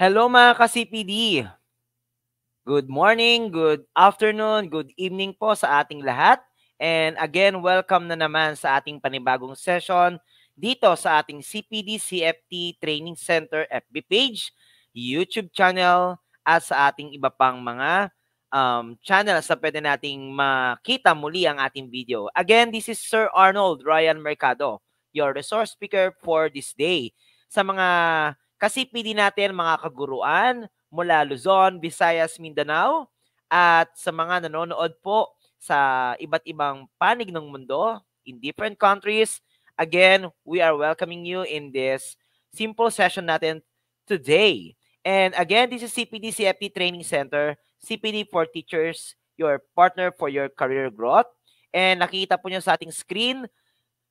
Hello mga ka-CPD! Good morning, good afternoon, good evening po sa ating lahat. And again, welcome na naman sa ating panibagong session dito sa ating CPD CFT Training Center FB page, YouTube channel, at sa ating iba pang mga um, channel sa pwede nating makita muli ang ating video. Again, this is Sir Arnold Ryan Mercado, your resource speaker for this day. Sa mga kasi pili natin mga kaguruan mula Luzon, Visayas, Mindanao at sa mga nanonood po sa iba't ibang panig ng mundo in different countries. Again, we are welcoming you in this simple session natin today. And again, this is CPD CFT Training Center, CPD for Teachers, your partner for your career growth. And nakita po nyo sa ating screen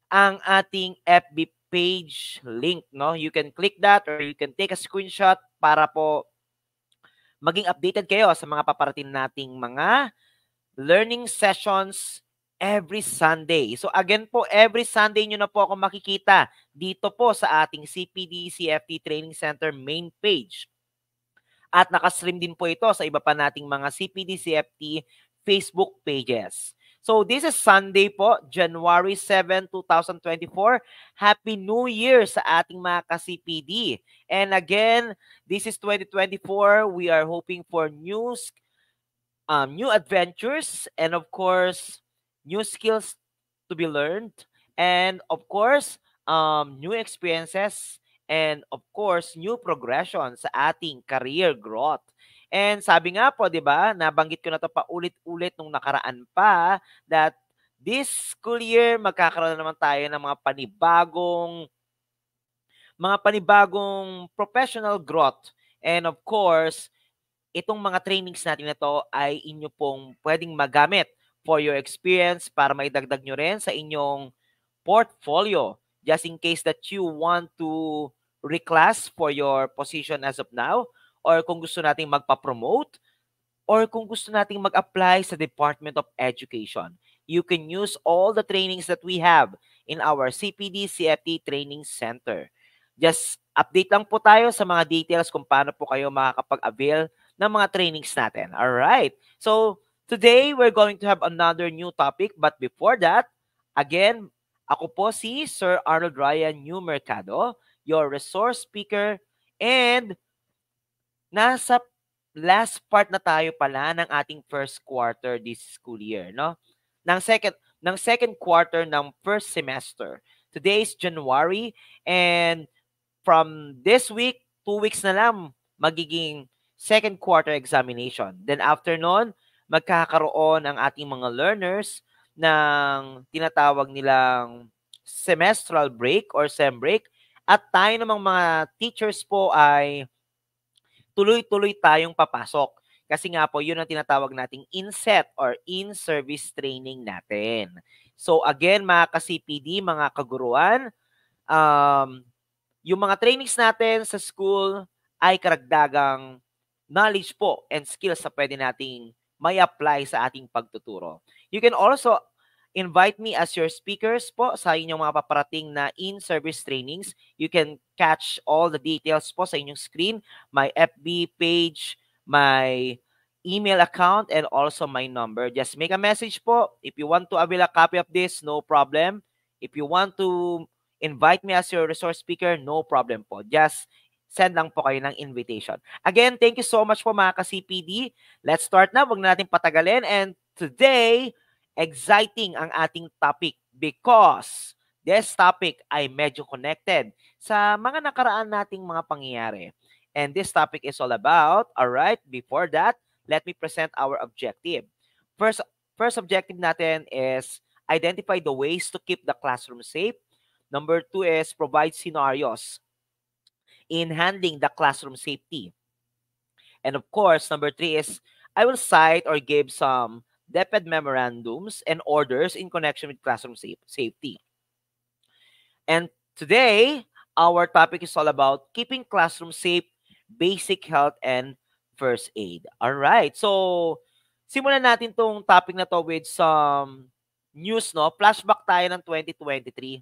ang ating FB page link, no? You can click that or you can take a screenshot para po maging updated kayo sa mga paparating nating mga learning sessions every Sunday. So again po, every Sunday nyo na po ako makikita dito po sa ating CPD CFT Training Center main page. At nakastream din po ito sa iba pa nating mga CPD CFT Facebook pages. So this is Sunday po, January 7, 2024. Happy New Year sa ating mga ka-CPD. And again, this is 2024. We are hoping for new, um, new adventures and of course, new skills to be learned. And of course, um, new experiences and of course, new progression sa ating career growth. And sabi nga po, 'di ba, nabanggit ko na 'to paulit-ulit nung nakaraan pa that this school year magkakaroon na naman tayo ng mga panibagong mga panibagong professional growth. And of course, itong mga trainings natin na to ay inyo pong pwedeng magamit for your experience para maidagdag nyo rin sa inyong portfolio just in case that you want to reclass for your position as of now or kung gusto nating magpa-promote or kung gusto nating mag-apply sa Department of Education. You can use all the trainings that we have in our CPD CFT Training Center. Just update lang po tayo sa mga details kung paano po kayo makakapag-avail ng mga trainings natin. All right. So, today we're going to have another new topic but before that, again, ako po si Sir Arnold Ryan New Mercado, your resource speaker and nasa last part na tayo pala ng ating first quarter this school year, no? Ng second ng second quarter ng first semester. Today is January and from this week, two weeks na lang magiging second quarter examination. Then after noon, magkakaroon ang ating mga learners ng tinatawag nilang semestral break or sem break at tayo namang mga teachers po ay tuloy-tuloy tayong papasok. Kasi nga po, yun ang tinatawag nating inset or in-service training natin. So again, mga ka-CPD, mga kaguruan, um, yung mga trainings natin sa school ay karagdagang knowledge po and skills sa pwede nating may apply sa ating pagtuturo. You can also invite me as your speakers po sa inyong mga paparating na in-service trainings. You can catch all the details po sa inyong screen, my FB page, my email account, and also my number. Just make a message po. If you want to avail a copy of this, no problem. If you want to invite me as your resource speaker, no problem po. Just send lang po kayo ng invitation. Again, thank you so much po mga ka-CPD. Let's start na. Huwag na natin patagalin. And today, exciting ang ating topic because this topic ay medyo connected sa mga nakaraan nating mga pangyayari. And this topic is all about, all right, before that, let me present our objective. First, first objective natin is identify the ways to keep the classroom safe. Number two is provide scenarios in handling the classroom safety. And of course, number three is I will cite or give some DepEd memorandums and orders in connection with classroom safe safety. And today, our topic is all about keeping classroom safe, basic health, and first aid. All right. So, simulan natin tong topic na to with some news, no? Flashback tayo ng 2023.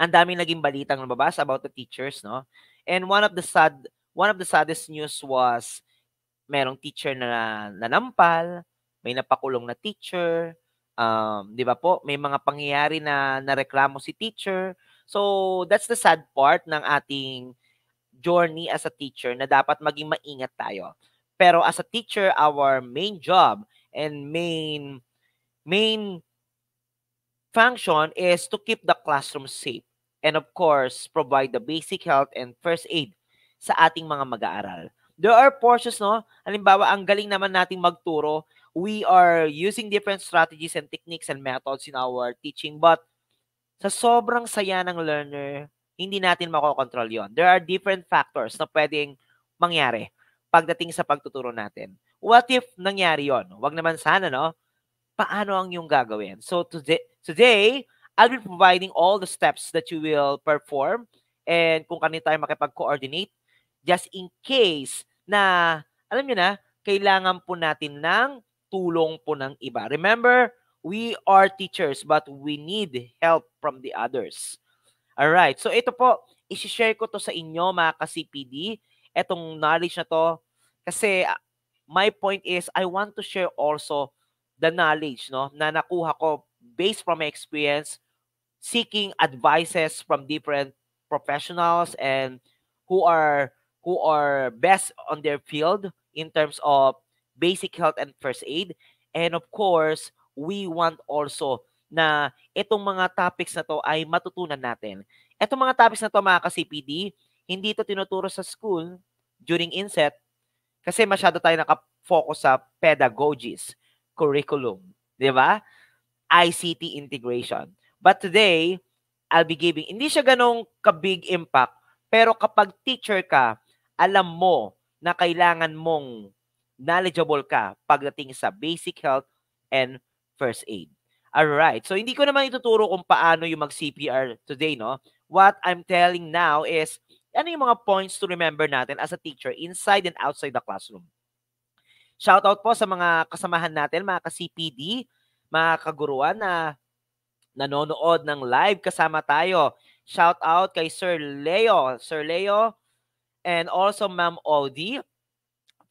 Ang daming naging balitang lumabas about the teachers, no? And one of the sad one of the saddest news was merong teacher na nanampal, may napakulong na teacher, um, di ba po? May mga pangyayari na nareklamo si teacher. So, that's the sad part ng ating journey as a teacher na dapat maging maingat tayo. Pero as a teacher, our main job and main main function is to keep the classroom safe and of course, provide the basic health and first aid sa ating mga mag-aaral. There are portions, no? Halimbawa, ang galing naman nating magturo, we are using different strategies and techniques and methods in our teaching. But sa sobrang saya ng learner, hindi natin makokontrol yon. There are different factors na pwedeng mangyari pagdating sa pagtuturo natin. What if nangyari yon? Wag naman sana, no? Paano ang yung gagawin? So today, today I'll be providing all the steps that you will perform and kung kanino tayo makipag-coordinate just in case na, alam nyo na, kailangan po natin ng tulong po ng iba. Remember, we are teachers but we need help from the others. All right. So ito po, i-share ko to sa inyo mga ka-CPD, etong knowledge na to kasi ah, my point is I want to share also the knowledge no na nakuha ko based from my experience seeking advices from different professionals and who are who are best on their field in terms of basic health and first aid. And of course, we want also na itong mga topics na to ay matutunan natin. Itong mga topics na to mga ka-CPD, hindi ito tinuturo sa school during inset kasi masyado tayo nakafocus sa pedagogies, curriculum, di ba? ICT integration. But today, I'll be giving, hindi siya ganong ka-big impact, pero kapag teacher ka, alam mo na kailangan mong knowledgeable ka pagdating sa basic health and first aid. All right. so hindi ko naman ituturo kung paano yung mag-CPR today, no? What I'm telling now is, ano yung mga points to remember natin as a teacher inside and outside the classroom? Shout out po sa mga kasamahan natin, mga ka-CPD, mga kaguruan na nanonood ng live kasama tayo. Shout out kay Sir Leo, Sir Leo, and also Ma'am Odie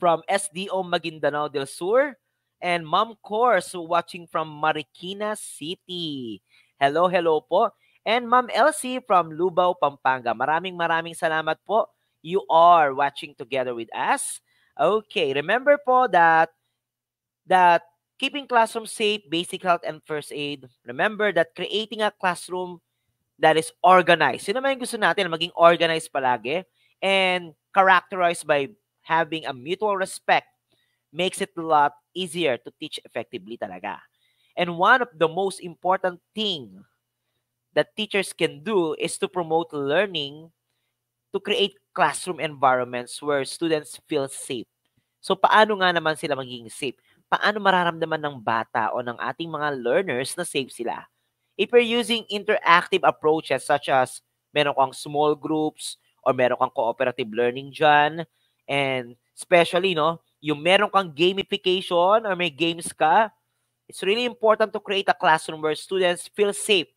from SDO Maguindanao del Sur and Ma'am Course watching from Marikina City. Hello, hello po. And Ma'am Elsie from Lubao, Pampanga. Maraming maraming salamat po. You are watching together with us. Okay, remember po that that keeping classroom safe, basic health and first aid. Remember that creating a classroom that is organized. Sino naman gusto natin maging organized palagi and characterized by having a mutual respect makes it a lot easier to teach effectively talaga. And one of the most important thing that teachers can do is to promote learning to create classroom environments where students feel safe. So paano nga naman sila magiging safe? Paano mararamdaman ng bata o ng ating mga learners na safe sila? If you're using interactive approaches such as meron kang small groups or meron kang cooperative learning dyan, And especially, no, yung meron kang gamification or may games ka, it's really important to create a classroom where students feel safe.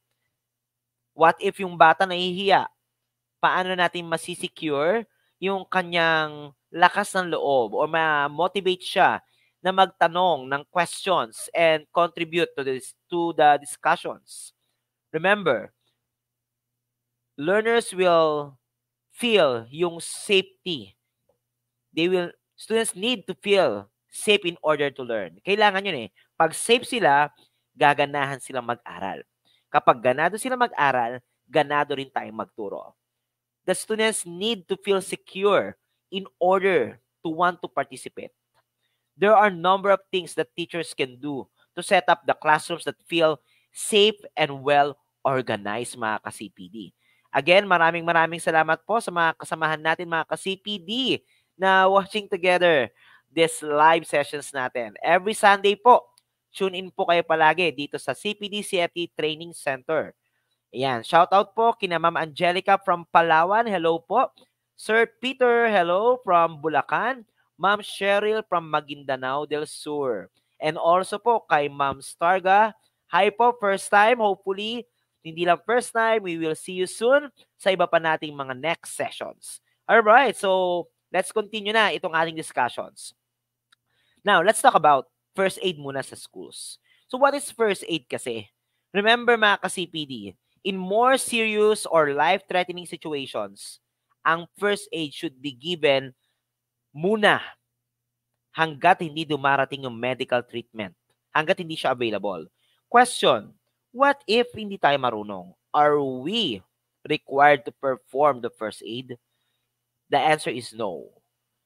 What if yung bata nahihiya? Paano natin masisecure yung kanyang lakas ng loob or ma-motivate siya na magtanong ng questions and contribute to this to the discussions. Remember, learners will feel yung safety they will, students need to feel safe in order to learn. Kailangan yun eh. Pag safe sila, gaganahan silang mag-aral. Kapag ganado sila mag-aral, ganado rin tayong magturo. The students need to feel secure in order to want to participate. There are number of things that teachers can do to set up the classrooms that feel safe and well organized mga ka-CPD. Again, maraming maraming salamat po sa mga kasamahan natin mga ka-CPD na watching together this live sessions natin. Every Sunday po, tune in po kayo palagi dito sa CPD CFT Training Center. Ayan, shout out po kina Ma'am Angelica from Palawan. Hello po. Sir Peter, hello from Bulacan. Ma'am Cheryl from Maguindanao del Sur. And also po kay Ma'am Starga. Hi po, first time. Hopefully, hindi lang first time. We will see you soon sa iba pa nating mga next sessions. All right, so let's continue na itong ating discussions. Now, let's talk about first aid muna sa schools. So what is first aid kasi? Remember mga ka-CPD, in more serious or life-threatening situations, ang first aid should be given muna hanggat hindi dumarating yung medical treatment, hanggat hindi siya available. Question, what if hindi tayo marunong? Are we required to perform the first aid? The answer is no.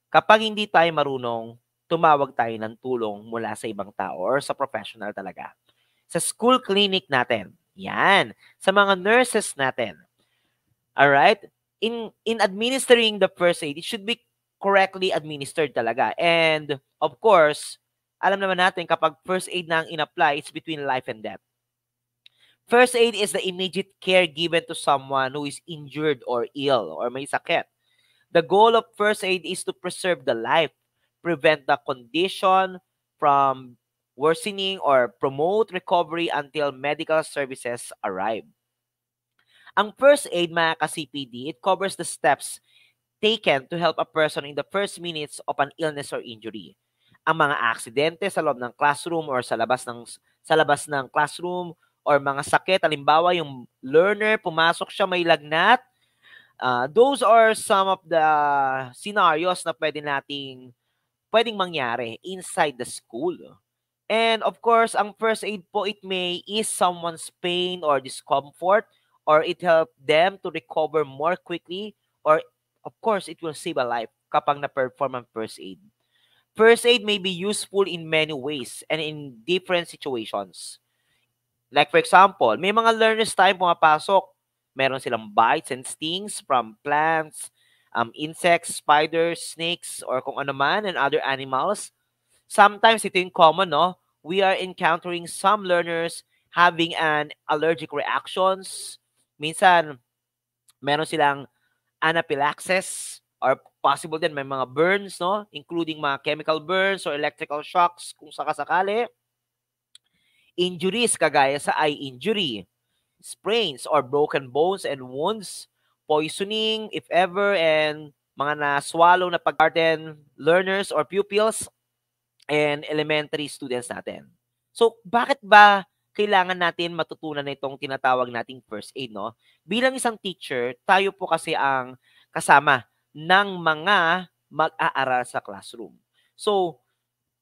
Kapag hindi tayo marunong, tumawag tayo ng tulong mula sa ibang tao or sa professional talaga. Sa school clinic natin, yan. Sa mga nurses natin. All right? In in administering the first aid, it should be correctly administered talaga. And of course, alam naman natin kapag first aid na ang in-apply, it's between life and death. First aid is the immediate care given to someone who is injured or ill or may sakit. The goal of first aid is to preserve the life, prevent the condition from worsening or promote recovery until medical services arrive. Ang first aid mga ka-CPD, it covers the steps taken to help a person in the first minutes of an illness or injury. Ang mga aksidente sa loob ng classroom or sa labas ng sa labas ng classroom or mga sakit, halimbawa yung learner pumasok siya may lagnat, Uh, those are some of the scenarios na pwede nating pwedeng mangyari inside the school. And of course, ang first aid po it may is someone's pain or discomfort or it help them to recover more quickly or of course, it will save a life kapag na-perform ang first aid. First aid may be useful in many ways and in different situations. Like for example, may mga learners tayong pumapasok meron silang bites and stings from plants, um, insects, spiders, snakes, or kung ano man, and other animals. Sometimes ito yung common, no? We are encountering some learners having an allergic reactions. Minsan, meron silang anaphylaxis or possible din may mga burns, no? Including mga chemical burns or electrical shocks kung sakasakali. Injuries kagaya sa eye injury sprains or broken bones and wounds, poisoning if ever, and mga na-swallow na pagkarten learners or pupils and elementary students natin. So, bakit ba kailangan natin matutunan na itong tinatawag nating first aid, no? Bilang isang teacher, tayo po kasi ang kasama ng mga mag-aaral sa classroom. So,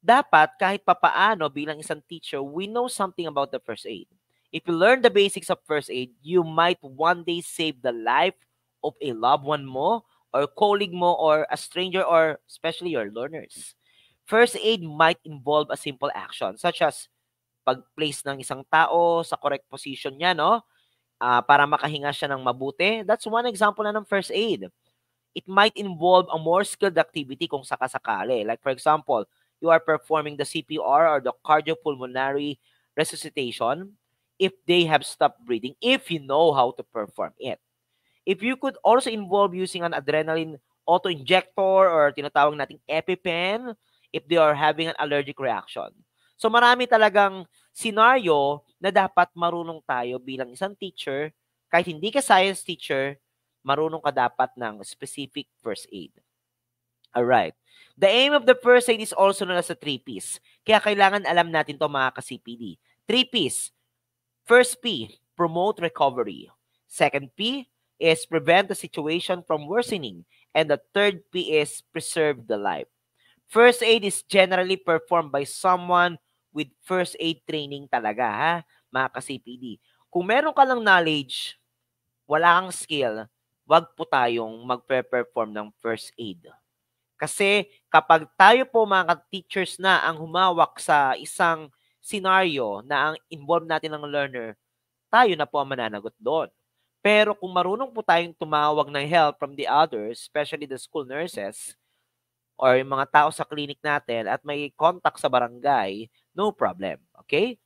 dapat kahit papaano bilang isang teacher, we know something about the first aid. If you learn the basics of first aid, you might one day save the life of a loved one mo or colleague mo or a stranger or especially your learners. First aid might involve a simple action such as pag-place ng isang tao sa correct position niya, no? Uh, para makahinga siya ng mabuti. That's one example na ng first aid. It might involve a more skilled activity kung sakasakali. Like for example, you are performing the CPR or the cardiopulmonary resuscitation if they have stopped breathing, if you know how to perform it. If you could also involve using an adrenaline auto-injector or tinatawag nating EpiPen if they are having an allergic reaction. So marami talagang scenario na dapat marunong tayo bilang isang teacher, kahit hindi ka science teacher, marunong ka dapat ng specific first aid. All right. The aim of the first aid is also known as a three-piece. Kaya kailangan alam natin to mga ka-CPD. Three-piece. First P, promote recovery. Second P is prevent the situation from worsening. And the third P is preserve the life. First aid is generally performed by someone with first aid training talaga, ha? Mga ka-CPD. Kung meron ka lang knowledge, wala kang skill, wag po tayong magpe-perform ng first aid. Kasi kapag tayo po mga teachers na ang humawak sa isang scenario na ang involve natin ng learner, tayo na po ang mananagot doon. Pero kung marunong po tayong tumawag ng help from the others, especially the school nurses, or yung mga tao sa clinic natin at may contact sa barangay, no problem. Okay?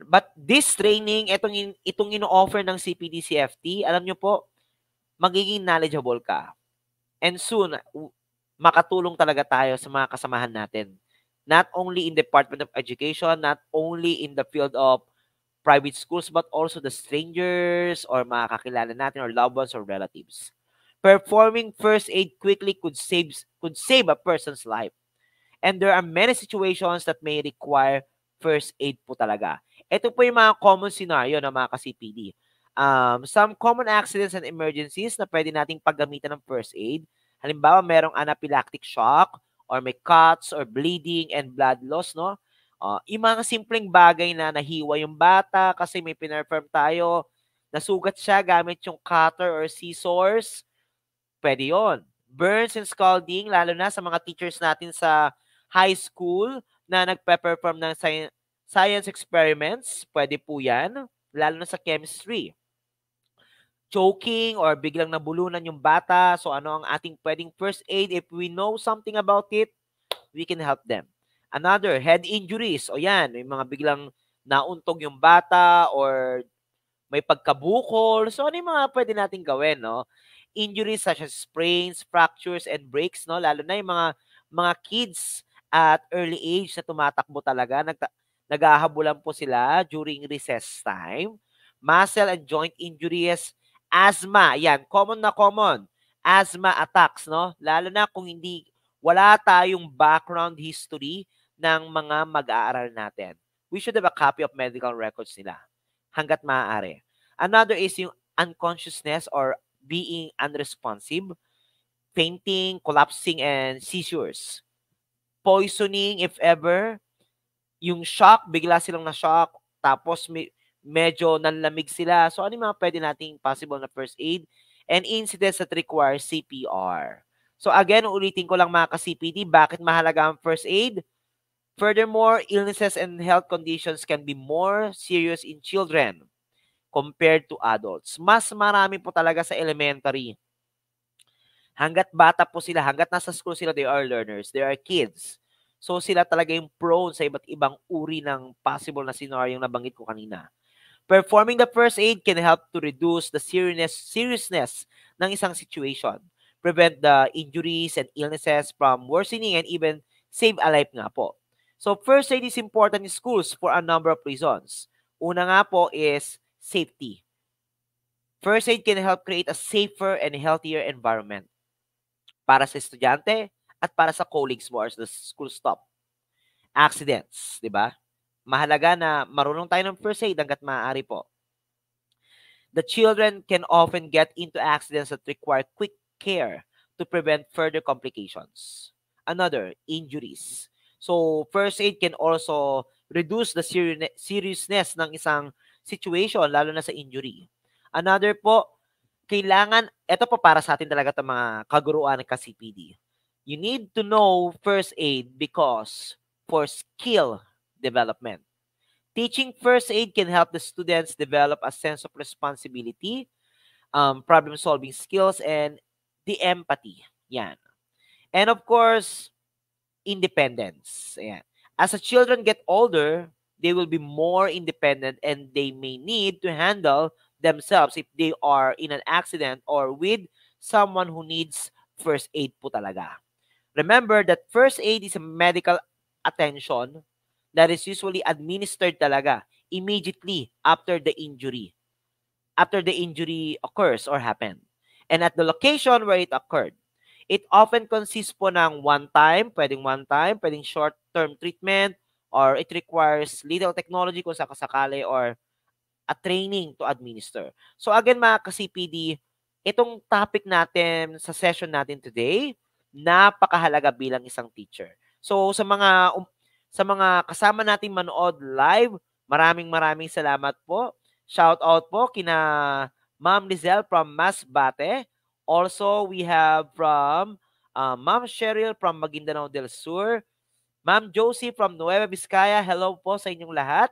But this training, itong, in, itong ino-offer ng CPD-CFT, alam nyo po, magiging knowledgeable ka. And soon, makatulong talaga tayo sa mga kasamahan natin not only in Department of Education, not only in the field of private schools, but also the strangers or mga kakilala natin or loved ones or relatives. Performing first aid quickly could save, could save a person's life. And there are many situations that may require first aid po talaga. Ito po yung mga common scenario na mga ka-CPD. Um, some common accidents and emergencies na pwede nating paggamitan ng first aid. Halimbawa, merong anaphylactic shock, or may cuts or bleeding and blood loss, no? Uh, yung mga simpleng bagay na nahiwa yung bata kasi may pinerform tayo, nasugat siya gamit yung cutter or scissors, pwede yon. Burns and scalding, lalo na sa mga teachers natin sa high school na nagpe-perform ng science experiments, pwede po yan, lalo na sa chemistry choking or biglang nabulunan yung bata. So ano ang ating pwedeng first aid? If we know something about it, we can help them. Another, head injuries. O yan, may mga biglang nauntog yung bata or may pagkabukol. So ano yung mga pwede natin gawin, no? Injuries such as sprains, fractures, and breaks, no? Lalo na yung mga, mga kids at early age na tumatakbo talaga. Nag naghahabulan po sila during recess time. Muscle and joint injuries asthma. Yan, common na common. Asthma attacks, no? Lalo na kung hindi, wala tayong background history ng mga mag-aaral natin. We should have a copy of medical records nila hanggat maaari. Another is yung unconsciousness or being unresponsive, fainting, collapsing, and seizures. Poisoning, if ever, yung shock, bigla silang na-shock, tapos may, medyo nanlamig sila. So, ano yung mga pwede nating possible na first aid? And incidents that require CPR. So, again, ulitin ko lang mga ka-CPD, bakit mahalaga ang first aid? Furthermore, illnesses and health conditions can be more serious in children compared to adults. Mas marami po talaga sa elementary. Hanggat bata po sila, hanggat nasa school sila, they are learners, they are kids. So sila talaga yung prone sa iba't ibang uri ng possible na scenario na nabanggit ko kanina. Performing the first aid can help to reduce the seriousness, seriousness ng isang situation, prevent the injuries and illnesses from worsening and even save a life nga po. So first aid is important in schools for a number of reasons. Una nga po is safety. First aid can help create a safer and healthier environment para sa estudyante at para sa colleagues mo or the school stop. Accidents, di ba? mahalaga na marunong tayo ng first aid hanggat maaari po. The children can often get into accidents that require quick care to prevent further complications. Another, injuries. So, first aid can also reduce the seri seriousness ng isang situation, lalo na sa injury. Another po, kailangan, ito po para sa atin talaga itong mga kaguruan ng CPD. You need to know first aid because for skill development. Teaching first aid can help the students develop a sense of responsibility, um, problem-solving skills, and the empathy. Yan. And of course, independence. Yeah, As the children get older, they will be more independent and they may need to handle themselves if they are in an accident or with someone who needs first aid po talaga. Remember that first aid is a medical attention that is usually administered talaga immediately after the injury after the injury occurs or happened and at the location where it occurred. It often consists po ng one time, pwedeng one time, pwedeng short-term treatment, or it requires little technology kung sakasakali or a training to administer. So again mga ka-CPD, itong topic natin sa session natin today, napakahalaga bilang isang teacher. So sa mga um, sa mga kasama nating manood live. Maraming maraming salamat po. Shout out po kina Ma'am Lizelle from Masbate. Also, we have from uh, Ma'am Cheryl from Maguindanao del Sur. Ma'am Josie from Nueva Vizcaya. Hello po sa inyong lahat.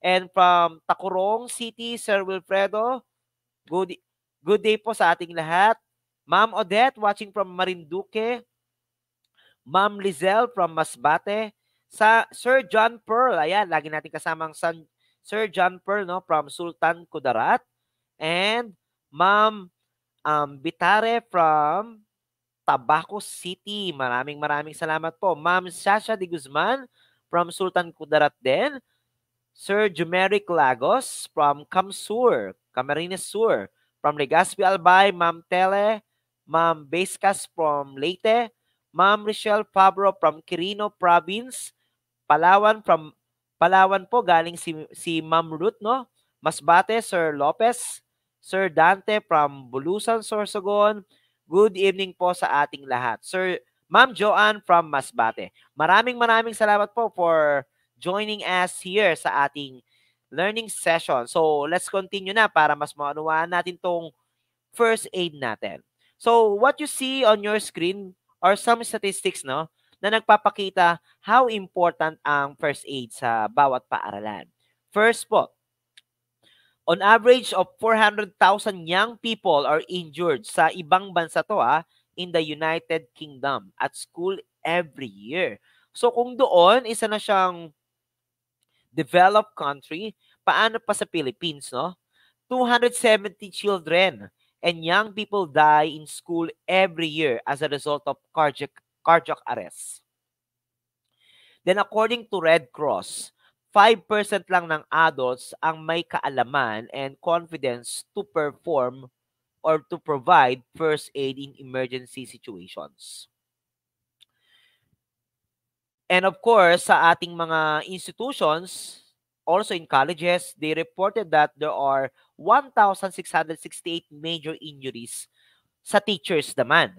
And from Takurong City, Sir Wilfredo. Good, good day po sa ating lahat. Ma'am Odette watching from Marinduque. Ma'am Lizelle from Masbate sa Sir John Pearl. Ayan, lagi natin kasamang San, Sir John Pearl no, from Sultan Kudarat. And Ma'am um, Bitare from Tabaco City. Maraming maraming salamat po. Ma'am Sasha de Guzman from Sultan Kudarat din. Sir Jumeric Lagos from Kamsur, Camarines Sur. From Legazpi Albay, Ma'am Tele, Ma'am Basecas from Leyte, Ma'am Michelle Fabro from Quirino Province, Palawan from Palawan po galing si si Ma'am Ruth no. Masbate Sir Lopez, Sir Dante from Bulusan Sorsogon. Good evening po sa ating lahat. Sir Ma'am Joanne from Masbate. Maraming maraming salamat po for joining us here sa ating learning session. So, let's continue na para mas maunawaan natin tong first aid natin. So, what you see on your screen are some statistics, no? na nagpapakita how important ang first aid sa bawat paaralan. First po, on average of 400,000 young people are injured sa ibang bansa to ah, in the United Kingdom at school every year. So kung doon, isa na siyang developed country, paano pa sa Philippines, no? 270 children and young people die in school every year as a result of cardiac cardiac arrest. Then according to Red Cross, 5% lang ng adults ang may kaalaman and confidence to perform or to provide first aid in emergency situations. And of course, sa ating mga institutions, also in colleges, they reported that there are 1,668 major injuries sa teachers naman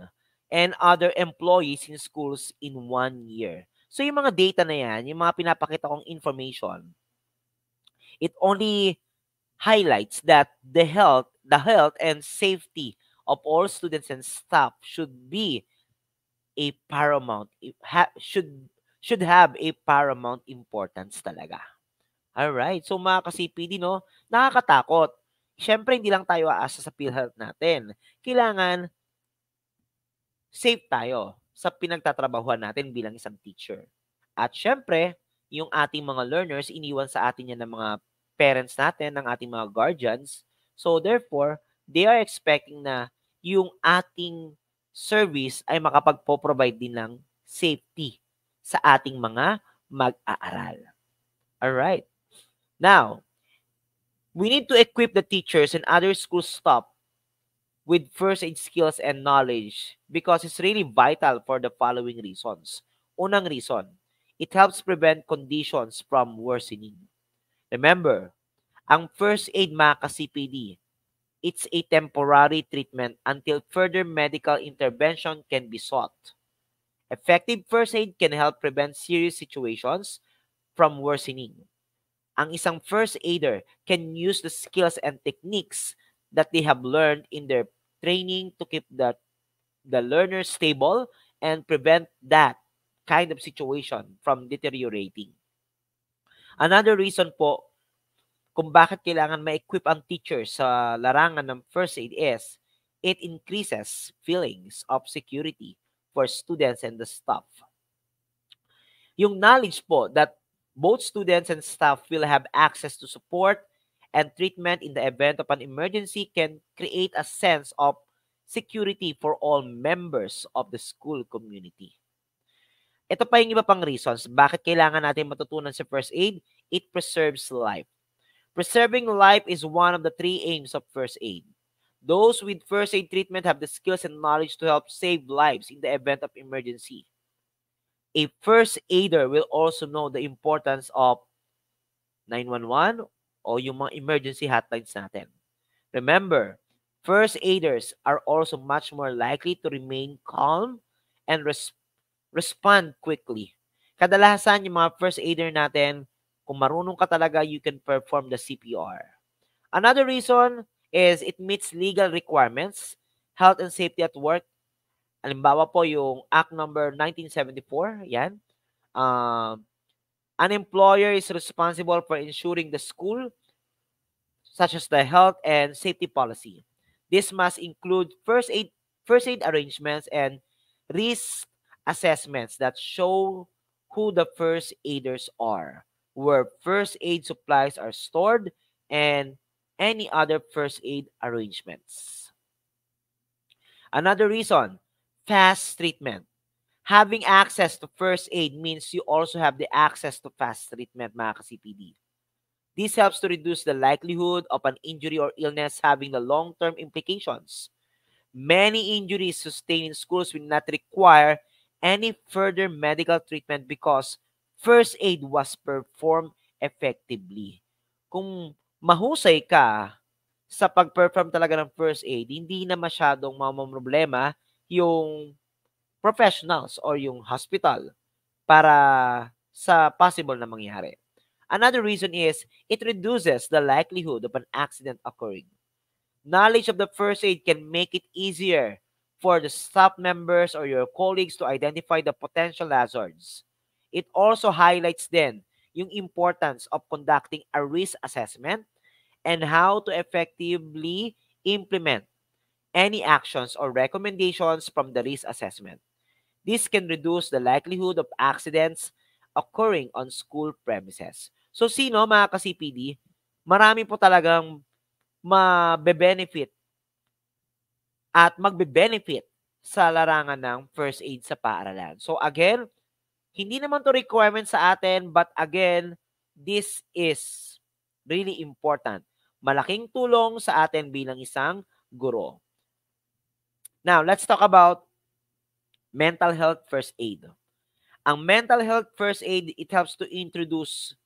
and other employees in schools in one year. So yung mga data na yan, yung mga pinapakita kong information, it only highlights that the health, the health and safety of all students and staff should be a paramount should should have a paramount importance talaga. All right. So mga ka-CPD no, nakakatakot. Siyempre hindi lang tayo aasa sa PhilHealth natin. Kailangan safe tayo sa pinagtatrabahuhan natin bilang isang teacher. At syempre, yung ating mga learners, iniwan sa atin yan ng mga parents natin, ng ating mga guardians. So therefore, they are expecting na yung ating service ay makapagpo-provide din ng safety sa ating mga mag-aaral. All right. Now, we need to equip the teachers and other school staff with first aid skills and knowledge because it's really vital for the following reasons. Unang reason, it helps prevent conditions from worsening. Remember, ang first aid mga cpd it's a temporary treatment until further medical intervention can be sought. Effective first aid can help prevent serious situations from worsening. Ang isang first aider can use the skills and techniques that they have learned in their training to keep the, the learner stable and prevent that kind of situation from deteriorating. Another reason po kung bakit kailangan ma-equip ang teacher sa larangan ng first aid is it increases feelings of security for students and the staff. Yung knowledge po that both students and staff will have access to support and treatment in the event of an emergency can create a sense of security for all members of the school community. Ito pa yung iba pang reasons bakit kailangan natin matutunan sa first aid. It preserves life. Preserving life is one of the three aims of first aid. Those with first aid treatment have the skills and knowledge to help save lives in the event of emergency. A first aider will also know the importance of 911 o yung mga emergency hotlines natin. Remember, first aiders are also much more likely to remain calm and res- respond quickly. Kadalasan yung mga first aider natin, kung marunong ka talaga, you can perform the CPR. Another reason is it meets legal requirements, health and safety at work. Halimbawa po yung Act number 1974, yan. Um, uh, An employer is responsible for ensuring the school, such as the health and safety policy. This must include first aid, first aid arrangements and risk assessments that show who the first aiders are, where first aid supplies are stored, and any other first aid arrangements. Another reason, fast treatment. having access to first aid means you also have the access to fast treatment, mga ka-CPD. This helps to reduce the likelihood of an injury or illness having the long-term implications. Many injuries sustained in schools will not require any further medical treatment because first aid was performed effectively. Kung mahusay ka sa pag-perform talaga ng first aid, hindi na masyadong mamamroblema yung professionals or yung hospital para sa possible na mangyari. Another reason is it reduces the likelihood of an accident occurring. Knowledge of the first aid can make it easier for the staff members or your colleagues to identify the potential hazards. It also highlights then yung importance of conducting a risk assessment and how to effectively implement any actions or recommendations from the risk assessment. This can reduce the likelihood of accidents occurring on school premises. So sino mga ka-CPD? Marami po talagang mabe-benefit at magbe-benefit sa larangan ng first aid sa paaralan. So again, hindi naman to requirement sa atin but again, this is really important. Malaking tulong sa atin bilang isang guro. Now, let's talk about mental health first aid. Ang mental health first aid, it helps to introduce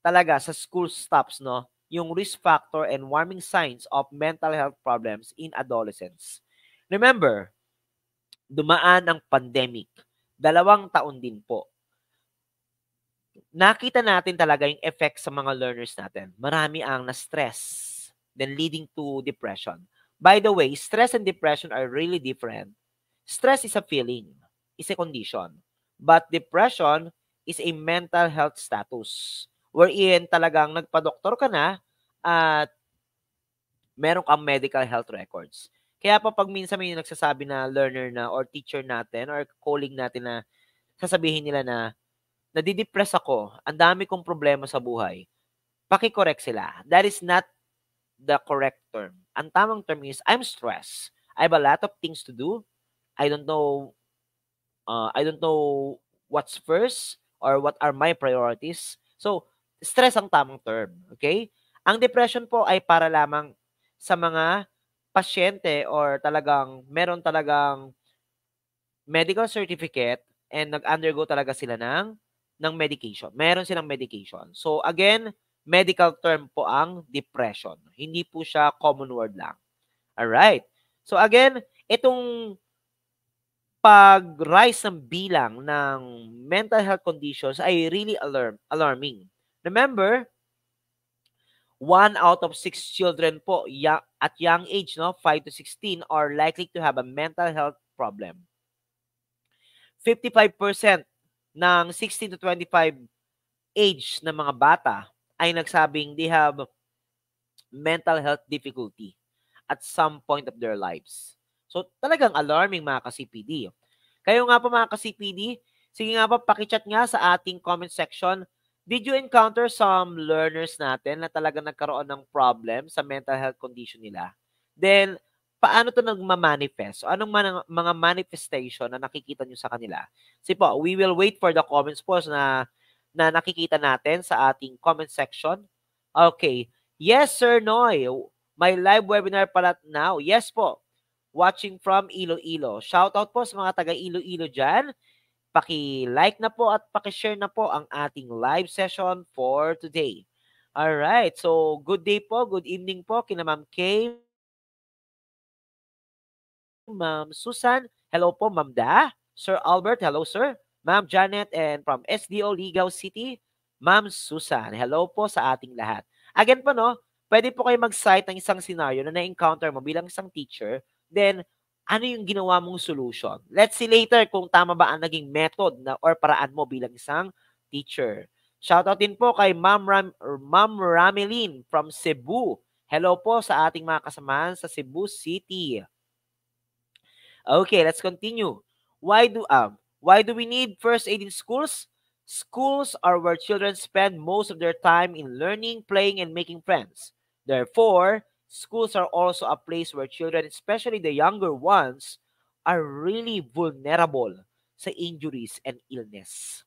talaga sa school stops, no? Yung risk factor and warning signs of mental health problems in adolescents. Remember, dumaan ang pandemic. Dalawang taon din po. Nakita natin talaga yung effect sa mga learners natin. Marami ang na-stress, then leading to depression. By the way, stress and depression are really different Stress is a feeling, is a condition. But depression is a mental health status wherein talagang nagpa-doktor ka na at meron kang medical health records. Kaya pa pag minsan may nagsasabi na learner na or teacher natin or calling natin na sasabihin nila na nadidepress ako, ang dami kong problema sa buhay, pakicorrect sila. That is not the correct term. Ang tamang term is, I'm stressed. I have a lot of things to do. I don't know uh, I don't know what's first or what are my priorities. So, stress ang tamang term, okay? Ang depression po ay para lamang sa mga pasyente or talagang meron talagang medical certificate and nag-undergo talaga sila ng ng medication. Meron silang medication. So again, medical term po ang depression. Hindi po siya common word lang. All right. So again, itong pag-rise ng bilang ng mental health conditions ay really alarm alarming. Remember, one out of six children po at young age, no, 5 to 16, are likely to have a mental health problem. 55% ng 16 to 25 age ng mga bata ay nagsabing they have mental health difficulty at some point of their lives. So talagang alarming mga ka-CPD. Kayo nga po mga ka-CPD, sige nga po pakichat nga sa ating comment section. Did you encounter some learners natin na talagang nagkaroon ng problem sa mental health condition nila? Then, paano to nagmamanifest? O anong man, mga manifestation na nakikita nyo sa kanila? Kasi po, we will wait for the comments po na, na nakikita natin sa ating comment section. Okay. Yes, Sir Noy. My live webinar pala now. Yes po watching from Iloilo. Shout out po sa mga taga Iloilo dyan. Paki-like na po at paki-share na po ang ating live session for today. All right. So, good day po, good evening po kina Ma'am Kay, Ma'am Susan, hello po Ma'am Da, Sir Albert, hello sir, Ma'am Janet and from SDO Ligao City, Ma'am Susan. Hello po sa ating lahat. Again po no, pwede po kayo mag-cite ng isang scenario na na-encounter mo bilang isang teacher then ano yung ginawa mong solution? Let's see later kung tama ba ang naging method na or paraan mo bilang isang teacher. Shoutout din po kay Ma'am, Ram, Ma'am Rameline from Cebu. Hello po sa ating mga kasamahan sa Cebu City. Okay, let's continue. Why do um, why do we need first aid in schools? Schools are where children spend most of their time in learning, playing, and making friends. Therefore, schools are also a place where children, especially the younger ones, are really vulnerable to injuries and illness.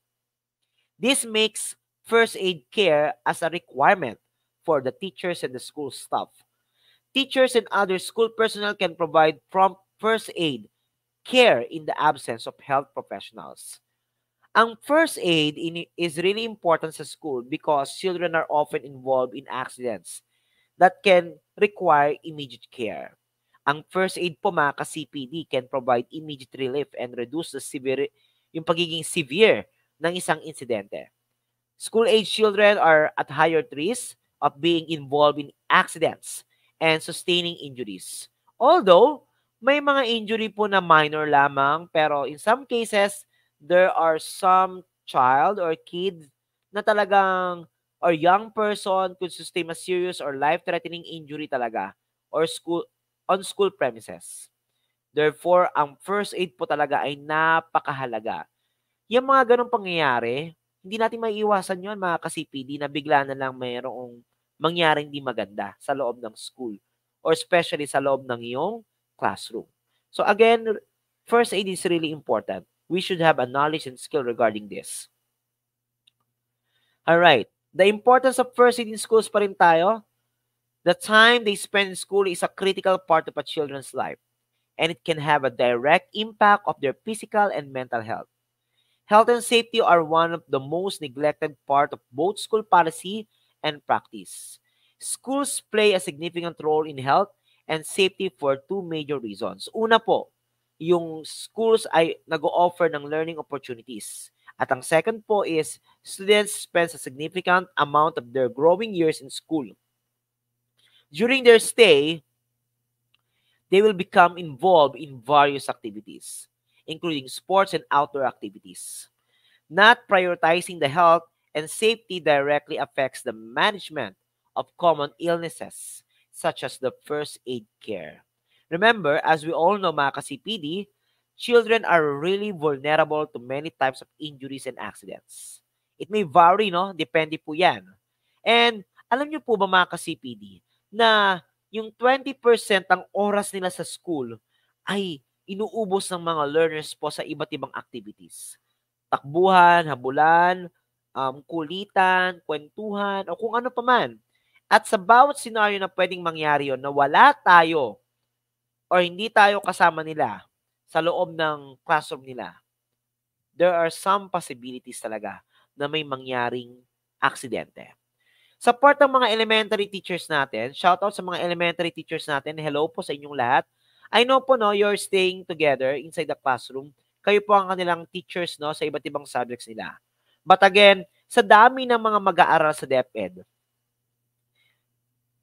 This makes first aid care as a requirement for the teachers and the school staff. Teachers and other school personnel can provide prompt first aid care in the absence of health professionals. Ang first aid in, is really important sa school because children are often involved in accidents that can require immediate care. Ang first aid po mga ka-CPD can provide immediate relief and reduce the severe, yung pagiging severe ng isang insidente. School-age children are at higher risk of being involved in accidents and sustaining injuries. Although, may mga injury po na minor lamang, pero in some cases, there are some child or kid na talagang or young person could sustain a serious or life-threatening injury talaga or school on school premises. Therefore, ang first aid po talaga ay napakahalaga. Yung mga ganong pangyayari, hindi natin maiiwasan yon mga ka-CPD na bigla na lang mayroong mangyaring di maganda sa loob ng school or especially sa loob ng iyong classroom. So again, first aid is really important. We should have a knowledge and skill regarding this. All right. The importance of first aid in schools pa rin tayo. The time they spend in school is a critical part of a children's life, and it can have a direct impact of their physical and mental health. Health and safety are one of the most neglected part of both school policy and practice. Schools play a significant role in health and safety for two major reasons. Una po, yung schools ay nag-offer ng learning opportunities at ang second po is, students spend a significant amount of their growing years in school. During their stay, they will become involved in various activities, including sports and outdoor activities. Not prioritizing the health and safety directly affects the management of common illnesses, such as the first aid care. Remember, as we all know mga ka-CPD, children are really vulnerable to many types of injuries and accidents. It may vary, no? Depende po yan. And alam nyo po ba mga ka-CPD na yung 20% ang oras nila sa school ay inuubos ng mga learners po sa iba't ibang activities. Takbuhan, habulan, um, kulitan, kwentuhan, o kung ano pa man. At sa bawat scenario na pwedeng mangyari yon na wala tayo or hindi tayo kasama nila, sa loob ng classroom nila, there are some possibilities talaga na may mangyaring aksidente. Sa part ng mga elementary teachers natin, shout out sa mga elementary teachers natin. Hello po sa inyong lahat. I know po no, you're staying together inside the classroom. Kayo po ang kanilang teachers no sa iba't ibang subjects nila. But again, sa dami ng mga mag-aaral sa DepEd,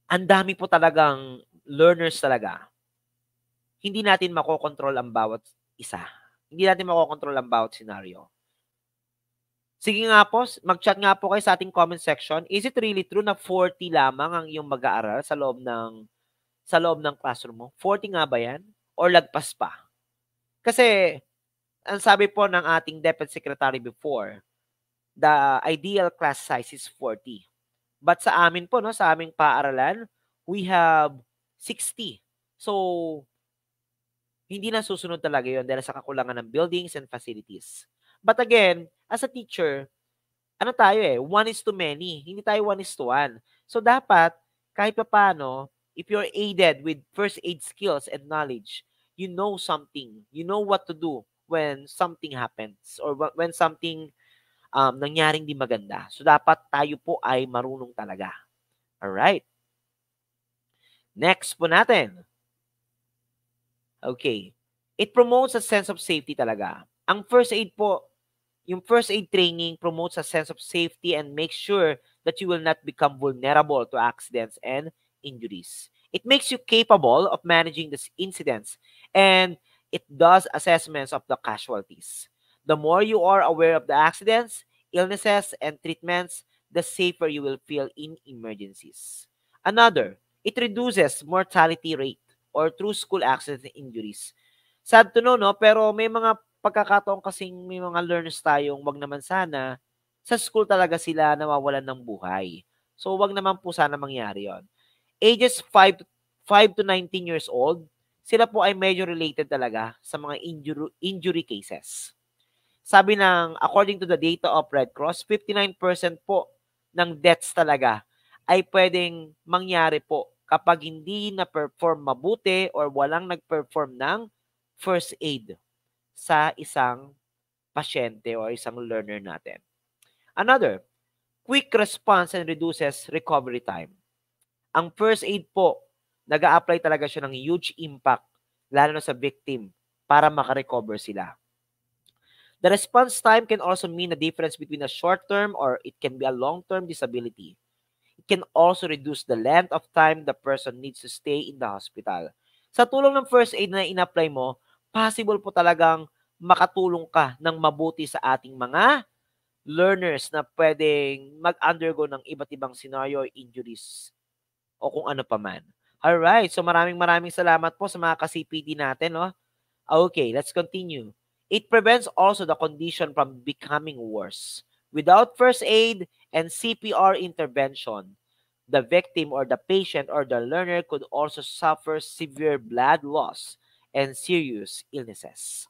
ang dami po talagang learners talaga hindi natin makokontrol ang bawat isa. Hindi natin makokontrol ang bawat scenario. Sige nga po, mag-chat nga po kayo sa ating comment section. Is it really true na 40 lamang ang iyong mag-aaral sa loob ng sa loob ng classroom mo? 40 nga ba 'yan or lagpas pa? Kasi ang sabi po ng ating DepEd secretary before, the ideal class size is 40. But sa amin po no, sa aming paaralan, we have 60. So hindi na susunod talaga yon dahil sa kakulangan ng buildings and facilities. But again, as a teacher, ano tayo eh, one is to many. Hindi tayo one is to one. So dapat, kahit pa paano, if you're aided with first aid skills and knowledge, you know something. You know what to do when something happens or when something um, nangyaring di maganda. So dapat tayo po ay marunong talaga. All right. Next po natin. Okay. It promotes a sense of safety talaga. Ang first aid po, yung first aid training promotes a sense of safety and makes sure that you will not become vulnerable to accidents and injuries. It makes you capable of managing these incidents and it does assessments of the casualties. The more you are aware of the accidents, illnesses, and treatments, the safer you will feel in emergencies. Another, it reduces mortality rate or through school accidents and injuries. Sad to know, no? Pero may mga pagkakataon kasing may mga learners tayong wag naman sana, sa school talaga sila nawawalan ng buhay. So, wag naman po sana mangyari yon. Ages 5, 5 to 19 years old, sila po ay medyo related talaga sa mga injury, injury cases. Sabi ng, according to the data of Red Cross, 59% po ng deaths talaga ay pwedeng mangyari po kapag hindi na-perform mabuti or walang nag-perform ng first aid sa isang pasyente or isang learner natin. Another, quick response and reduces recovery time. Ang first aid po, nag apply talaga siya ng huge impact lalo na sa victim para makarecover sila. The response time can also mean a difference between a short-term or it can be a long-term disability can also reduce the length of time the person needs to stay in the hospital. Sa tulong ng first aid na in-apply mo, possible po talagang makatulong ka ng mabuti sa ating mga learners na pwedeng mag-undergo ng iba't ibang scenario injuries o kung ano pa man. Alright, so maraming maraming salamat po sa mga ka-CPD natin. No? Okay, let's continue. It prevents also the condition from becoming worse. Without first aid and CPR intervention, The victim or the patient or the learner could also suffer severe blood loss and serious illnesses.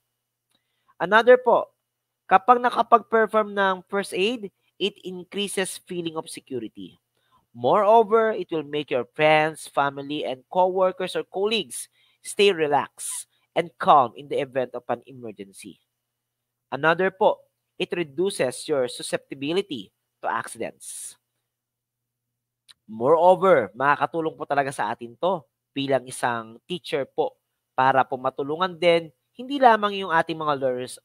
Another po, kapag nakapag-perform ng first aid, it increases feeling of security. Moreover, it will make your friends, family, and co-workers or colleagues stay relaxed and calm in the event of an emergency. Another po, it reduces your susceptibility to accidents. Moreover, makakatulong po talaga sa atin to bilang isang teacher po para po matulungan din hindi lamang yung ating mga learners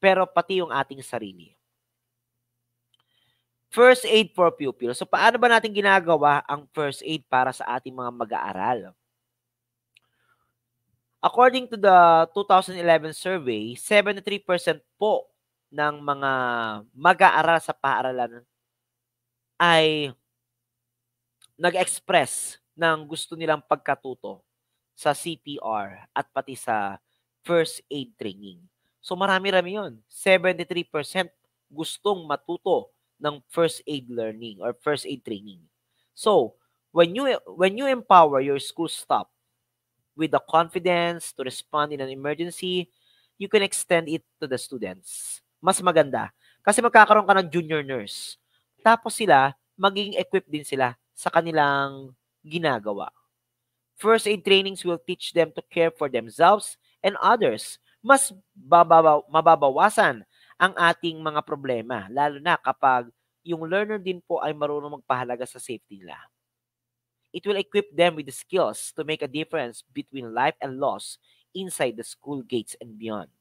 pero pati yung ating sarili. First aid for pupils. So paano ba natin ginagawa ang first aid para sa ating mga mag-aaral? According to the 2011 survey, 73% po ng mga mag-aaral sa paaralan ay nag-express ng gusto nilang pagkatuto sa CPR at pati sa first aid training. So marami-rami yun. 73% gustong matuto ng first aid learning or first aid training. So, when you when you empower your school staff with the confidence to respond in an emergency, you can extend it to the students. Mas maganda. Kasi magkakaroon ka ng junior nurse. Tapos sila, maging equipped din sila sa kanilang ginagawa. First aid trainings will teach them to care for themselves and others. Mas bababaw, mababawasan ang ating mga problema, lalo na kapag yung learner din po ay marunong magpahalaga sa safety nila. It will equip them with the skills to make a difference between life and loss inside the school gates and beyond.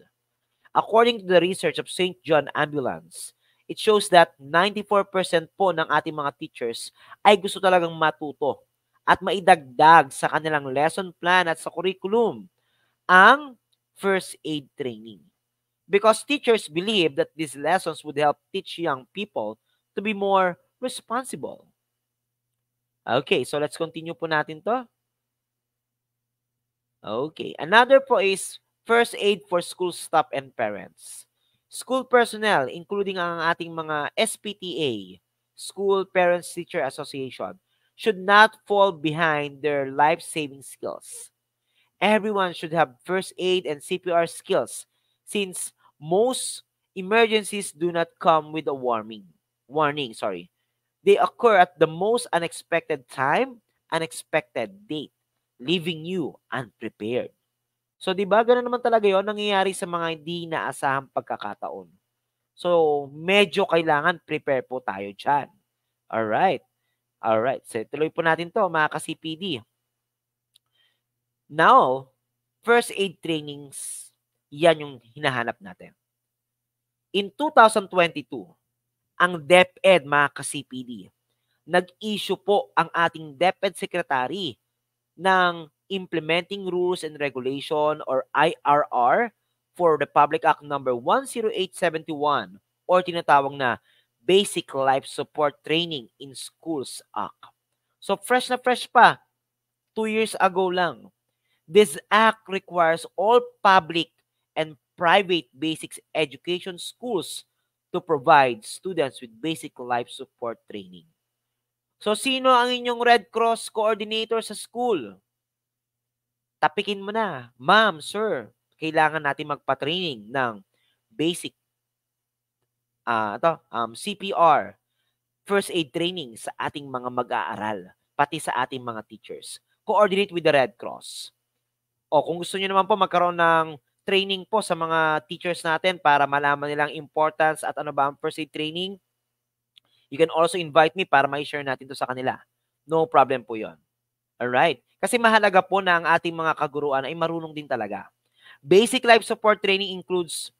According to the research of St. John Ambulance, it shows that 94% po ng ating mga teachers ay gusto talagang matuto at maidagdag sa kanilang lesson plan at sa curriculum ang first aid training. Because teachers believe that these lessons would help teach young people to be more responsible. Okay, so let's continue po natin to. Okay, another po is first aid for school staff and parents. School personnel, including ang ating mga SPTA, School Parents Teacher Association, should not fall behind their life-saving skills. Everyone should have first aid and CPR skills since most emergencies do not come with a warning. Warning, sorry. They occur at the most unexpected time, unexpected date, leaving you unprepared. So, di ba, ganun naman talaga yon nangyayari sa mga hindi naasahang pagkakataon. So, medyo kailangan prepare po tayo dyan. Alright. Alright. So, tuloy po natin to mga ka-CPD. Now, first aid trainings, yan yung hinahanap natin. In 2022, ang DepEd, mga ka-CPD, nag-issue po ang ating DepEd Secretary ng Implementing Rules and Regulation or IRR for Republic Act number 10871 or tinatawag na Basic Life Support Training in Schools Act. So fresh na fresh pa. Two years ago lang. This act requires all public and private basic education schools to provide students with basic life support training. So sino ang inyong Red Cross coordinator sa school? tapikin mo na, ma'am, sir, kailangan natin magpa-training ng basic uh, ito, um, CPR, first aid training sa ating mga mag-aaral, pati sa ating mga teachers. Coordinate with the Red Cross. O kung gusto niyo naman po magkaroon ng training po sa mga teachers natin para malaman nilang importance at ano ba ang first aid training, you can also invite me para ma-share natin to sa kanila. No problem po yon. Alright? Kasi mahalaga po na ang ating mga kaguruan ay marunong din talaga. Basic life support training includes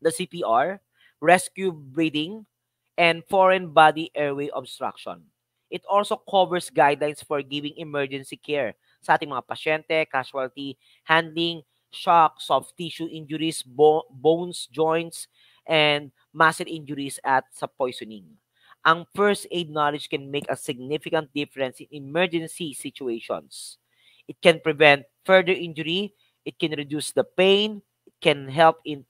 the CPR, rescue breathing, and foreign body airway obstruction. It also covers guidelines for giving emergency care sa ating mga pasyente, casualty, handling, shock, soft tissue injuries, bo- bones, joints, and muscle injuries at sa poisoning ang first aid knowledge can make a significant difference in emergency situations. It can prevent further injury, it can reduce the pain, it can help in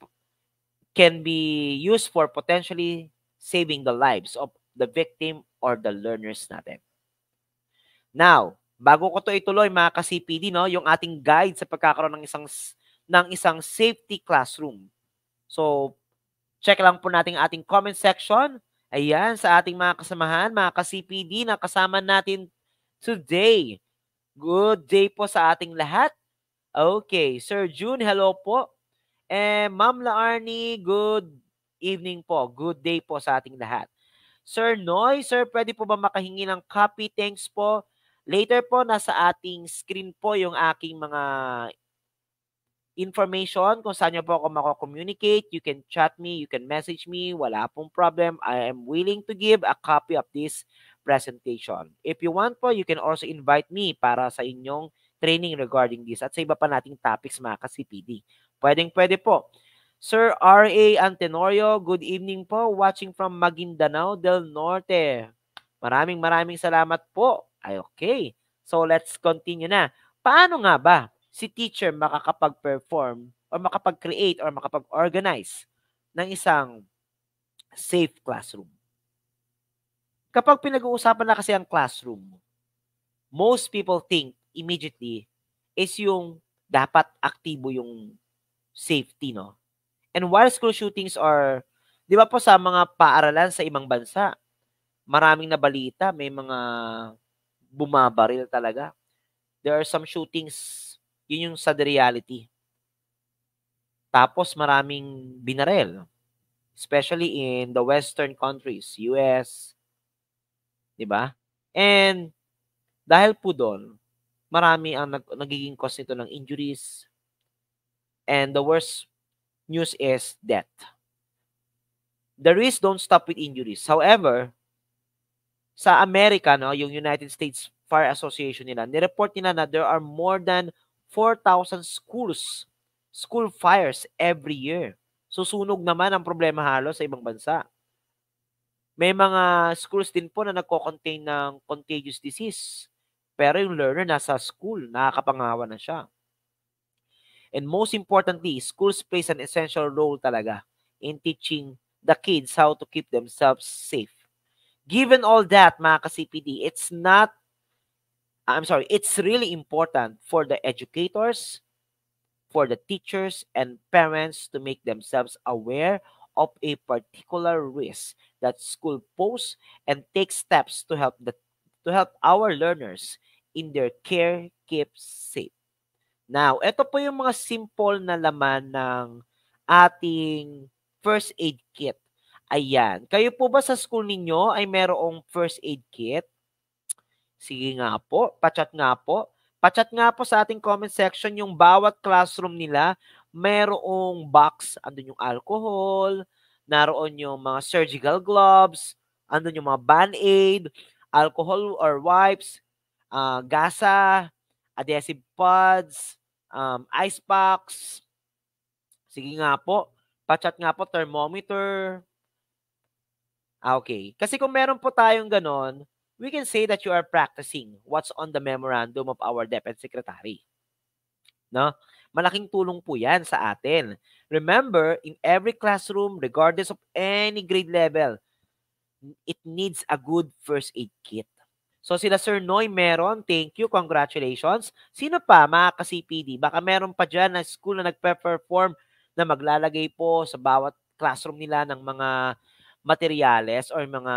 can be used for potentially saving the lives of the victim or the learners natin. Now, bago ko to ituloy mga ka-CPD, no, yung ating guide sa pagkakaroon ng isang ng isang safety classroom. So, check lang po natin ating comment section Ayan, sa ating mga kasamahan, mga ka-CPD na kasama natin today. Good day po sa ating lahat. Okay, Sir June, hello po. Eh, Ma'am Laarni, good evening po. Good day po sa ating lahat. Sir Noy, sir, pwede po ba makahingi ng copy? Thanks po. Later po, nasa ating screen po yung aking mga information kung saan niyo po ako mako-communicate. You can chat me, you can message me. Wala pong problem. I am willing to give a copy of this presentation. If you want po, you can also invite me para sa inyong training regarding this at sa iba pa nating topics mga ka-CPD. Pwedeng pwede po. Sir R.A. Antenorio, good evening po. Watching from Maguindanao del Norte. Maraming maraming salamat po. Ay, okay. So, let's continue na. Paano nga ba si teacher makakapag-perform or makapag-create or makapag-organize ng isang safe classroom. Kapag pinag-uusapan na kasi ang classroom, most people think immediately is yung dapat aktibo yung safety, no? And while school shootings are, di ba po sa mga paaralan sa ibang bansa, maraming nabalita, may mga bumabaril talaga. There are some shootings yun yung sad reality. Tapos maraming binarel. Especially in the western countries, US, 'di ba? And dahil po doon, marami ang nag- nagiging cause nito ng injuries. And the worst news is death. The risks don't stop with injuries. However, sa Amerika, no, yung United States Fire Association nila, nireport nila na there are more than 4,000 schools, school fires every year. Susunog naman ang problema halos sa ibang bansa. May mga schools din po na nagko-contain ng contagious disease. Pero yung learner nasa school, nakakapangawa na siya. And most importantly, schools plays an essential role talaga in teaching the kids how to keep themselves safe. Given all that, mga ka-CPD, it's not I'm sorry, it's really important for the educators, for the teachers and parents to make themselves aware of a particular risk that school poses and take steps to help the to help our learners in their care keep safe. Now, ito po yung mga simple na laman ng ating first aid kit. Ayan. Kayo po ba sa school ninyo ay merong first aid kit? Sige nga po, pachat nga po. Pachat nga po sa ating comment section yung bawat classroom nila. Merong box, andun yung alcohol, naroon yung mga surgical gloves, andun yung mga band-aid, alcohol or wipes, uh, gasa, adhesive pads, um, ice packs. Sige nga po, pachat nga po, thermometer. Ah, okay. Kasi kung meron po tayong ganon, we can say that you are practicing what's on the memorandum of our Defense Secretary. No? Malaking tulong po yan sa atin. Remember, in every classroom, regardless of any grade level, it needs a good first aid kit. So sila Sir Noy meron, thank you, congratulations. Sino pa mga ka-CPD? Baka meron pa dyan na school na nagpe-perform na maglalagay po sa bawat classroom nila ng mga materyales or mga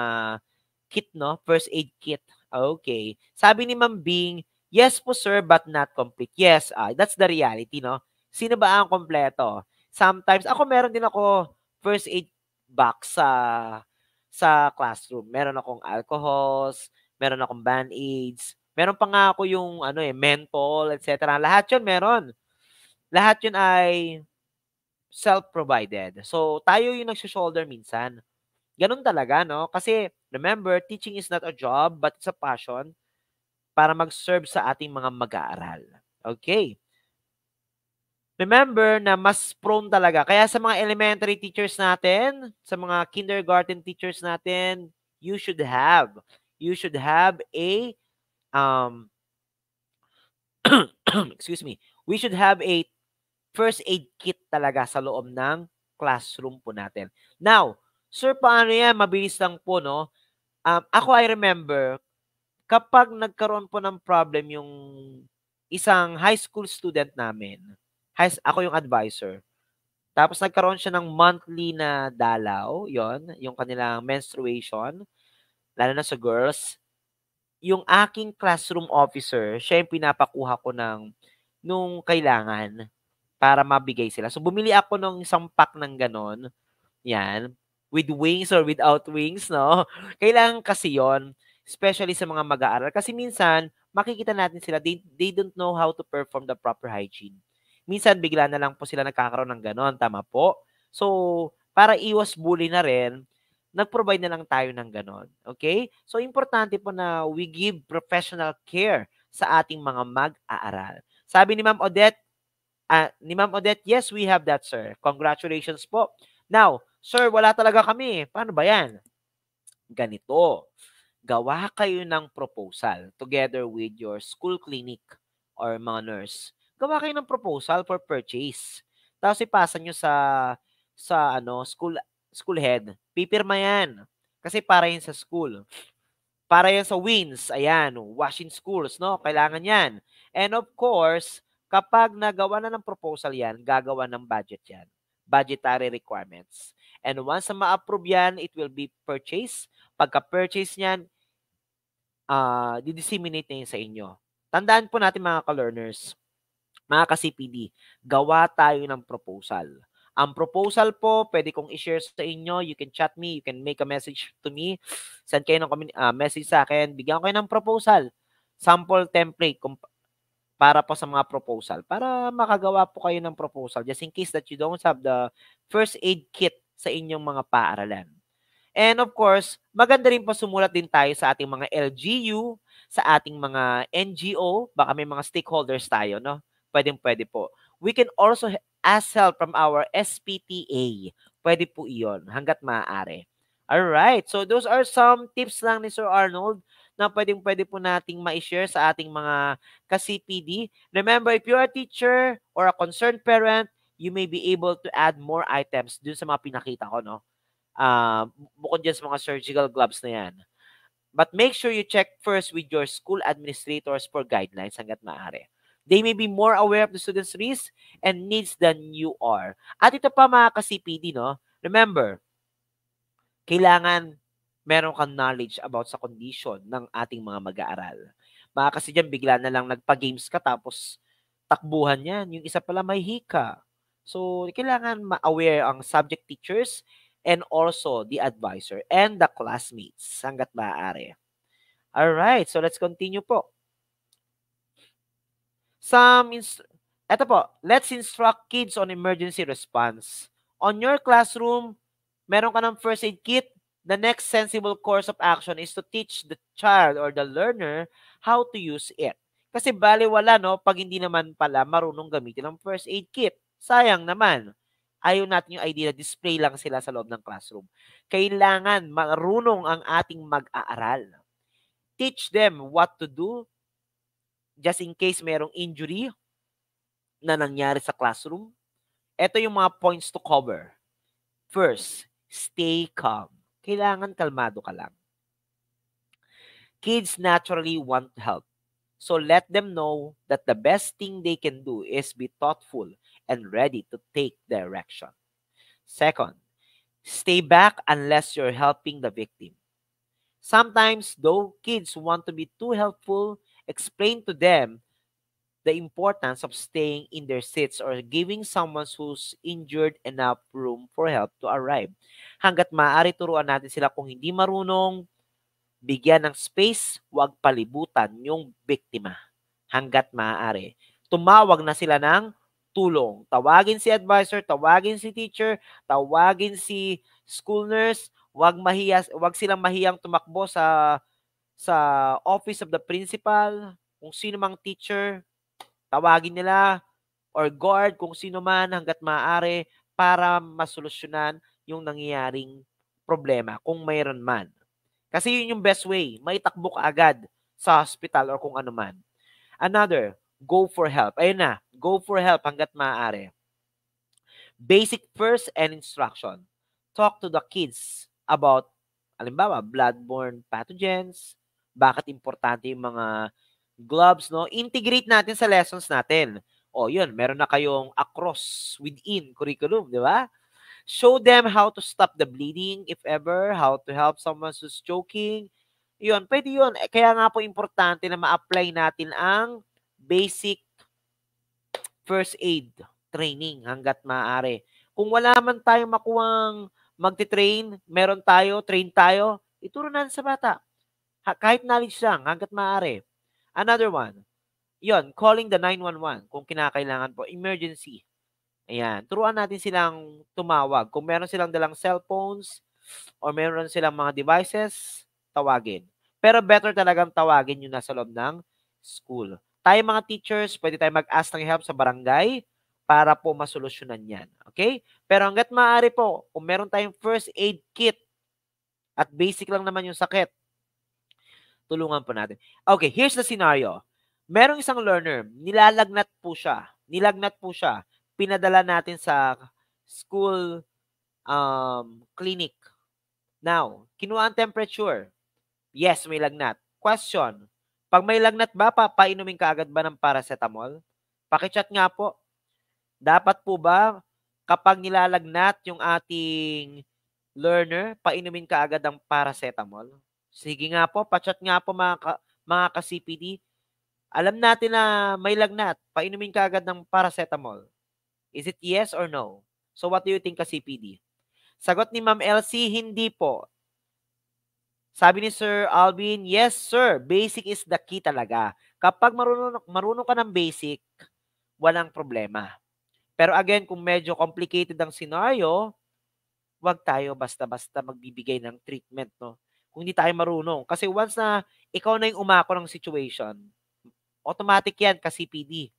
kit, no? First aid kit. Okay. Sabi ni Ma'am Bing, yes po sir, but not complete. Yes, uh, that's the reality, no? Sino ba ang kompleto? Sometimes, ako meron din ako first aid box sa sa classroom. Meron akong alcohols, meron akong band-aids, meron pa nga ako yung ano eh, menthol, etc. Lahat yun meron. Lahat yun ay self-provided. So, tayo yung nag-shoulder minsan. Ganun talaga, no? Kasi, remember, teaching is not a job, but it's a passion para mag-serve sa ating mga mag-aaral. Okay. Remember na mas prone talaga. Kaya sa mga elementary teachers natin, sa mga kindergarten teachers natin, you should have, you should have a, um, excuse me, we should have a first aid kit talaga sa loob ng classroom po natin. Now, Sir, paano yan? Mabilis lang po, no? Um, ako, I remember, kapag nagkaroon po ng problem yung isang high school student namin, high, ako yung advisor, tapos nagkaroon siya ng monthly na dalaw, yon yung kanilang menstruation, lalo na sa girls. Yung aking classroom officer, siya yung pinapakuha ko ng nung kailangan para mabigay sila. So bumili ako ng isang pack ng ganon. Yan with wings or without wings, no? Kailangan kasi yon especially sa mga mag-aaral. Kasi minsan, makikita natin sila, they, they don't know how to perform the proper hygiene. Minsan, bigla na lang po sila nagkakaroon ng ganon, tama po? So, para iwas bully na rin, nag-provide na lang tayo ng ganon. Okay? So, importante po na we give professional care sa ating mga mag-aaral. Sabi ni Ma'am Odette, uh, ni Ma'am Odette, yes, we have that, sir. Congratulations po. Now, Sir, wala talaga kami. Paano ba yan? Ganito. Gawa kayo ng proposal together with your school clinic or mga nurse. Gawa kayo ng proposal for purchase. Tapos ipasa nyo sa sa ano school school head. Pipirma yan. Kasi para yan sa school. Para yan sa wins. Ayan, washing schools, no? Kailangan yan. And of course, kapag nagawa na ng proposal yan, gagawa ng budget yan. Budgetary requirements. And once na ma-approve yan, it will be purchase. Pagka-purchase niyan, uh, di-disseminate na yun sa inyo. Tandaan po natin mga ka-learners, mga ka-CPD, gawa tayo ng proposal. Ang proposal po, pwede kong i-share sa inyo. You can chat me. You can make a message to me. Send kayo ng uh, message sa akin. Bigyan ko kayo ng proposal. Sample template kung, para po sa mga proposal. Para makagawa po kayo ng proposal. Just in case that you don't have the first aid kit sa inyong mga paaralan. And of course, maganda rin po sumulat din tayo sa ating mga LGU, sa ating mga NGO, baka may mga stakeholders tayo, no? Pwedeng pwede po. We can also ask help from our SPTA. Pwede po iyon hanggat maaari. Alright, so those are some tips lang ni Sir Arnold na pwedeng pwede po nating ma-share sa ating mga ka-CPD. Remember, if you're a teacher or a concerned parent, you may be able to add more items dun sa mga pinakita ko, no? Uh, bukod dyan sa mga surgical gloves na yan. But make sure you check first with your school administrators for guidelines hanggat maaari. They may be more aware of the students' risks and needs than you are. At ito pa mga ka-CPD, no? Remember, kailangan meron kang knowledge about sa condition ng ating mga mag-aaral. Baka kasi dyan bigla na lang nagpa-games ka tapos takbuhan yan. Yung isa pala may hika. So, kailangan ma-aware ang subject teachers and also the advisor and the classmates hanggat maaari. right, so let's continue po. Some Ito po, let's instruct kids on emergency response. On your classroom, meron ka ng first aid kit. The next sensible course of action is to teach the child or the learner how to use it. Kasi baliwala, no, pag hindi naman pala marunong gamitin ang first aid kit. Sayang naman. Ayaw natin yung idea na display lang sila sa loob ng classroom. Kailangan marunong ang ating mag-aaral. Teach them what to do just in case merong injury na nangyari sa classroom. Ito yung mga points to cover. First, stay calm. Kailangan kalmado ka lang. Kids naturally want help. So let them know that the best thing they can do is be thoughtful and ready to take direction. Second, stay back unless you're helping the victim. Sometimes, though, kids want to be too helpful, explain to them the importance of staying in their seats or giving someone who's injured enough room for help to arrive. Hanggat maaari, turuan natin sila kung hindi marunong, bigyan ng space, huwag palibutan yung biktima. Hanggat maaari. Tumawag na sila ng tulong. Tawagin si advisor, tawagin si teacher, tawagin si school nurse, wag mahiya, wag silang mahiyang tumakbo sa sa office of the principal, kung sino mang teacher, tawagin nila or guard kung sino man hangga't maaari para masolusyunan yung nangyayaring problema kung mayroon man. Kasi yun yung best way, maitakbo ka agad sa hospital or kung ano man. Another, go for help. Ayun na, go for help hanggat maaari. Basic first and instruction. Talk to the kids about, alimbawa, bloodborne pathogens, bakit importante yung mga gloves, no? Integrate natin sa lessons natin. O, yun, meron na kayong across, within curriculum, di ba? Show them how to stop the bleeding, if ever, how to help someone who's choking. Yun, pwede yun. Eh, kaya nga po importante na ma-apply natin ang basic first aid training hanggat maaari. Kung wala man tayong makuwang magte-train, meron tayo, train tayo, ituro na sa bata. kahit knowledge lang, hanggat maaari. Another one, yon calling the 911 kung kinakailangan po, emergency. Ayan, turuan natin silang tumawag. Kung meron silang dalang cellphones or meron silang mga devices, tawagin. Pero better talagang tawagin yung nasa loob ng school. Tayo mga teachers, pwede tayo mag-ask ng help sa barangay para po masolusyonan yan. Okay? Pero hanggat maaari po, kung meron tayong first aid kit at basic lang naman yung sakit, tulungan po natin. Okay, here's the scenario. Merong isang learner, nilalagnat po siya. Nilagnat po siya. Pinadala natin sa school um, clinic. Now, kinuha ang temperature. Yes, may lagnat. Question, pag may lagnat ba, papainumin ka agad ba ng paracetamol? Pakichat nga po. Dapat po ba kapag nilalagnat yung ating learner, painumin ka agad ng paracetamol? Sige nga po, pachat nga po mga, ka, mga ka-CPD. Alam natin na may lagnat, painumin ka agad ng paracetamol. Is it yes or no? So what do you think ka-CPD? Sagot ni Ma'am LC, hindi po. Sabi ni Sir Alvin, yes sir, basic is the key talaga. Kapag marunong, marunong ka ng basic, walang problema. Pero again, kung medyo complicated ang scenario, wag tayo basta-basta magbibigay ng treatment, no? Kung hindi tayo marunong. Kasi once na ikaw na yung umako ng situation, automatic yan kasi PD.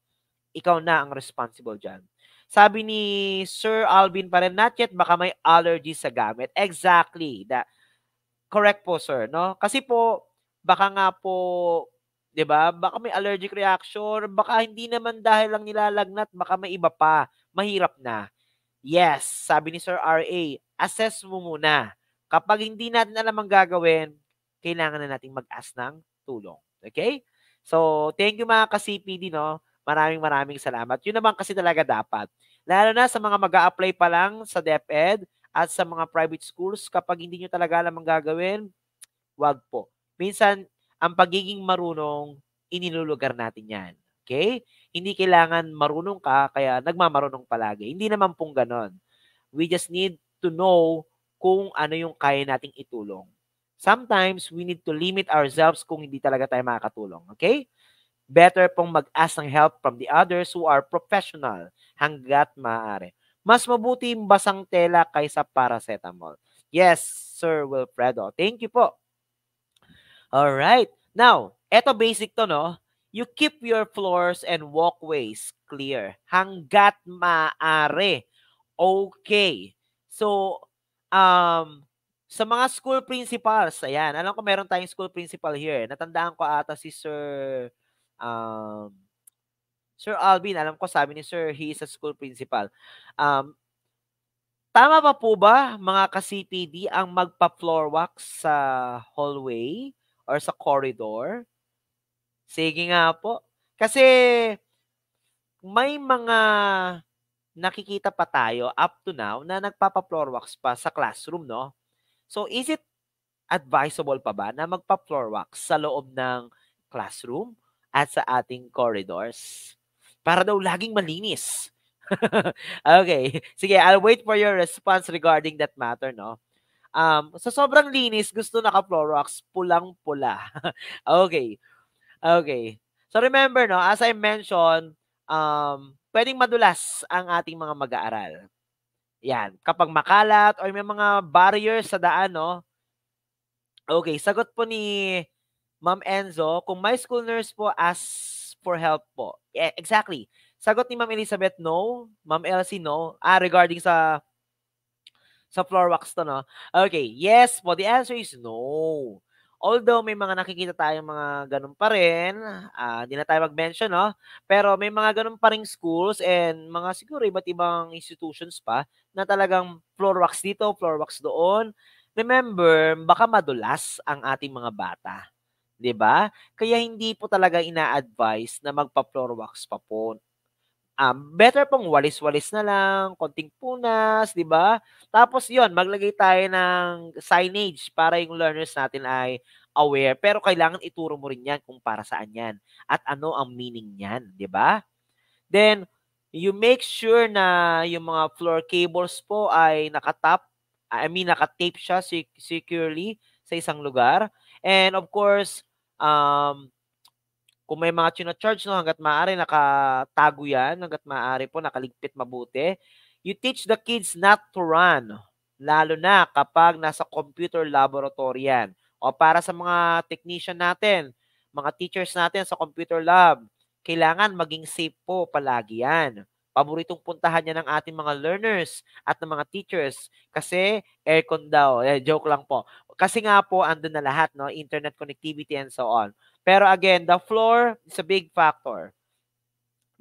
Ikaw na ang responsible dyan. Sabi ni Sir Alvin pa rin, not yet, baka may allergy sa gamit. Exactly. That, Correct po, sir. No? Kasi po, baka nga po, 'di ba? Baka may allergic reaction, baka hindi naman dahil lang nilalagnat, baka may iba pa. Mahirap na. Yes, sabi ni Sir RA, assess mo muna. Kapag hindi natin alam ang gagawin, kailangan na nating mag-ask ng tulong. Okay? So, thank you mga ka-CPD, no? Maraming maraming salamat. Yun naman kasi talaga dapat. Lalo na sa mga mag apply pa lang sa DepEd, at sa mga private schools, kapag hindi nyo talaga alam ang gagawin, wag po. Minsan, ang pagiging marunong, inilulugar natin yan. Okay? Hindi kailangan marunong ka, kaya nagmamarunong palagi. Hindi naman pong ganon. We just need to know kung ano yung kaya nating itulong. Sometimes, we need to limit ourselves kung hindi talaga tayo makakatulong. Okay? Better pong mag-ask ng help from the others who are professional hanggat maaari mas mabuti yung basang tela kaysa paracetamol. Yes, Sir Wilfredo. Thank you po. All right. Now, eto basic to, no? You keep your floors and walkways clear hanggat maaari. Okay. So, um, sa mga school principals, ayan, alam ko meron tayong school principal here. Natandaan ko ata si Sir um, Sir Alvin, alam ko sabi ni Sir, he is a school principal. Um, tama pa po ba mga ka-CPD ang magpa-floor wax sa hallway or sa corridor? Sige nga po. Kasi may mga nakikita pa tayo up to now na nagpapa-floor wax pa sa classroom, no? So is it advisable pa ba na magpa-floor wax sa loob ng classroom at sa ating corridors? Para daw laging malinis. okay. Sige, I'll wait for your response regarding that matter, no? Um, sa sobrang linis, gusto naka-Clorox, pulang-pula. okay. Okay. So remember, no, as I mentioned, um, pwedeng madulas ang ating mga mag-aaral. Yan. Kapag makalat or may mga barriers sa daan, no? Okay, sagot po ni Ma'am Enzo, kung my school nurse po as for help po. Yeah, exactly. Sagot ni Ma'am Elizabeth, no. Ma'am Elsie, no. Ah, regarding sa sa floor wax to, no? Okay, yes po. The answer is no. Although may mga nakikita tayong mga ganun pa rin, uh, hindi na tayo mag-mention, no? Pero may mga ganun pa rin schools and mga siguro iba't ibang institutions pa na talagang floor wax dito, floor wax doon. Remember, baka madulas ang ating mga bata. 'di ba? Kaya hindi po talaga ina-advise na magpa-floor wax pa po. Um, better pong walis-walis na lang, konting punas, 'di ba? Tapos 'yon, maglagay tayo ng signage para yung learners natin ay aware, pero kailangan ituro mo rin 'yan kung para saan 'yan at ano ang meaning niyan, 'di ba? Then you make sure na yung mga floor cables po ay nakatap, I mean nakatape siya securely sa isang lugar. And of course, Um, kung may mga charge no, hanggat maaari, nakatago yan, hanggat maaari po, nakaligpit mabuti. You teach the kids not to run, lalo na kapag nasa computer laboratory yan. O para sa mga technician natin, mga teachers natin sa computer lab, kailangan maging safe po palagi yan. Paboritong puntahan niya ng ating mga learners at ng mga teachers kasi aircon daw. Eh, joke lang po. Kasi nga po, andun na lahat, no? Internet connectivity and so on. Pero again, the floor is a big factor.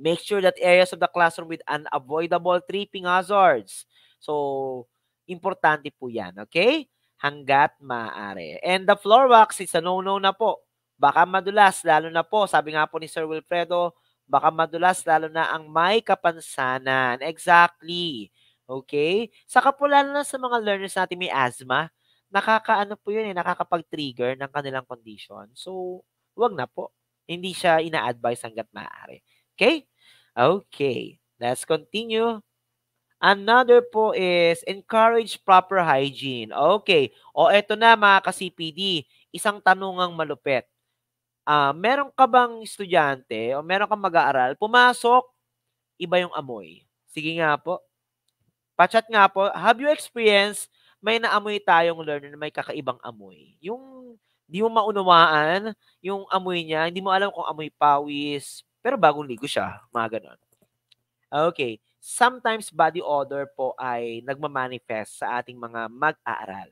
Make sure that areas of the classroom with unavoidable tripping hazards. So, importante po yan, okay? Hanggat maaari. And the floor wax is a no-no na po. Baka madulas, lalo na po, sabi nga po ni Sir Wilfredo, Baka madulas lalo na ang may kapansanan. Exactly. Okay? Sa po lalo na sa mga learners natin may asthma, nakakaano po yun eh, nakakapag-trigger ng kanilang condition. So, wag na po. Hindi siya ina-advise hanggat maaari. Okay? Okay. Let's continue. Another po is encourage proper hygiene. Okay. O eto na mga ka-CPD, isang tanungang malupet uh, meron ka bang estudyante o meron kang mag-aaral, pumasok, iba yung amoy. Sige nga po. Pachat nga po, have you experienced may naamoy tayong learner na may kakaibang amoy? Yung di mo maunawaan yung amoy niya, hindi mo alam kung amoy pawis, pero bagong ligo siya, mga ganon. Okay. Sometimes body odor po ay nagmamanifest sa ating mga mag-aaral.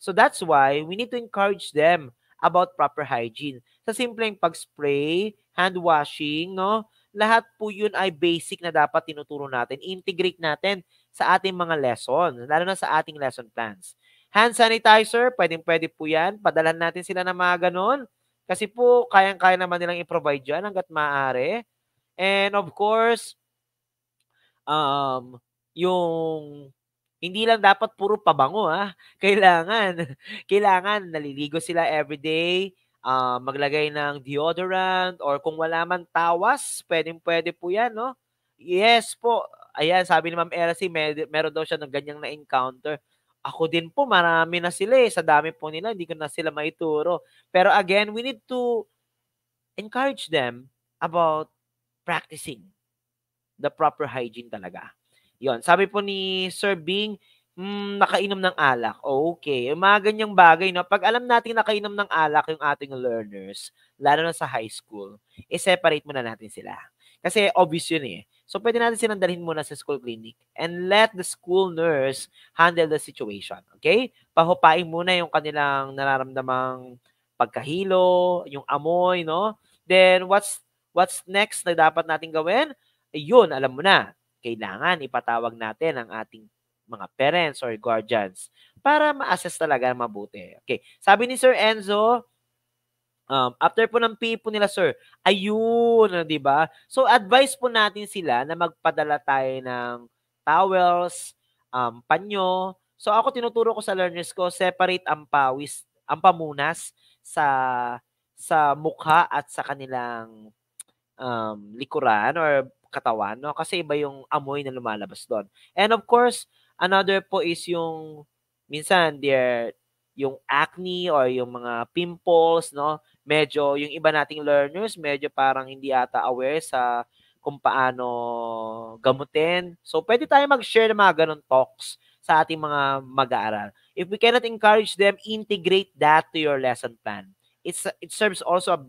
So that's why we need to encourage them about proper hygiene sa simpleng pag-spray, hand washing, no? Lahat po yun ay basic na dapat tinuturo natin. Integrate natin sa ating mga lesson, lalo na sa ating lesson plans. Hand sanitizer, pwedeng pwede po yan. Padalan natin sila ng mga ganun. Kasi po, kayang-kaya naman nilang i-provide dyan hanggat maaari. And of course, um, yung hindi lang dapat puro pabango ha. Ah. Kailangan, kailangan naliligo sila everyday uh, maglagay ng deodorant or kung wala man tawas, pwedeng pwede po yan, no? Yes po. Ayan, sabi ni Ma'am Elsie, mer- meron daw siya ng ganyang na-encounter. Ako din po, marami na sila eh. Sa dami po nila, hindi ko na sila maituro. Pero again, we need to encourage them about practicing the proper hygiene talaga. Yon. Sabi po ni Sir Bing, mm, nakainom ng alak. Oh, okay. Yung mga ganyang bagay, no? pag alam natin nakainom ng alak yung ating learners, lalo na sa high school, i-separate muna natin sila. Kasi obvious yun eh. So pwede natin silang dalhin muna sa school clinic and let the school nurse handle the situation. Okay? Pahupain muna yung kanilang nararamdamang pagkahilo, yung amoy, no? Then what's what's next na dapat natin gawin? Ayun, alam mo na. Kailangan ipatawag natin ang ating mga parents or guardians para ma-assess talaga mabuti. Okay. Sabi ni Sir Enzo, um, after po ng PE po nila, sir, ayun, di ba? So, advice po natin sila na magpadala tayo ng towels, um, panyo. So, ako tinuturo ko sa learners ko, separate ang pawis, ang pamunas sa sa mukha at sa kanilang um, likuran or katawan, no? Kasi iba yung amoy na lumalabas doon. And of course, Another po is yung minsan there yung acne or yung mga pimples, no? Medyo yung iba nating learners medyo parang hindi ata aware sa kung paano gamutin. So pwede tayo mag-share ng mga ganun talks sa ating mga mag-aaral. If we cannot encourage them, integrate that to your lesson plan. It's it serves also a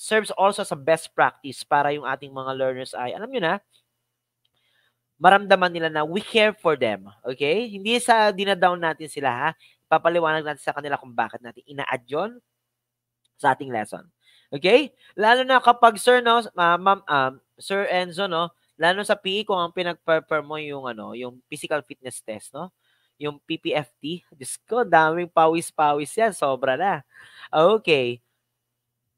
serves also as a best practice para yung ating mga learners ay alam niyo na maramdaman nila na we care for them. Okay? Hindi sa dinadown natin sila ha. Papaliwanag natin sa kanila kung bakit natin ina-add yun sa ating lesson. Okay? Lalo na kapag sir no, uh, ma'am, uh, sir Enzo no, lalo sa PE kung ang pinag-perform mo yung ano, yung physical fitness test no, yung PPFT, Diyos ko, daming pawis-pawis yan, sobra na. Okay.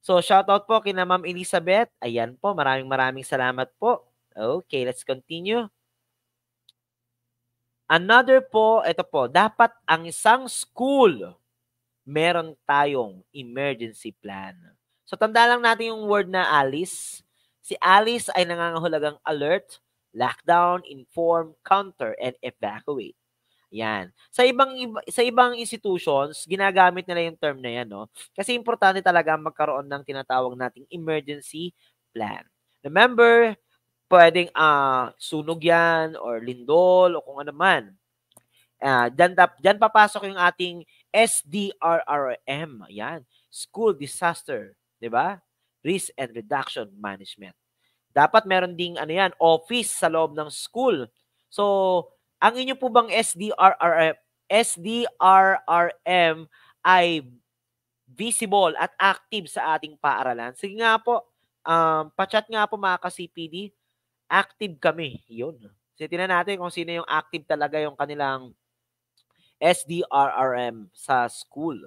So, shout out po kina Ma'am Elizabeth. Ayan po, maraming maraming salamat po. Okay, let's continue. Another po, ito po, dapat ang isang school meron tayong emergency plan. So tanda lang natin yung word na Alice. Si Alice ay nangangahulagang alert, lockdown, inform, counter, and evacuate. Yan. Sa ibang sa ibang institutions, ginagamit nila yung term na yan, no? Kasi importante talaga magkaroon ng tinatawag nating emergency plan. Remember, pwedeng uh, sunog yan or lindol o kung ano man. Uh, dyan, dyan papasok yung ating SDRRM. Yan. School Disaster. di ba? Risk and Reduction Management. Dapat meron ding ano yan, office sa loob ng school. So, ang inyo po bang SDRRM, SDRRM ay visible at active sa ating paaralan? Sige nga po, um, pachat nga po mga ka-CPD active kami. Yun. So, tinan natin kung sino yung active talaga yung kanilang SDRRM sa school.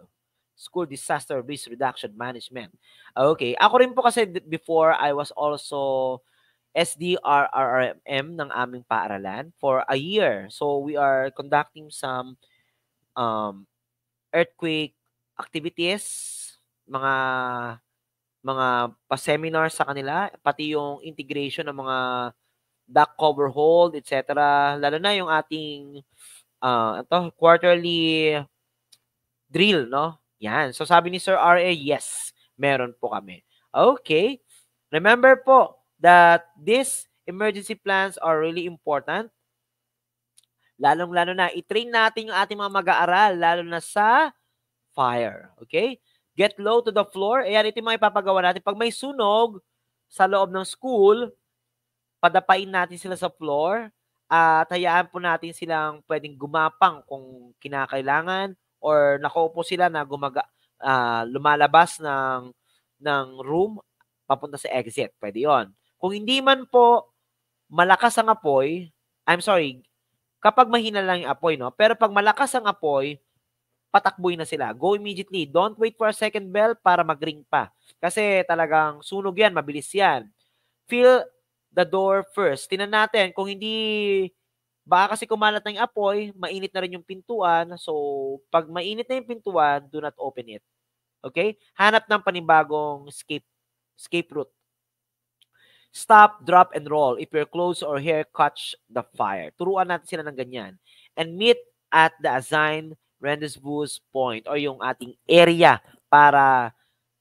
School Disaster Risk Reduction Management. Okay. Ako rin po kasi before, I was also SDRRM ng aming paaralan for a year. So, we are conducting some um, earthquake activities, mga mga pa-seminar sa kanila, pati yung integration ng mga back cover hold, etc. Lalo na yung ating uh, ito, quarterly drill, no? Yan. So sabi ni Sir RA, yes, meron po kami. Okay. Remember po that these emergency plans are really important. Lalong-lalo na, i-train natin yung ating mga mag-aaral, lalo na sa fire. Okay? get low to the floor. Ayan, eh, ito yung mga ipapagawa natin. Pag may sunog sa loob ng school, padapain natin sila sa floor at hayaan po natin silang pwedeng gumapang kung kinakailangan or nakaupo sila na gumaga, uh, lumalabas ng, ng room papunta sa exit. Pwede yon. Kung hindi man po malakas ang apoy, I'm sorry, kapag mahina lang yung apoy, no? Pero pag malakas ang apoy, patakboy na sila. Go immediately. Don't wait for a second bell para magring pa. Kasi talagang sunog yan, mabilis yan. Feel the door first. Tinan natin kung hindi baka kasi kumalat na yung apoy, mainit na rin yung pintuan. So, pag mainit na yung pintuan, do not open it. Okay? Hanap ng panibagong escape, escape route. Stop, drop, and roll if your clothes or hair catch the fire. Turuan natin sila ng ganyan. And meet at the assigned Rendezvous Point or yung ating area para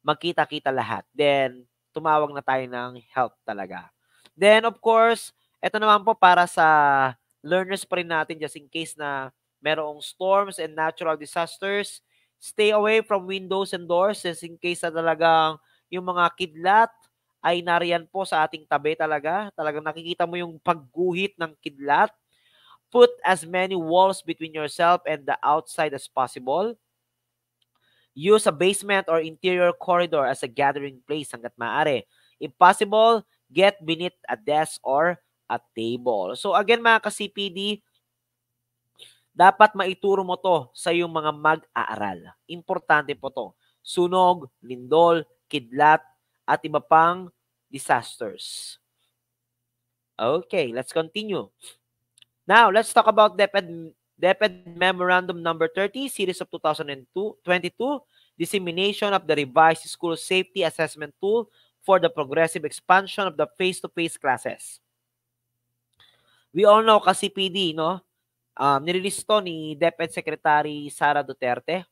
magkita-kita lahat. Then, tumawag na tayo ng help talaga. Then, of course, ito naman po para sa learners pa rin natin just in case na merong storms and natural disasters. Stay away from windows and doors just in case na talagang yung mga kidlat ay nariyan po sa ating tabi talaga. Talagang nakikita mo yung pagguhit ng kidlat Put as many walls between yourself and the outside as possible. Use a basement or interior corridor as a gathering place hanggat maaari. If possible, get beneath a desk or a table. So again mga ka-CPD, dapat maituro mo to sa iyong mga mag-aaral. Importante po to. Sunog, lindol, kidlat, at iba pang disasters. Okay, let's continue. Now, let's talk about DepEd, DepEd Memorandum Number 30, Series of 2022, Dissemination of the Revised School Safety Assessment Tool for the Progressive Expansion of the Face-to-Face Classes. We all know kasi PD, no? Um, nirelease to ni DepEd Secretary Sara Duterte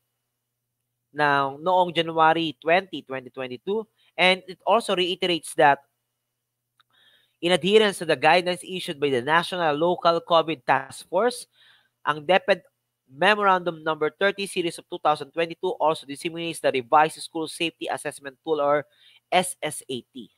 na noong January 20, 2022. And it also reiterates that In adherence to the guidance issued by the National Local COVID Task Force, ang DepEd Memorandum Number 30 Series of 2022 also disseminates the Revised School Safety Assessment Tool or SSAT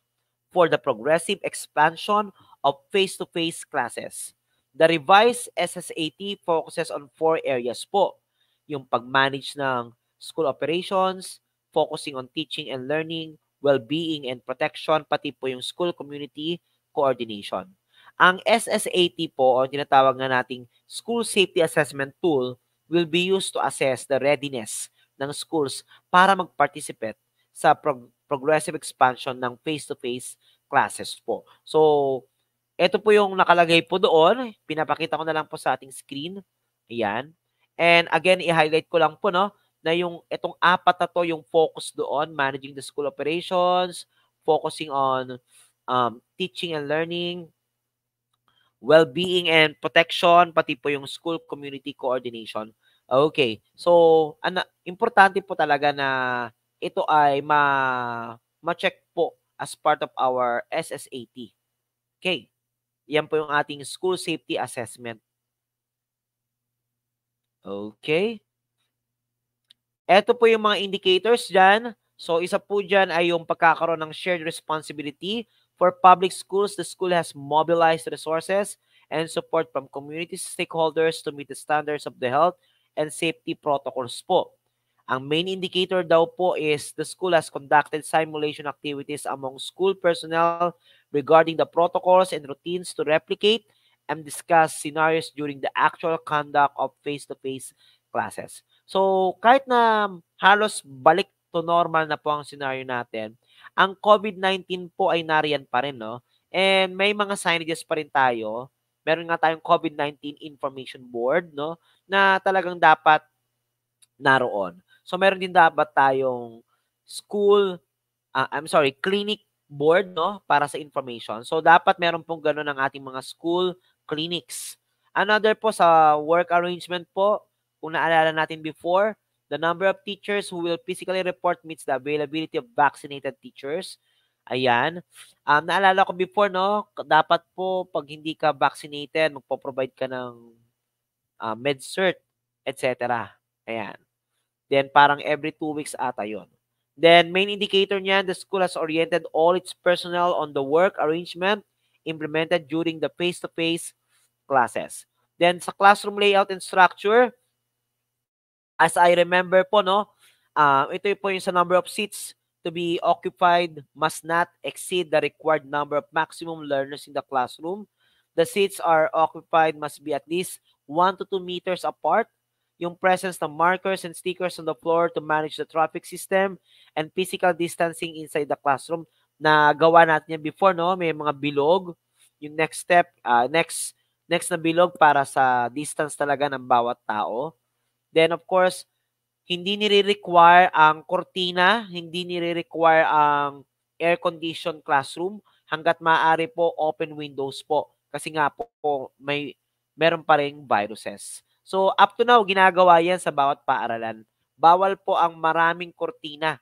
for the progressive expansion of face-to-face -face classes. The revised SSAT focuses on four areas po. Yung pag-manage ng school operations, focusing on teaching and learning, well-being and protection, pati po yung school community, coordination. Ang SSAT po, o tinatawag na nating School Safety Assessment Tool, will be used to assess the readiness ng schools para mag-participate sa prog- progressive expansion ng face-to-face classes po. So, ito po yung nakalagay po doon. Pinapakita ko na lang po sa ating screen. Ayan. And again, i-highlight ko lang po, no, na yung itong apat na to, yung focus doon, managing the school operations, focusing on um, teaching and learning, well-being and protection, pati po yung school community coordination. Okay. So, ana, importante po talaga na ito ay ma ma-check po as part of our SSAT. Okay. Yan po yung ating school safety assessment. Okay. Ito po yung mga indicators dyan. So, isa po dyan ay yung pagkakaroon ng shared responsibility For public schools, the school has mobilized resources and support from community stakeholders to meet the standards of the health and safety protocols po. Ang main indicator daw po is the school has conducted simulation activities among school personnel regarding the protocols and routines to replicate and discuss scenarios during the actual conduct of face-to-face -face classes. So, kahit na halos balik to normal na po ang scenario natin, ang COVID-19 po ay nariyan pa rin, no? And may mga signages pa rin tayo. Meron nga tayong COVID-19 Information Board, no? Na talagang dapat naroon. So, meron din dapat tayong school, uh, I'm sorry, clinic board, no? Para sa information. So, dapat meron pong ganun ang ating mga school clinics. Another po sa work arrangement po, kung naalala natin before, The number of teachers who will physically report meets the availability of vaccinated teachers. Ayan. Um, naalala ko before, no, dapat po pag hindi ka vaccinated, magpo-provide ka ng uh, med cert, etc. Ayan. Then parang every two weeks ata yon. Then main indicator niyan, the school has oriented all its personnel on the work arrangement implemented during the face-to-face -face classes. Then sa classroom layout and structure, As I remember po, no, uh, ah, ito po yung sa number of seats to be occupied must not exceed the required number of maximum learners in the classroom. The seats are occupied must be at least 1 to 2 meters apart. Yung presence ng markers and stickers on the floor to manage the traffic system and physical distancing inside the classroom na gawa natin yan before, no? May mga bilog. Yung next step, uh, next next na bilog para sa distance talaga ng bawat tao. Then of course, hindi nire-require ang cortina, hindi nire-require ang air conditioned classroom hanggat maaari po open windows po kasi nga po, po may meron pa ring viruses. So up to now ginagawa 'yan sa bawat paaralan. Bawal po ang maraming cortina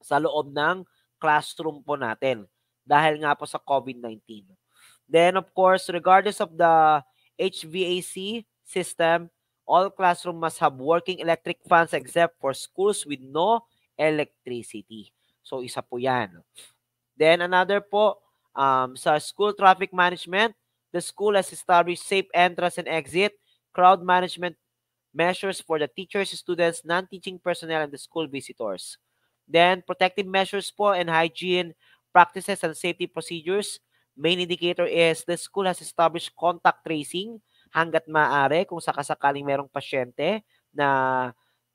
sa loob ng classroom po natin dahil nga po sa COVID-19. Then of course, regardless of the HVAC system, all classroom must have working electric fans except for schools with no electricity. So, isa po yan. Then, another po, um, sa school traffic management, the school has established safe entrance and exit, crowd management measures for the teachers, students, non-teaching personnel, and the school visitors. Then, protective measures po and hygiene practices and safety procedures. Main indicator is the school has established contact tracing, hanggat maaari kung sakasakaling merong pasyente na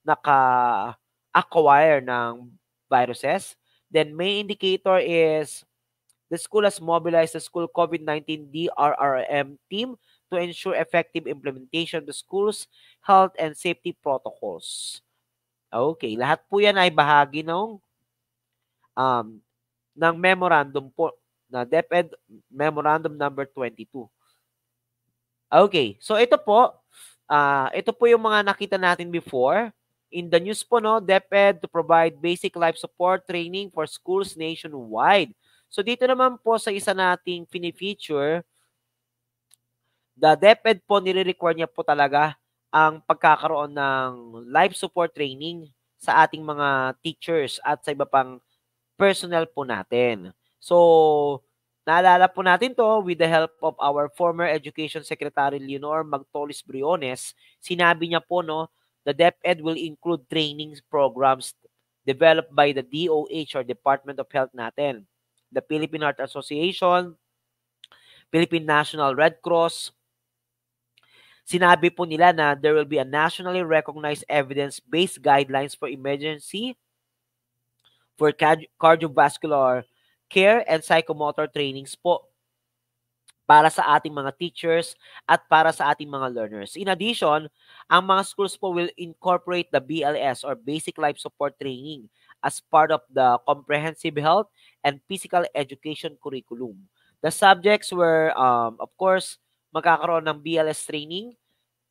naka-acquire ng viruses. Then main indicator is the school has mobilized the school COVID-19 DRRM team to ensure effective implementation of the school's health and safety protocols. Okay, lahat po yan ay bahagi ng um, ng memorandum po na DepEd memorandum number 22. Okay, so ito po, uh, ito po yung mga nakita natin before. In the news po, no, DepEd to provide basic life support training for schools nationwide. So dito naman po sa isa nating pinifeature, the DepEd po nire-require niya po talaga ang pagkakaroon ng life support training sa ating mga teachers at sa iba pang personnel po natin. So, Naalala po natin to with the help of our former Education Secretary Leonor Magtolis Briones. Sinabi niya po no, the DepEd will include training programs developed by the DOH or Department of Health natin. The Philippine Heart Association, Philippine National Red Cross. Sinabi po nila na there will be a nationally recognized evidence-based guidelines for emergency for cardiovascular care and psychomotor trainings po para sa ating mga teachers at para sa ating mga learners. In addition, ang mga schools po will incorporate the BLS or Basic Life Support Training as part of the Comprehensive Health and Physical Education Curriculum. The subjects were, um, of course, magkakaroon ng BLS training.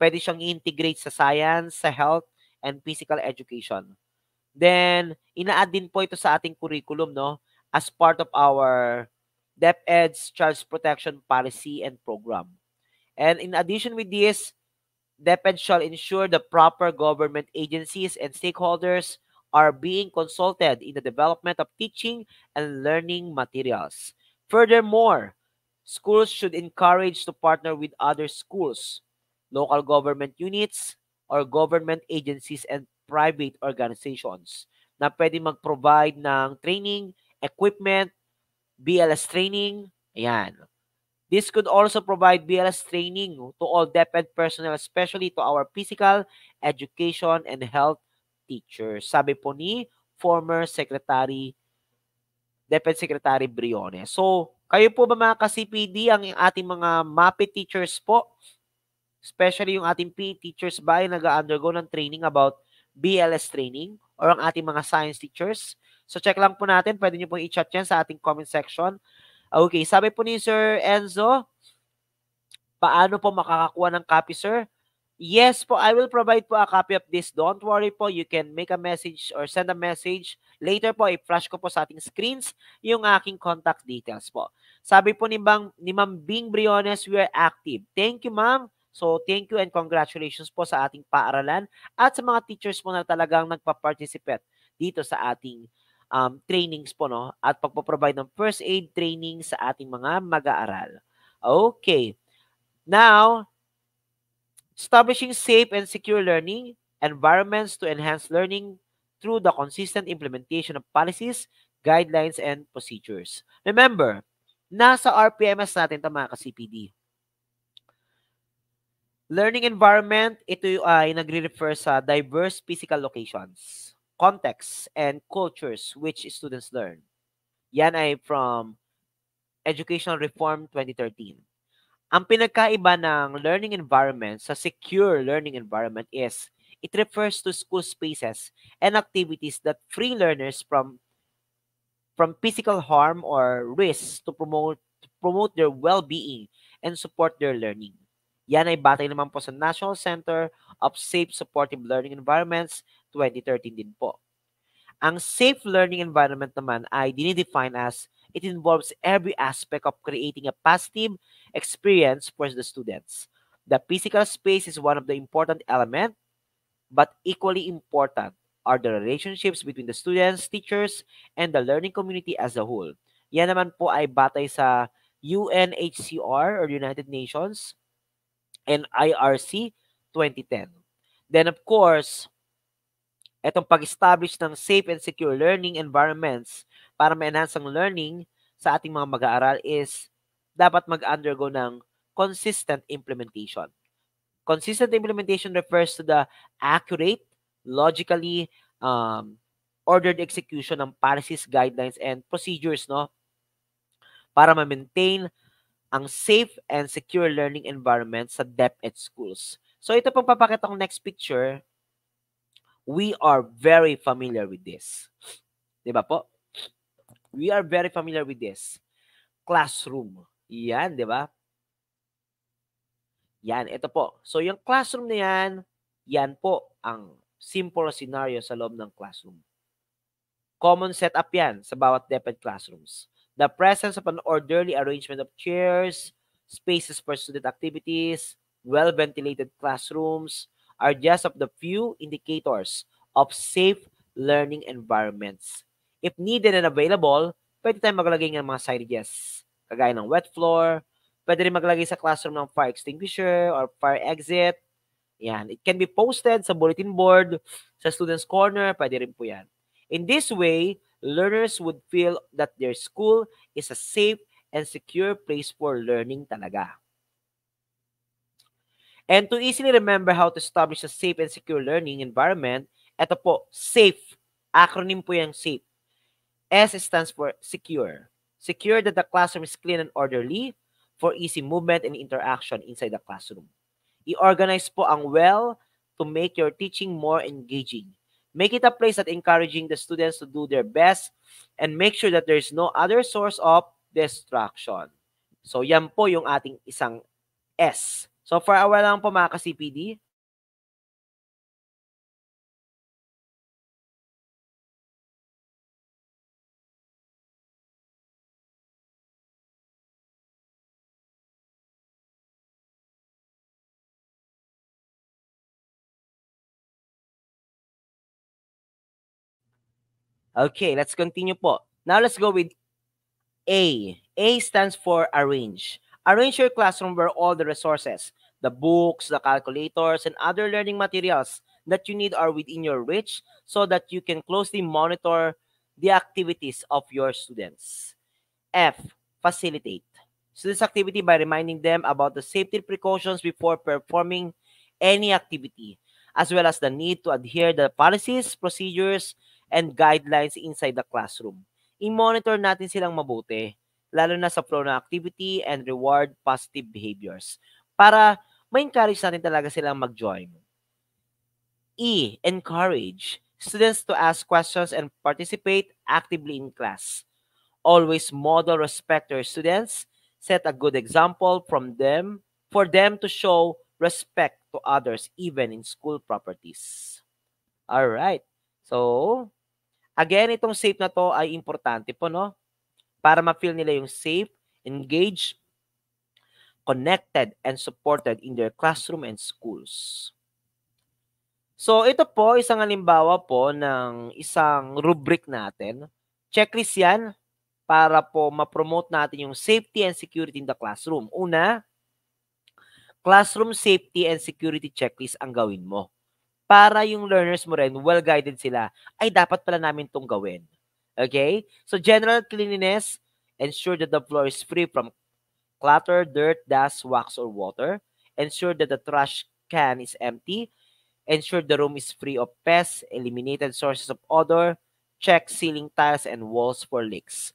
Pwede siyang integrate sa science, sa health, and physical education. Then, ina-add din po ito sa ating curriculum, no? as part of our DepEd's Child Protection Policy and Program. And in addition with this, DepEd shall ensure the proper government agencies and stakeholders are being consulted in the development of teaching and learning materials. Furthermore, schools should encourage to partner with other schools, local government units, or government agencies and private organizations na pwede mag-provide ng training equipment, BLS training, ayan. This could also provide BLS training to all DepEd personnel, especially to our physical, education, and health teachers. Sabi po ni former Secretary, DepEd Secretary Briones. So, kayo po ba mga ka-CPD, ang ating mga MAPE teachers po, especially yung ating PE teachers ba ay nag-undergo ng training about BLS training or ang ating mga science teachers, So check lang po natin. Pwede nyo pong i-chat yan sa ating comment section. Okay, sabi po ni Sir Enzo, paano po makakakuha ng copy, sir? Yes po, I will provide po a copy of this. Don't worry po, you can make a message or send a message. Later po, i-flash ko po sa ating screens yung aking contact details po. Sabi po ni, Bang, ni Ma'am Bing Briones, we are active. Thank you, ma'am. So, thank you and congratulations po sa ating paaralan at sa mga teachers po na talagang nagpa-participate dito sa ating um, trainings po no at pagpo-provide ng first aid training sa ating mga mag-aaral. Okay. Now, establishing safe and secure learning environments to enhance learning through the consistent implementation of policies, guidelines, and procedures. Remember, nasa RPMS natin ito mga ka-CPD. Learning environment, ito ay nagre-refer sa diverse physical locations contexts and cultures which students learn. Yan ay from Educational Reform 2013. Ang pinagkaiba ng learning environment sa secure learning environment is it refers to school spaces and activities that free learners from from physical harm or risks to promote to promote their well-being and support their learning. Yan ay batay naman po sa National Center of Safe Supportive Learning Environments 2013 din po. Ang safe learning environment naman ay dinidefine as it involves every aspect of creating a positive experience for the students. The physical space is one of the important element, but equally important are the relationships between the students, teachers, and the learning community as a whole. Yan naman po ay batay sa UNHCR or United Nations and IRC 2010. Then of course, itong pag-establish ng safe and secure learning environments para ma-enhance ang learning sa ating mga mag-aaral is dapat mag-undergo ng consistent implementation. Consistent implementation refers to the accurate, logically um, ordered execution ng policies, guidelines, and procedures no para ma-maintain ang safe and secure learning environment sa DepEd schools. So ito pong papakita kong next picture we are very familiar with this. 'Di ba po? We are very familiar with this. Classroom. Yan, 'di ba? Yan, ito po. So yung classroom na yan, yan po ang simple scenario sa loob ng classroom. Common setup yan sa bawat DepEd classrooms. The presence of an orderly arrangement of chairs, spaces for student activities, well-ventilated classrooms, are just of the few indicators of safe learning environments. If needed and available, pwede tayong maglagay ng mga signages, kagaya ng wet floor, pwede rin maglagay sa classroom ng fire extinguisher or fire exit. Yan. It can be posted sa bulletin board, sa student's corner, pwede rin po yan. In this way, learners would feel that their school is a safe and secure place for learning talaga. And to easily remember how to establish a safe and secure learning environment, ito po, SAFE. Acronym po yung SAFE. S stands for secure. Secure that the classroom is clean and orderly for easy movement and interaction inside the classroom. I-organize po ang well to make your teaching more engaging. Make it a place that encouraging the students to do their best and make sure that there's no other source of distraction. So yan po yung ating isang S So for a while lang po mga ka-CPD, Okay, let's continue po. Now let's go with A. A stands for arrange. Arrange your classroom where all the resources, the books, the calculators, and other learning materials that you need are within your reach so that you can closely monitor the activities of your students. F. Facilitate students' activity by reminding them about the safety precautions before performing any activity, as well as the need to adhere the policies, procedures, and guidelines inside the classroom. I-monitor natin silang mabuti lalo na sa flow ng activity and reward positive behaviors para ma-encourage natin talaga silang mag-join. E. Encourage students to ask questions and participate actively in class. Always model respect to your students. Set a good example from them for them to show respect to others even in school properties. All right. So, again, itong safe na to ay importante po, no? para ma-feel nila yung safe, engaged, connected, and supported in their classroom and schools. So ito po, isang halimbawa po ng isang rubric natin. Checklist yan para po ma-promote natin yung safety and security in the classroom. Una, classroom safety and security checklist ang gawin mo. Para yung learners mo rin, well-guided sila, ay dapat pala namin itong gawin Okay? So general cleanliness, ensure that the floor is free from clutter, dirt, dust, wax, or water. Ensure that the trash can is empty. Ensure the room is free of pests, eliminated sources of odor. Check ceiling tiles and walls for leaks.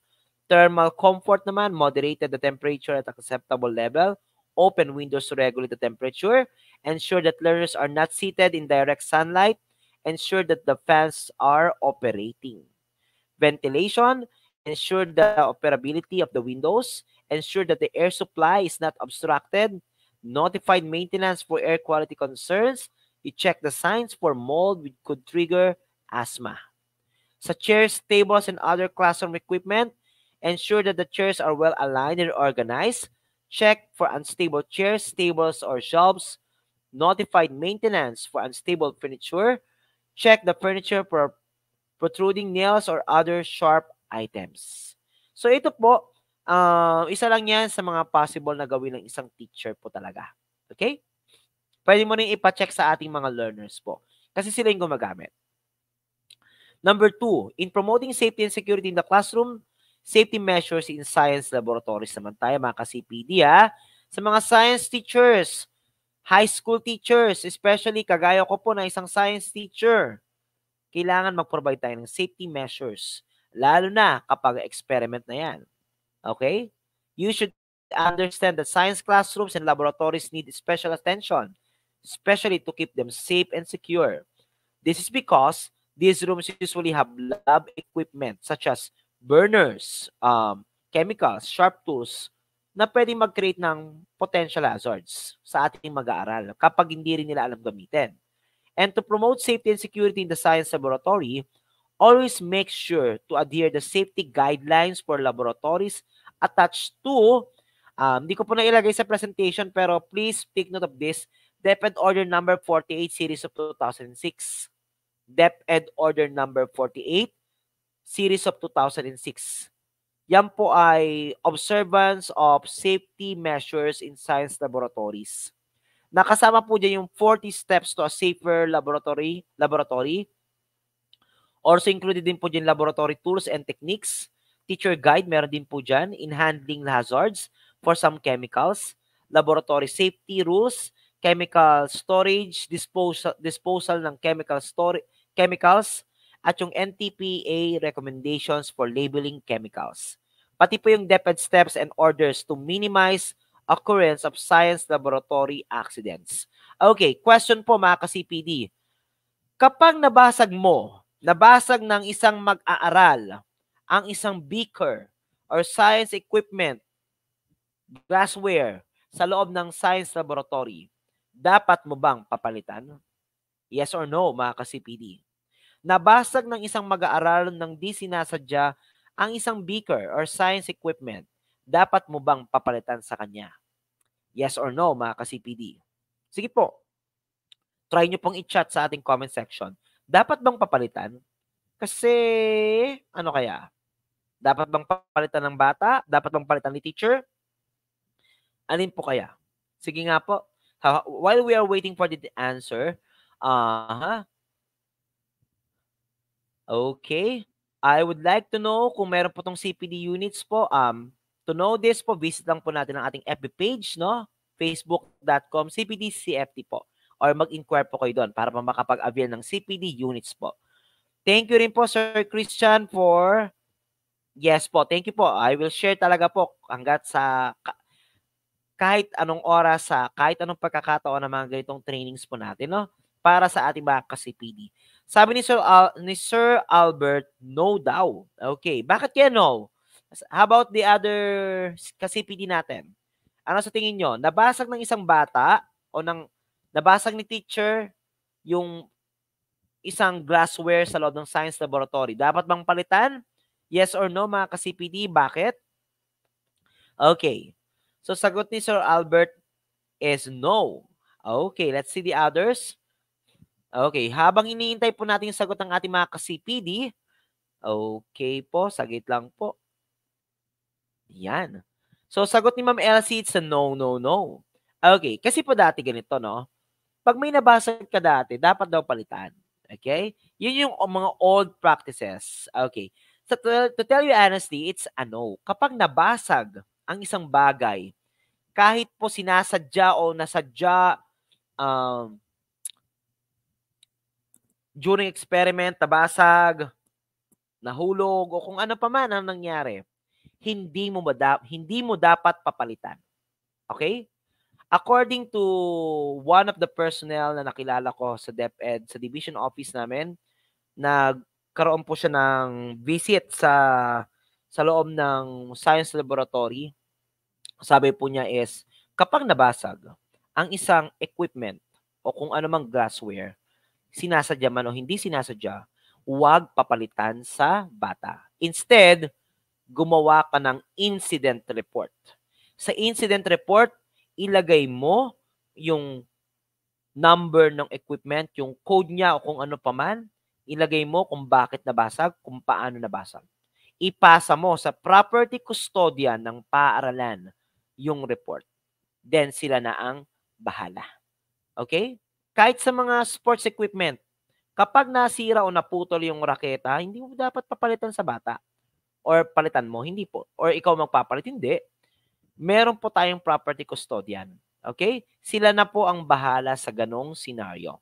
Thermal comfort naman, moderated the temperature at acceptable level. Open windows to regulate the temperature. Ensure that learners are not seated in direct sunlight. Ensure that the fans are operating ventilation, ensure the operability of the windows, ensure that the air supply is not obstructed, notify maintenance for air quality concerns, you check the signs for mold which could trigger asthma. Sa chairs, tables, and other classroom equipment, ensure that the chairs are well aligned and organized, check for unstable chairs, tables, or shelves, notify maintenance for unstable furniture, check the furniture for protruding nails, or other sharp items. So ito po, uh, isa lang yan sa mga possible na gawin ng isang teacher po talaga. Okay? Pwede mo rin ipacheck sa ating mga learners po kasi sila yung gumagamit. Number two, in promoting safety and security in the classroom, safety measures in science laboratories naman tayo mga ka-CPD ha. Sa mga science teachers, high school teachers, especially kagaya ko po na isang science teacher, kailangan mag-provide tayo ng safety measures, lalo na kapag experiment na yan. Okay? You should understand that science classrooms and laboratories need special attention, especially to keep them safe and secure. This is because these rooms usually have lab equipment such as burners, um, chemicals, sharp tools, na pwedeng mag-create ng potential hazards sa ating mag-aaral kapag hindi rin nila alam gamitin. And to promote safety and security in the science laboratory, always make sure to adhere the safety guidelines for laboratories attached to, um, hindi ko po nailagay sa presentation pero please take note of this, DepEd Order Number 48 Series of 2006. DepEd Order Number 48 Series of 2006. Yan po ay observance of safety measures in science laboratories. Nakasama po dyan yung 40 steps to a safer laboratory, laboratory. Also included din po dyan laboratory tools and techniques, teacher guide, meron din po dyan, in handling hazards for some chemicals, laboratory safety rules, chemical storage, disposal, disposal ng chemical store, chemicals, at yung NTPA recommendations for labeling chemicals. Pati po yung DepEd steps and orders to minimize occurrence of science laboratory accidents. Okay, question po mga ka-CPD. Kapag nabasag mo, nabasag ng isang mag-aaral ang isang beaker or science equipment, glassware, sa loob ng science laboratory, dapat mo bang papalitan? Yes or no, mga ka-CPD? Nabasag ng isang mag-aaral ng di sinasadya ang isang beaker or science equipment, dapat mo bang papalitan sa kanya? Yes or no, mga ka-CPD? Sige po. Try nyo pong i-chat sa ating comment section. Dapat bang papalitan? Kasi, ano kaya? Dapat bang papalitan ng bata? Dapat bang palitan ni teacher? Alin po kaya? Sige nga po. While we are waiting for the answer, uh, -huh. okay, I would like to know kung meron po tong CPD units po. Um, To know this po, visit lang po natin ang ating FB page, no? facebook.com cpdcft po. Or mag-inquire po kayo doon para pa makapag-avail ng CPD units po. Thank you rin po, Sir Christian, for... Yes po, thank you po. I will share talaga po hanggat sa kahit anong oras, sa kahit anong pagkakataon ng mga ganitong trainings po natin, no? Para sa ating mga ka-CPD. Sabi ni Sir, Al- ni Sir Albert, no daw. Okay, bakit kaya no? How about the other ka-CPD natin? Ano sa tingin nyo? Nabasag ng isang bata o ng nabasag ni teacher yung isang glassware sa loob ng science laboratory. Dapat bang palitan? Yes or no mga ka-CPD? Bakit? Okay. So sagot ni Sir Albert is no. Okay, let's see the others. Okay, habang iniintay po natin yung sagot ng ating mga ka-CPD, okay po, sagit lang po. Yan. So, sagot ni Ma'am Elsie, it's a no, no, no. Okay, kasi po dati ganito, no? Pag may nabasag ka dati, dapat daw palitan. Okay? Yun yung mga old practices. Okay. So, to, to tell you honestly, it's a no. Kapag nabasag ang isang bagay, kahit po sinasadya o nasadya um, during experiment, nabasag, nahulog, o kung ano pa man ang nangyari, hindi mo madap hindi mo dapat papalitan. Okay? According to one of the personnel na nakilala ko sa DepEd sa division office namin, nagkaroon po siya ng visit sa sa loob ng science laboratory. Sabi po niya is kapag nabasag ang isang equipment o kung anumang glassware, sinasadya man o hindi sinasadya, huwag papalitan sa bata. Instead, gumawa ka ng incident report. Sa incident report, ilagay mo yung number ng equipment, yung code niya o kung ano paman, ilagay mo kung bakit nabasag, kung paano nabasag. Ipasa mo sa property custodian ng paaralan yung report. Then sila na ang bahala. Okay? Kahit sa mga sports equipment, kapag nasira o naputol yung raketa, hindi mo dapat papalitan sa bata or palitan mo, hindi po. Or ikaw magpapalit, hindi. Meron po tayong property custodian. Okay? Sila na po ang bahala sa ganong scenario.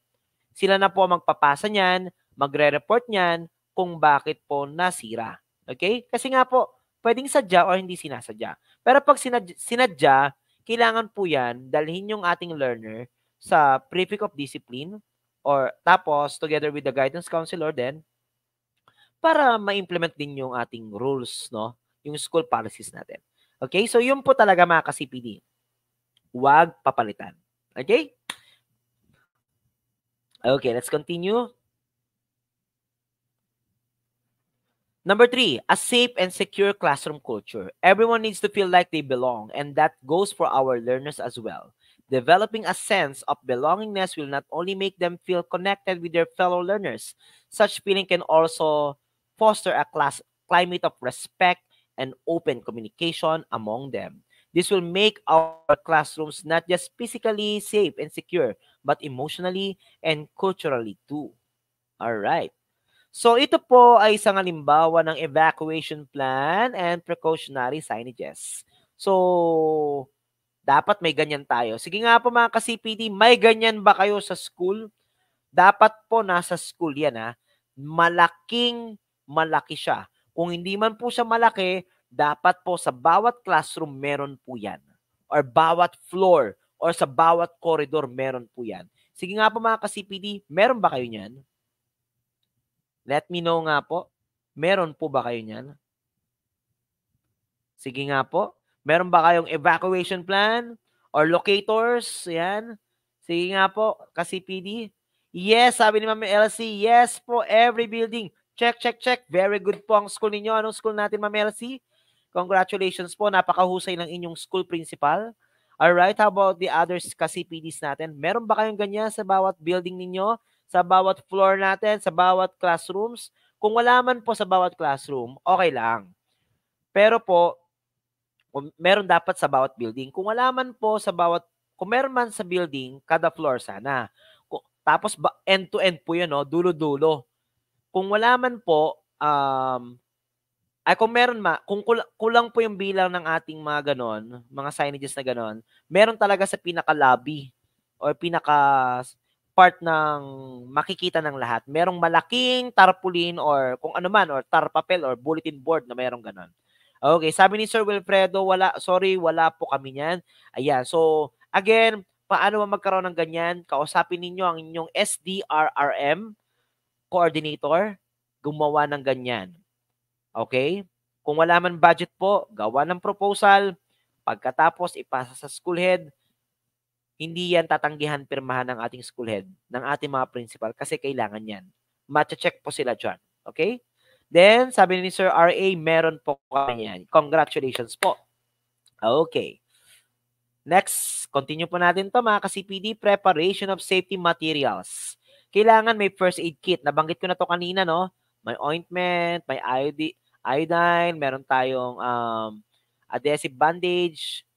Sila na po ang magpapasa niyan, magre-report niyan kung bakit po nasira. Okay? Kasi nga po, pwedeng sadya o hindi sinasadya. Pero pag sinadya, sinadya kailangan po yan dalhin yung ating learner sa prefect of discipline or tapos together with the guidance counselor then para ma-implement din yung ating rules, no? Yung school policies natin. Okay? So, yun po talaga mga ka-CPD. Huwag papalitan. Okay? Okay, let's continue. Number three, a safe and secure classroom culture. Everyone needs to feel like they belong, and that goes for our learners as well. Developing a sense of belongingness will not only make them feel connected with their fellow learners, such feeling can also foster a class climate of respect and open communication among them. This will make our classrooms not just physically safe and secure, but emotionally and culturally too. All right. So ito po ay isang halimbawa ng evacuation plan and precautionary signages. So dapat may ganyan tayo. Sige nga po mga ka-CPD, may ganyan ba kayo sa school? Dapat po nasa school yan ha. Malaking malaki siya. Kung hindi man po siya malaki, dapat po sa bawat classroom meron po yan. Or bawat floor or sa bawat corridor meron po yan. Sige nga po mga ka-CPD, meron ba kayo niyan? Let me know nga po. Meron po ba kayo niyan? Sige nga po. Meron ba kayong evacuation plan or locators? Yan. Sige nga po, ka-CPD. Yes, sabi ni Ma'am LC, yes po, every building. Check, check, check. Very good po ang school ninyo. Anong school natin, Ma'am Elsie? Congratulations po. Napakahusay ng inyong school principal. All right, how about the others kasi PDs natin? Meron ba kayong ganyan sa bawat building ninyo? Sa bawat floor natin? Sa bawat classrooms? Kung wala man po sa bawat classroom, okay lang. Pero po, um, meron dapat sa bawat building. Kung wala man po sa bawat, kung meron man sa building, kada floor sana. Tapos end-to-end -end po yun, no? dulo-dulo. Kung wala man po, um, ay kung meron ma, kung kul- kulang po yung bilang ng ating mga ganon, mga signages na ganon, meron talaga sa pinaka-lobby or pinaka part ng makikita ng lahat. Merong malaking tarpaulin or kung ano man, or tarpapel or bulletin board na merong ganon. Okay, sabi ni Sir Wilfredo, wala, sorry, wala po kami niyan. Ayan, so again, paano magkaroon ng ganyan? Kausapin ninyo ang inyong SDRRM coordinator, gumawa ng ganyan. Okay? Kung wala man budget po, gawa ng proposal. Pagkatapos, ipasa sa school head. Hindi yan tatanggihan pirmahan ng ating school head, ng ating mga principal, kasi kailangan yan. Matcha-check po sila dyan. Okay? Then, sabi ni Sir RA, meron po kami yan. Congratulations po. Okay. Next, continue po natin to mga kasi PD preparation of safety materials kailangan may first aid kit. Nabanggit ko na to kanina, no? May ointment, may iodine, iodine meron tayong um, adhesive bandage,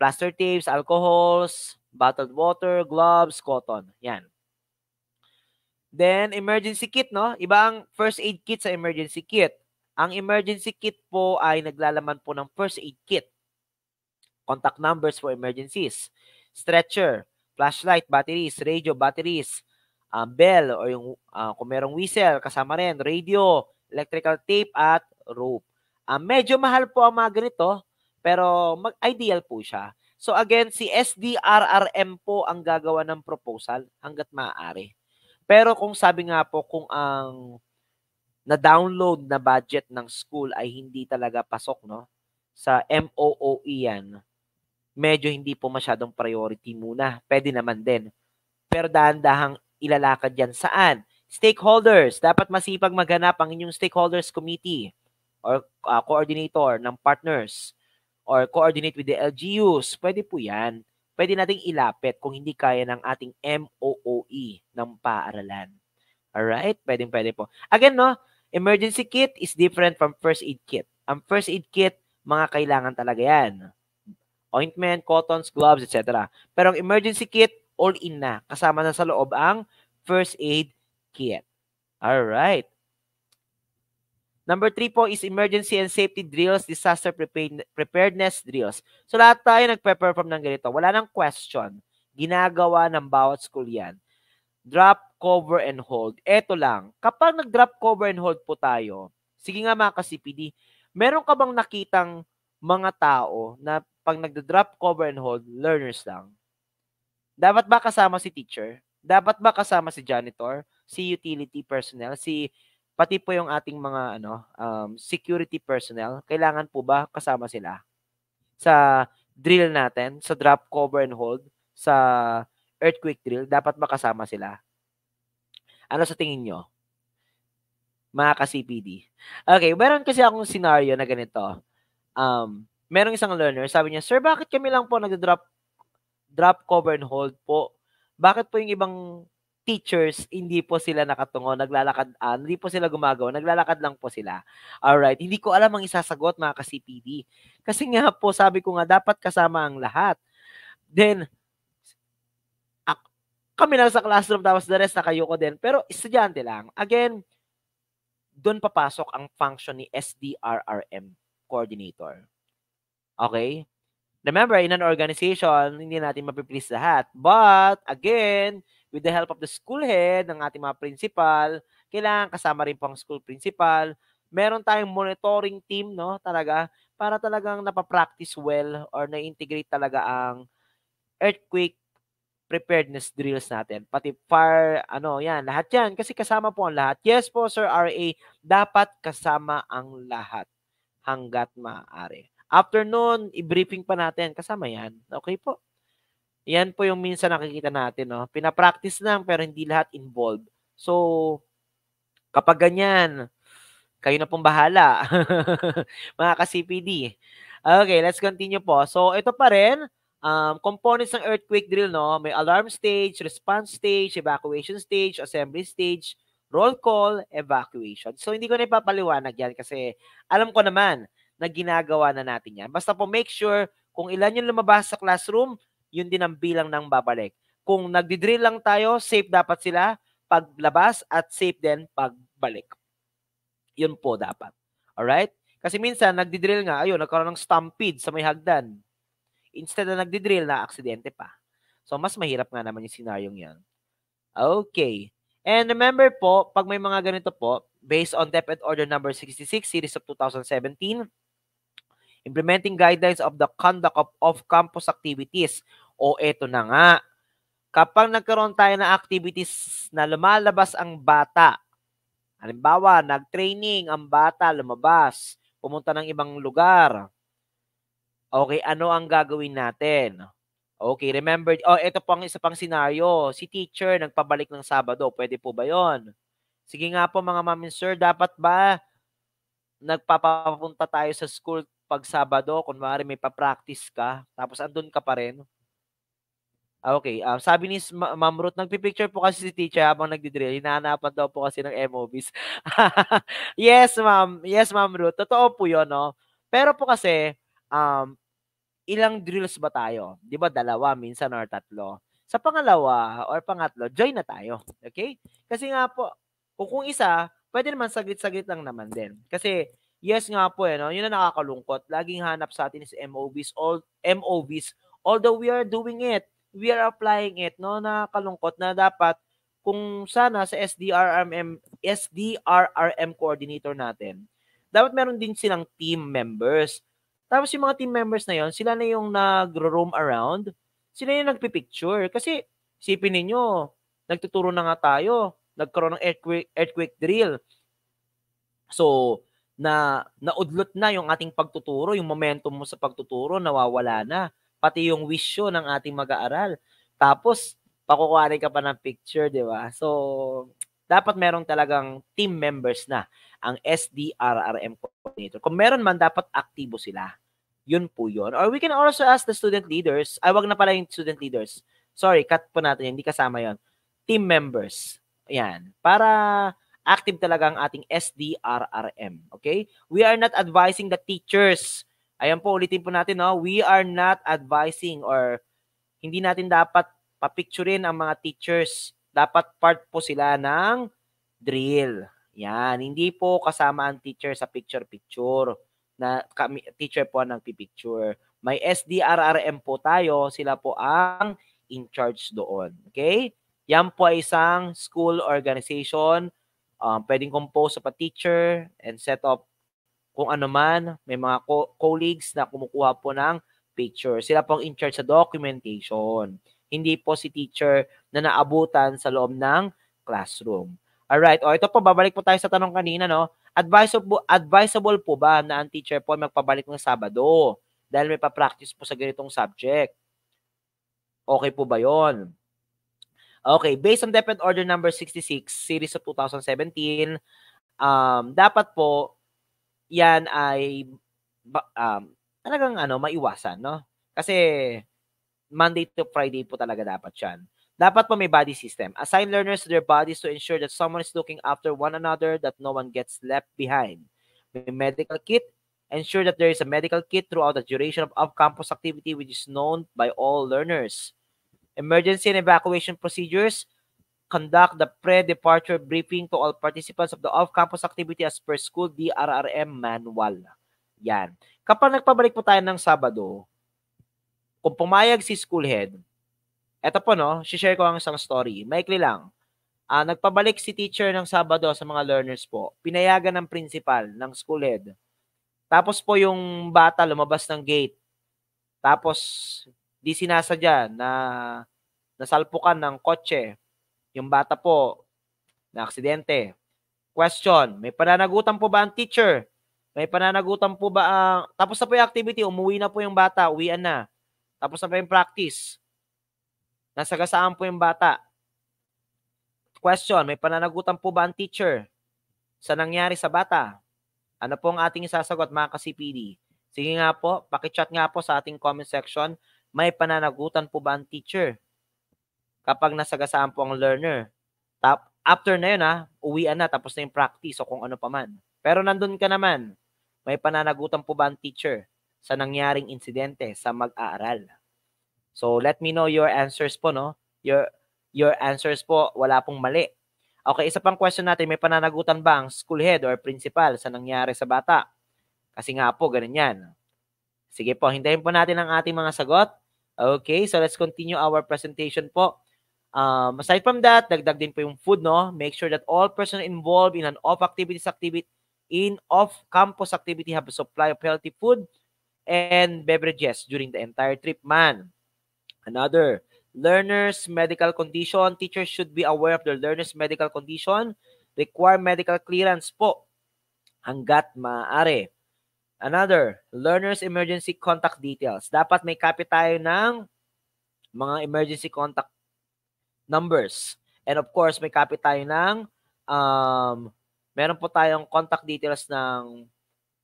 plaster tapes, alcohols, bottled water, gloves, cotton. Yan. Then, emergency kit, no? Ibang first aid kit sa emergency kit. Ang emergency kit po ay naglalaman po ng first aid kit. Contact numbers for emergencies. Stretcher, flashlight, batteries, radio, batteries, um, bell o yung uh, kung merong whistle, kasama rin radio, electrical tape at rope. Uh, medyo mahal po ang mga ganito, pero mag-ideal po siya. So again, si SDRRM po ang gagawa ng proposal hanggat maaari. Pero kung sabi nga po kung ang na-download na budget ng school ay hindi talaga pasok no sa MOOE yan, medyo hindi po masyadong priority muna. Pwede naman din. Pero dahan-dahang ilalakad yan. Saan? Stakeholders. Dapat masipag maghanap ang inyong stakeholders committee or uh, coordinator ng partners or coordinate with the LGUs. Pwede po yan. Pwede nating ilapit kung hindi kaya ng ating MOOE ng paaralan. Alright? Pwede, pwede po. Again, no? Emergency kit is different from first aid kit. Ang first aid kit, mga kailangan talaga yan. Ointment, cottons, gloves, etc. Pero ang emergency kit, all in na. Kasama na sa loob ang first aid kit. All right. Number three po is emergency and safety drills, disaster preparedness drills. So lahat tayo nagpe-perform ng ganito. Wala nang question. Ginagawa ng bawat school yan. Drop, cover, and hold. Ito lang. Kapag nag-drop, cover, and hold po tayo, sige nga mga ka-CPD, meron ka bang nakitang mga tao na pag nag-drop, cover, and hold, learners lang? Dapat ba kasama si teacher? Dapat ba kasama si janitor, si utility personnel, si pati po yung ating mga ano um, security personnel? Kailangan po ba kasama sila sa drill natin, sa drop cover and hold, sa earthquake drill? Dapat ba kasama sila? Ano sa tingin nyo? Mga ka-CPD. Okay, meron kasi akong scenario na ganito. Um, merong isang learner, sabi niya, Sir, bakit kami lang po nag-drop drop, cover, and hold po. Bakit po yung ibang teachers, hindi po sila nakatungo, naglalakad, uh, hindi po sila gumagawa, naglalakad lang po sila. All right, hindi ko alam ang isasagot mga ka-CPD. Kasi nga po, sabi ko nga, dapat kasama ang lahat. Then, ako, kami lang sa classroom, tapos the rest na kayo ko din. Pero, estudyante lang. Again, doon papasok ang function ni SDRRM coordinator. Okay? Remember, in an organization, hindi natin mapiplease lahat. But, again, with the help of the school head, ng ating mga principal, kailangan kasama rin po ang school principal. Meron tayong monitoring team, no, talaga, para talagang napapractice well or na-integrate talaga ang earthquake preparedness drills natin. Pati fire, ano, yan, lahat yan. Kasi kasama po ang lahat. Yes po, Sir RA, dapat kasama ang lahat hanggat maaari. After noon, i-briefing pa natin. Kasama yan. Okay po. Yan po yung minsan nakikita natin. No? Pinapractice lang pero hindi lahat involved. So, kapag ganyan, kayo na pong bahala. Mga ka-CPD. Okay, let's continue po. So, ito pa rin, um, components ng earthquake drill, no? May alarm stage, response stage, evacuation stage, assembly stage, roll call, evacuation. So, hindi ko na ipapaliwanag yan kasi alam ko naman na ginagawa na natin yan. Basta po make sure kung ilan yung lumabas sa classroom, yun din ang bilang ng babalik. Kung nagdi-drill lang tayo, safe dapat sila paglabas at safe din pagbalik. Yun po dapat. Alright? Kasi minsan, nagdi-drill nga, ayun, nagkaroon ng stampede sa may hagdan. Instead na nagdi-drill, na aksidente pa. So, mas mahirap nga naman yung scenario yan. Okay. And remember po, pag may mga ganito po, based on DepEd Order Number 66, Series of 2017, Implementing guidelines of the conduct of off-campus activities. O eto na nga, kapag nagkaroon tayo ng activities na lumalabas ang bata, halimbawa, nag-training ang bata, lumabas, pumunta ng ibang lugar, okay, ano ang gagawin natin? Okay, remember, oh, ito po ang isa pang scenario, Si teacher nagpabalik ng Sabado, pwede po ba yon? Sige nga po mga ma'am and sir, dapat ba nagpapapunta tayo sa school pag Sabado, kunwari may pa-practice ka, tapos andun ka pa rin. Ah, okay, uh, sabi ni Ma- Ma'am Ruth, nagpipicture po kasi si teacher habang nagdi-drill. Hinahanapan daw po kasi ng MOBs. yes, ma'am. Yes, Ma'am Ruth. Totoo po yun, no? Pero po kasi, um, ilang drills ba tayo? Di ba dalawa, minsan or tatlo? Sa pangalawa or pangatlo, join na tayo. Okay? Kasi nga po, kung, kung isa, pwede naman saglit-saglit lang naman din. Kasi Yes nga po eh, no? yun ang nakakalungkot. Laging hanap sa atin is MOVs, all, MOVs. Although we are doing it, we are applying it, no? Nakakalungkot na dapat kung sana sa SDRRM, SDRRM coordinator natin, dapat meron din silang team members. Tapos yung mga team members na yon, sila na yung nag-roam around, sila yung nagpipicture. Kasi, sipin ninyo, nagtuturo na nga tayo, nagkaroon ng earthquake, earthquake drill. So, na naudlot na yung ating pagtuturo, yung momentum mo sa pagtuturo, nawawala na. Pati yung wisyo ng ating mag-aaral. Tapos, pakukuhanin ka pa ng picture, di ba? So, dapat merong talagang team members na ang SDRRM coordinator. Kung meron man, dapat aktibo sila. Yun po yun. Or we can also ask the student leaders. Ay, wag na pala yung student leaders. Sorry, cut po natin yun. Hindi kasama yon Team members. Ayan. Para active talaga ang ating SDRRM. Okay? We are not advising the teachers. Ayan po, ulitin po natin, no? we are not advising or hindi natin dapat papicturein ang mga teachers. Dapat part po sila ng drill. Yan, hindi po kasama ang teacher sa picture-picture na kami, teacher po ang nagpipicture. May SDRRM po tayo, sila po ang in charge doon. Okay? Yan po ay isang school organization Um, pwedeng compose sa teacher and set up kung ano man. May mga co- colleagues na kumukuha po ng picture. Sila po ang in charge sa documentation. Hindi po si teacher na naabutan sa loob ng classroom. Alright, oh, ito po, babalik po tayo sa tanong kanina, no? Advisable, advisable po ba na ang teacher po magpabalik ng Sabado dahil may pa-practice po sa ganitong subject? Okay po ba yon? Okay, based on DepEd Order number 66, series of 2017, um, dapat po yan ay um, talagang ano, maiwasan, no? Kasi Monday to Friday po talaga dapat yan. Dapat po may body system. Assign learners to their bodies to ensure that someone is looking after one another, that no one gets left behind. May medical kit. Ensure that there is a medical kit throughout the duration of off-campus activity which is known by all learners. Emergency and evacuation procedures. Conduct the pre-departure briefing to all participants of the off-campus activity as per school DRRM manual. Yan. Kapag nagpabalik po tayo ng Sabado, kung pumayag si school head, eto po no, share ko ang isang story. Maikli lang. Uh, nagpabalik si teacher ng Sabado sa mga learners po. Pinayagan ng principal, ng school head. Tapos po yung bata lumabas ng gate. Tapos di sinasadya na nasalpukan ng kotse yung bata po na aksidente. Question, may pananagutan po ba ang teacher? May pananagutan po ba ang... Tapos na po yung activity, umuwi na po yung bata, uwian na. Tapos na po yung practice. Nasa gasaan po yung bata. Question, may pananagutan po ba ang teacher sa nangyari sa bata? Ano po ang ating isasagot mga ka-CPD? Sige nga po, pakichat nga po sa ating comment section may pananagutan po ba ang teacher? Kapag nasagasaan po ang learner. Tap, after na yun ha, ah, uwian na, tapos na yung practice o kung ano pa man. Pero nandun ka naman, may pananagutan po ba ang teacher sa nangyaring insidente sa mag-aaral? So let me know your answers po, no? Your, your answers po, wala pong mali. Okay, isa pang question natin, may pananagutan ba ang school head or principal sa nangyari sa bata? Kasi nga po, ganun yan. Sige po, hintayin po natin ang ating mga sagot. Okay, so let's continue our presentation po. Um, aside from that, dagdag din po yung food, no? Make sure that all person involved in an off-activities activity, in off-campus activity have a supply of healthy food and beverages during the entire trip, man. Another, learner's medical condition. Teachers should be aware of the learner's medical condition. Require medical clearance po hanggat maaari. Another, learner's emergency contact details. Dapat may copy tayo ng mga emergency contact numbers. And of course, may copy tayo ng um, meron po tayong contact details ng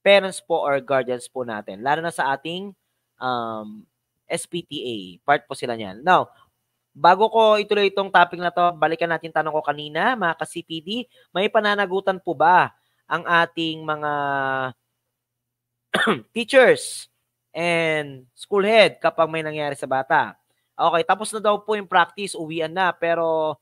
parents po or guardians po natin. Lalo na sa ating um, SPTA. Part po sila niyan. Now, bago ko ituloy itong topic na to, balikan natin tanong ko kanina, mga ka-CPD, may pananagutan po ba ang ating mga teachers and school head kapag may nangyari sa bata. Okay, tapos na daw po yung practice, uwian na, pero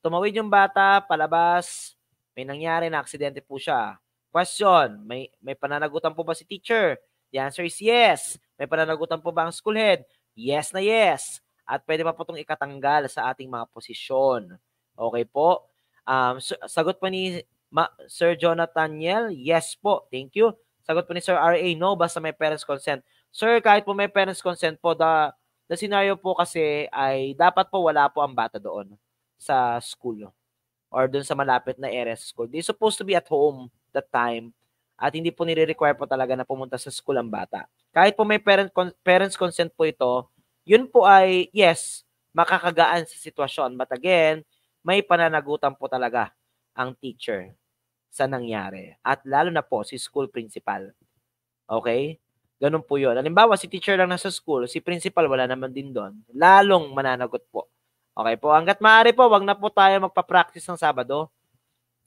tumawid yung bata, palabas, may nangyari na aksidente po siya. Question, may, may pananagutan po ba si teacher? The answer is yes. May pananagutan po ba ang school head? Yes na yes. At pwede pa po itong ikatanggal sa ating mga posisyon. Okay po. Um, sagot po ni Ma- Sir Jonathan Niel, yes po. Thank you. Sagot po ni Sir RA, no, basta may parents consent. Sir, kahit po may parents consent po, the, the scenario po kasi ay dapat po wala po ang bata doon sa school or doon sa malapit na RS school. They're supposed to be at home that time at hindi po nire-require po talaga na pumunta sa school ang bata. Kahit po may parent con- parents consent po ito, yun po ay yes, makakagaan sa sitwasyon. But again, may pananagutan po talaga ang teacher sa nangyari. At lalo na po si school principal. Okay? Ganun po yun. Halimbawa, si teacher lang nasa school, si principal wala naman din doon. Lalong mananagot po. Okay po? Hanggat maaari po, wag na po tayo magpa-practice ng Sabado.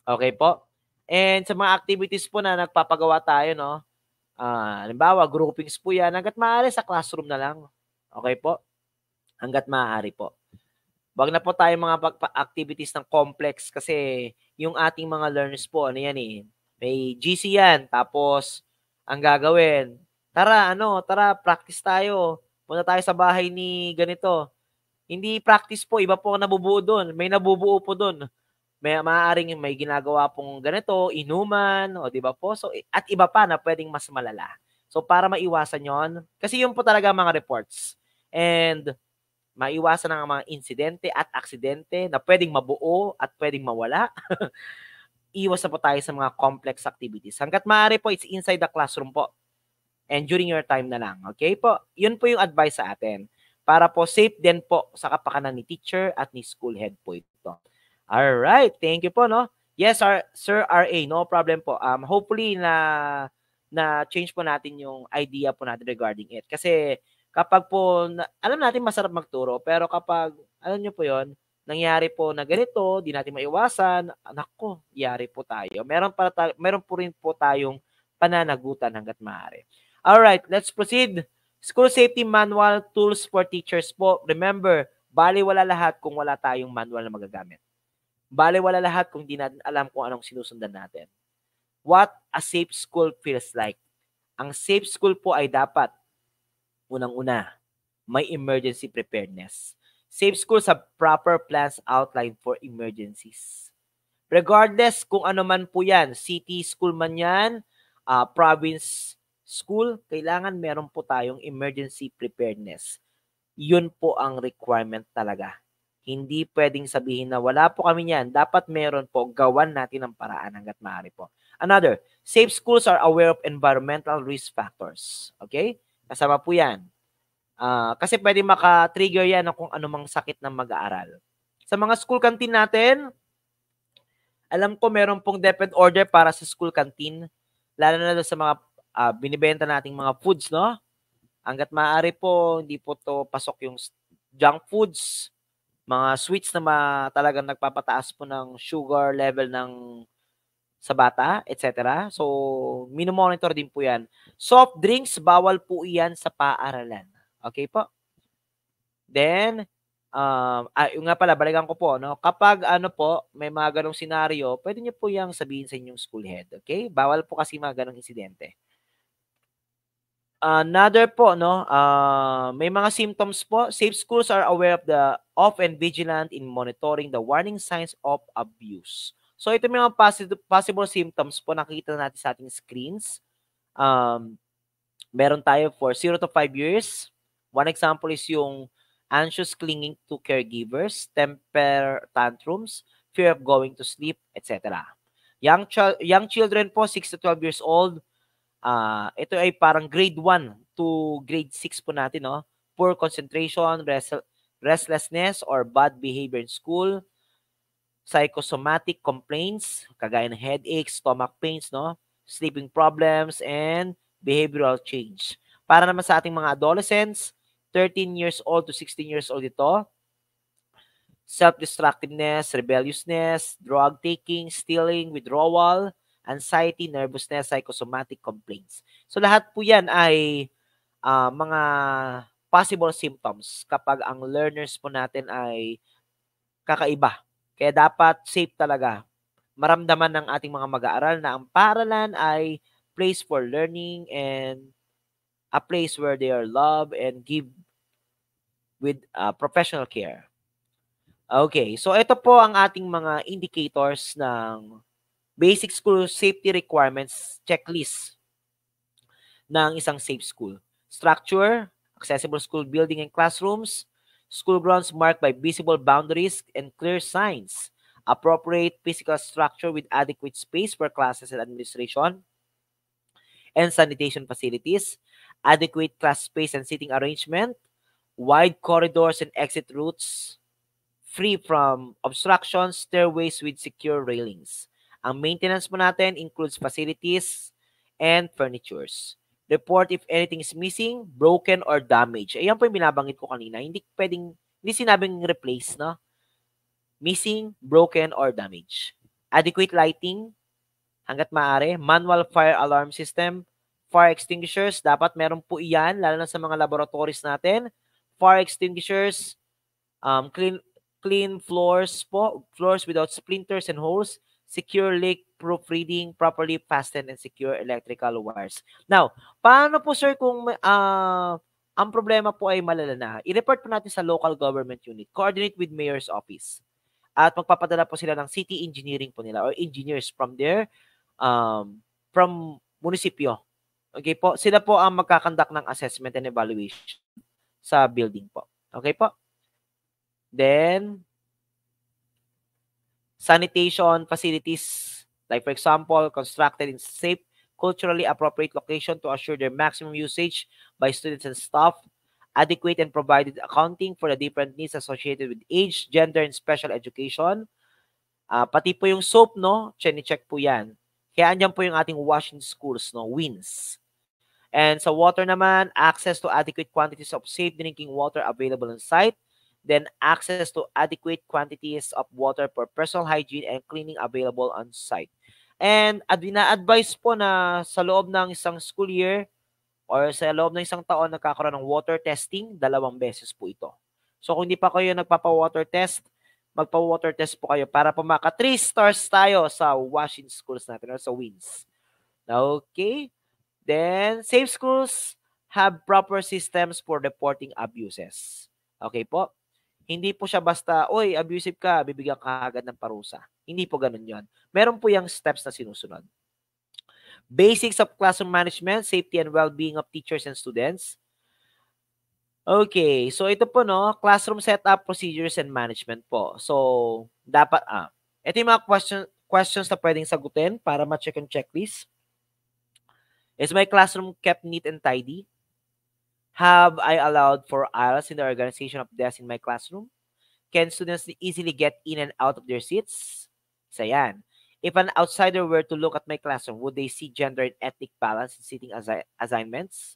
Okay po? And sa mga activities po na nagpapagawa tayo, no? Uh, halimbawa, groupings po yan. Hanggat maaari, sa classroom na lang. Okay po? Hanggat maaari po. Wag na po tayo mga activities ng complex kasi yung ating mga learners po, ano yan eh, may GC yan, tapos ang gagawin, tara, ano, tara, practice tayo, punta tayo sa bahay ni ganito. Hindi practice po, iba po ang nabubuo doon, may nabubuo po doon. May maaaring may ginagawa pong ganito, inuman, o di ba po? So, at iba pa na pwedeng mas malala. So, para maiwasan yon kasi yun po talaga mga reports. And maiwasan ang mga insidente at aksidente na pwedeng mabuo at pwedeng mawala. Iwas na po tayo sa mga complex activities. Hanggat maaari po, it's inside the classroom po. And during your time na lang. Okay po? Yun po yung advice sa atin. Para po safe din po sa kapakanan ni teacher at ni school head po ito. All right, thank you po no. Yes, sir, Sir RA, no problem po. Um hopefully na na change po natin yung idea po natin regarding it kasi kapag po, alam natin masarap magturo, pero kapag, alam nyo po yon nangyari po na ganito, di natin maiwasan, ah, nako, yari po tayo. Meron, para tayo, meron po rin po tayong pananagutan hanggat maaari. Alright, let's proceed. School Safety Manual Tools for Teachers po. Remember, bali wala lahat kung wala tayong manual na magagamit. Bali wala lahat kung di natin alam kung anong sinusundan natin. What a safe school feels like. Ang safe school po ay dapat Unang-una, may emergency preparedness. Safe schools have proper plans outlined for emergencies. Regardless kung ano man po yan, city school man yan, uh, province school, kailangan meron po tayong emergency preparedness. Yun po ang requirement talaga. Hindi pwedeng sabihin na wala po kami niyan. Dapat meron po, gawan natin ang paraan hanggat maaari po. Another, safe schools are aware of environmental risk factors. Okay? Kasama po yan. Uh, kasi pwede maka-trigger yan ng kung anumang sakit ng mag-aaral. Sa mga school canteen natin, alam ko meron pong depend order para sa school canteen, lalo na sa mga uh, binibenta nating mga foods, no? Hanggat maaari po, hindi po to pasok yung junk foods, mga sweets na ma, talagang nagpapataas po ng sugar level ng sa bata, etc. So, minomonitor din po yan. Soft drinks, bawal po iyan sa paaralan. Okay po? Then, um, ah, yung nga pala, balikan ko po, no? kapag ano po, may mga ganong senaryo, pwede niyo po yung sabihin sa inyong school head. Okay? Bawal po kasi mga ganong insidente. Another po, no? Uh, may mga symptoms po. Safe schools are aware of the of and vigilant in monitoring the warning signs of abuse So ito may mga possible, possible symptoms po nakikita natin sa ating screens. Um, meron tayo for 0 to 5 years. One example is yung anxious clinging to caregivers, temper tantrums, fear of going to sleep, etc. Young, ch- young children po, 6 to 12 years old, uh, ito ay parang grade 1 to grade 6 po natin, no? poor concentration, rest- restlessness, or bad behavior in school, psychosomatic complaints, kagaya ng headaches, stomach pains, no? sleeping problems, and behavioral change. Para naman sa ating mga adolescents, 13 years old to 16 years old ito, self-destructiveness, rebelliousness, drug taking, stealing, withdrawal, anxiety, nervousness, psychosomatic complaints. So lahat po yan ay uh, mga possible symptoms kapag ang learners po natin ay kakaiba kaya dapat safe talaga. Maramdaman ng ating mga mag-aaral na ang paralan ay place for learning and a place where they are loved and give with uh, professional care. Okay, so ito po ang ating mga indicators ng basic school safety requirements checklist ng isang safe school. Structure, accessible school building and classrooms, school grounds marked by visible boundaries and clear signs, appropriate physical structure with adequate space for classes and administration, and sanitation facilities, adequate class space and seating arrangement, wide corridors and exit routes, free from obstructions, stairways with secure railings. Ang maintenance po natin includes facilities and furnitures. Report if anything is missing, broken, or damaged. Ayan po yung binabanggit ko kanina. Hindi pwedeng, hindi sinabing replace, no? Missing, broken, or damaged. Adequate lighting, hanggat maaari. Manual fire alarm system, fire extinguishers, dapat meron po iyan, lalo na sa mga laboratories natin. Fire extinguishers, um, clean, clean floors po, floors without splinters and holes, secure leak proofreading, properly fastened and secure electrical wires. Now, paano po sir kung uh, ang problema po ay malala na? I-report po natin sa local government unit. Coordinate with mayor's office. At magpapadala po sila ng city engineering po nila or engineers from their um, from munisipyo. Okay po? Sila po ang magkakandak ng assessment and evaluation sa building po. Okay po? Then, sanitation facilities, like for example, constructed in safe, culturally appropriate location to assure their maximum usage by students and staff, adequate and provided accounting for the different needs associated with age, gender, and special education. Uh, pati po yung soap, no? Chine-check po yan. Kaya andyan po yung ating washing schools, no? Wins. And sa water naman, access to adequate quantities of safe drinking water available on site, then access to adequate quantities of water for personal hygiene and cleaning available on site. And advina-advise po na sa loob ng isang school year or sa loob ng isang taon nagkakaroon ng water testing, dalawang beses po ito. So kung hindi pa kayo nagpapa-water test, magpa-water test po kayo para pumaka 3 stars tayo sa washing schools natin or sa wins. Okay? Then, safe schools have proper systems for reporting abuses. Okay po? Hindi po siya basta, oy, abusive ka, bibigyan ka agad ng parusa. Hindi po ganun yon. Meron po yung steps na sinusunod. Basics of classroom management, safety and well-being of teachers and students. Okay, so ito po no, classroom setup, procedures and management po. So, dapat ah, ito yung mga question, questions na pwedeng sagutin para ma-check ang checklist. Is my classroom kept neat and tidy? Have I allowed for aisles in the organization of desks in my classroom? Can students easily get in and out of their seats? Sayan. If an outsider were to look at my classroom, would they see gender and ethnic balance in seating assi assignments?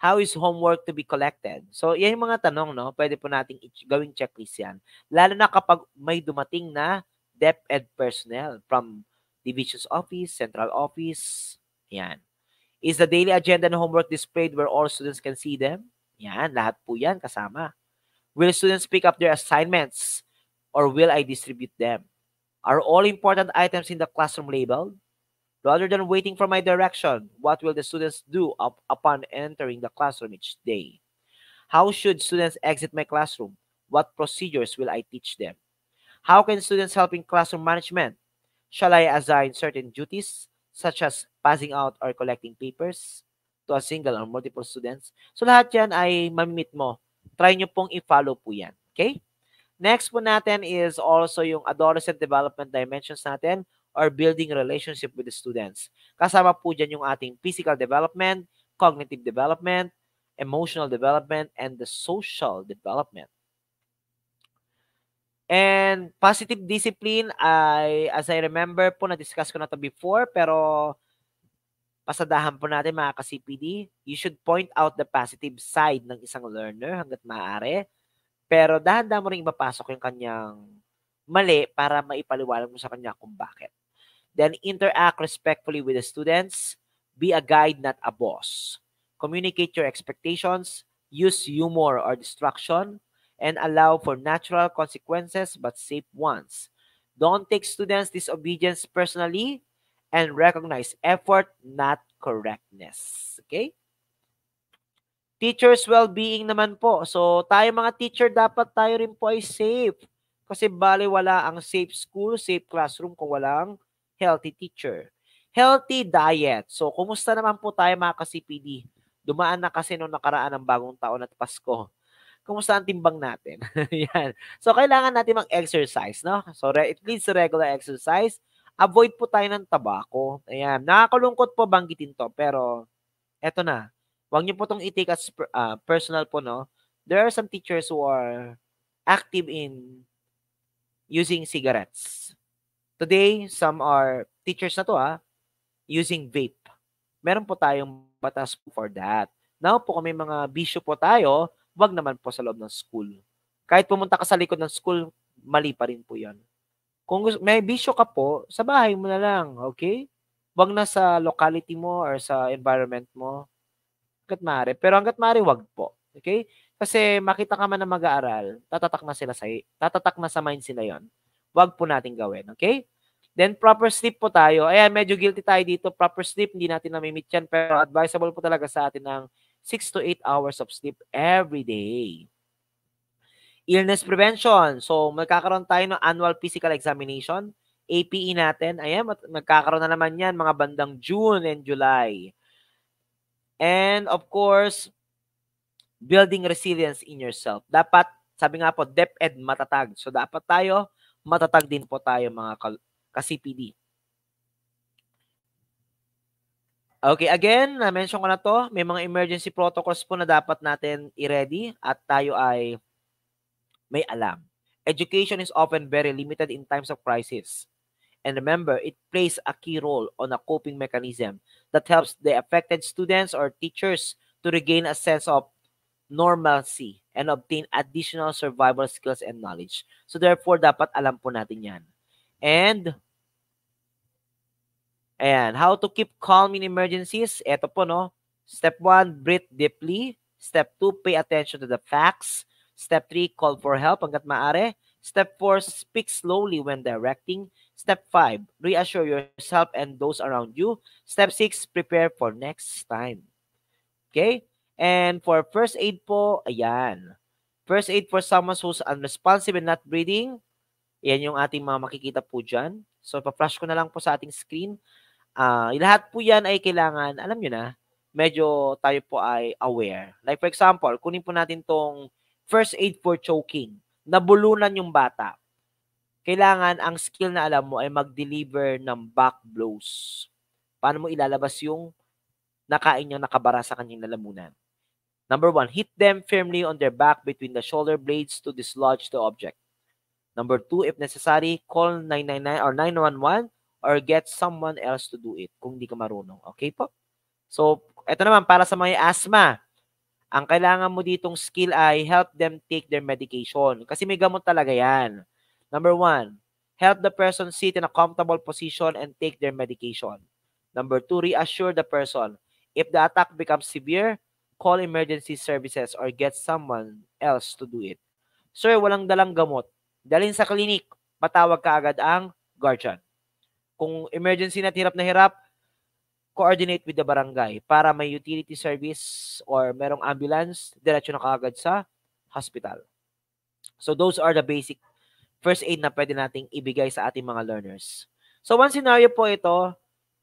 How is homework to be collected? So, yan yung mga tanong, no? Pwede po nating gawing checklist yan. Lalo na kapag may dumating na DepEd personnel from divisions office, central office, yan. Is the daily agenda and homework displayed where all students can see them? Yan, lahat po yan kasama. Will students pick up their assignments or will I distribute them? Are all important items in the classroom labeled? Rather than waiting for my direction, what will the students do up upon entering the classroom each day? How should students exit my classroom? What procedures will I teach them? How can students help in classroom management? Shall I assign certain duties? such as passing out or collecting papers to a single or multiple students. So lahat yan ay mamimit mo. Try nyo pong i-follow po yan. Okay? Next po natin is also yung adolescent development dimensions natin or building relationship with the students. Kasama po dyan yung ating physical development, cognitive development, emotional development, and the social development. And positive discipline ay, as I remember po, na-discuss ko na to before, pero pasadahan po natin mga ka-CPD, you should point out the positive side ng isang learner hanggat maaari. Pero dahan-dahan mo rin ipapasok yung kanyang mali para maipaliwanag mo sa kanya kung bakit. Then interact respectfully with the students. Be a guide, not a boss. Communicate your expectations. Use humor or distraction and allow for natural consequences but safe ones. Don't take students' disobedience personally and recognize effort, not correctness. Okay? Teachers' well-being naman po. So, tayo mga teacher, dapat tayo rin po ay safe. Kasi bali wala ang safe school, safe classroom kung walang healthy teacher. Healthy diet. So, kumusta naman po tayo mga ka-CPD? Dumaan na kasi noong nakaraan ng bagong taon at Pasko kumusta ang timbang natin. Yan. So, kailangan natin mag-exercise, no? So, re- it leads regular exercise. Avoid po tayo ng tabako. Ayan. Nakakalungkot po banggitin to, pero eto na. Huwag niyo po itong itik as per, uh, personal po, no? There are some teachers who are active in using cigarettes. Today, some are teachers na to, ha? Ah, using vape. Meron po tayong batas for that. Now po, kung may mga bisyo po tayo, wag naman po sa loob ng school. Kahit pumunta ka sa likod ng school, mali pa rin po yan. Kung may bisyo ka po, sa bahay mo na lang, okay? Wag na sa locality mo or sa environment mo. Hanggat maaari. Pero hanggat maaari, wag po. Okay? Kasi makita ka man na mag-aaral, tatatak na sila sa, tatatak na sa mind sila yon. Wag po natin gawin. Okay? Then proper sleep po tayo. Ayan, medyo guilty tayo dito. Proper sleep, hindi natin namimit yan. Pero advisable po talaga sa atin ang 6 to 8 hours of sleep every day. Illness prevention. So, magkakaroon tayo ng annual physical examination. APE natin. Ayan, magkakaroon na naman yan mga bandang June and July. And of course, building resilience in yourself. Dapat, sabi nga po, DepEd matatag. So, dapat tayo, matatag din po tayo mga ka- ka Okay, again, na-mention ko na to. May mga emergency protocols po na dapat natin i-ready at tayo ay may alam. Education is often very limited in times of crisis. And remember, it plays a key role on a coping mechanism that helps the affected students or teachers to regain a sense of normalcy and obtain additional survival skills and knowledge. So therefore, dapat alam po natin yan. And Ayan, how to keep calm in emergencies. Ito po, no? Step 1, breathe deeply. Step 2, pay attention to the facts. Step 3, call for help hanggat maaari. Step 4, speak slowly when directing. Step 5, reassure yourself and those around you. Step 6, prepare for next time. Okay? And for first aid po, ayan. First aid for someone who's unresponsive and not breathing. Ayan yung ating mga makikita po dyan. So, pa-flash ko na lang po sa ating screen. Uh, lahat po yan ay kailangan, alam nyo na, medyo tayo po ay aware. Like for example, kunin po natin tong first aid for choking. Nabulunan yung bata. Kailangan ang skill na alam mo ay mag-deliver ng back blows. Paano mo ilalabas yung nakain niyang nakabara sa kanyang lalamunan? Number one, hit them firmly on their back between the shoulder blades to dislodge the object. Number two, if necessary, call 999 or 911 or get someone else to do it kung di ka marunong. Okay po? So, eto naman, para sa mga asthma, ang kailangan mo ditong skill ay help them take their medication. Kasi may gamot talaga yan. Number one, help the person sit in a comfortable position and take their medication. Number two, reassure the person. If the attack becomes severe, call emergency services or get someone else to do it. Sir, walang dalang gamot. Dalhin sa klinik. Patawag ka agad ang guardian. Kung emergency na hirap na hirap, coordinate with the barangay para may utility service or merong ambulance, diretso na kaagad sa hospital. So those are the basic first aid na pwede nating ibigay sa ating mga learners. So one scenario po ito,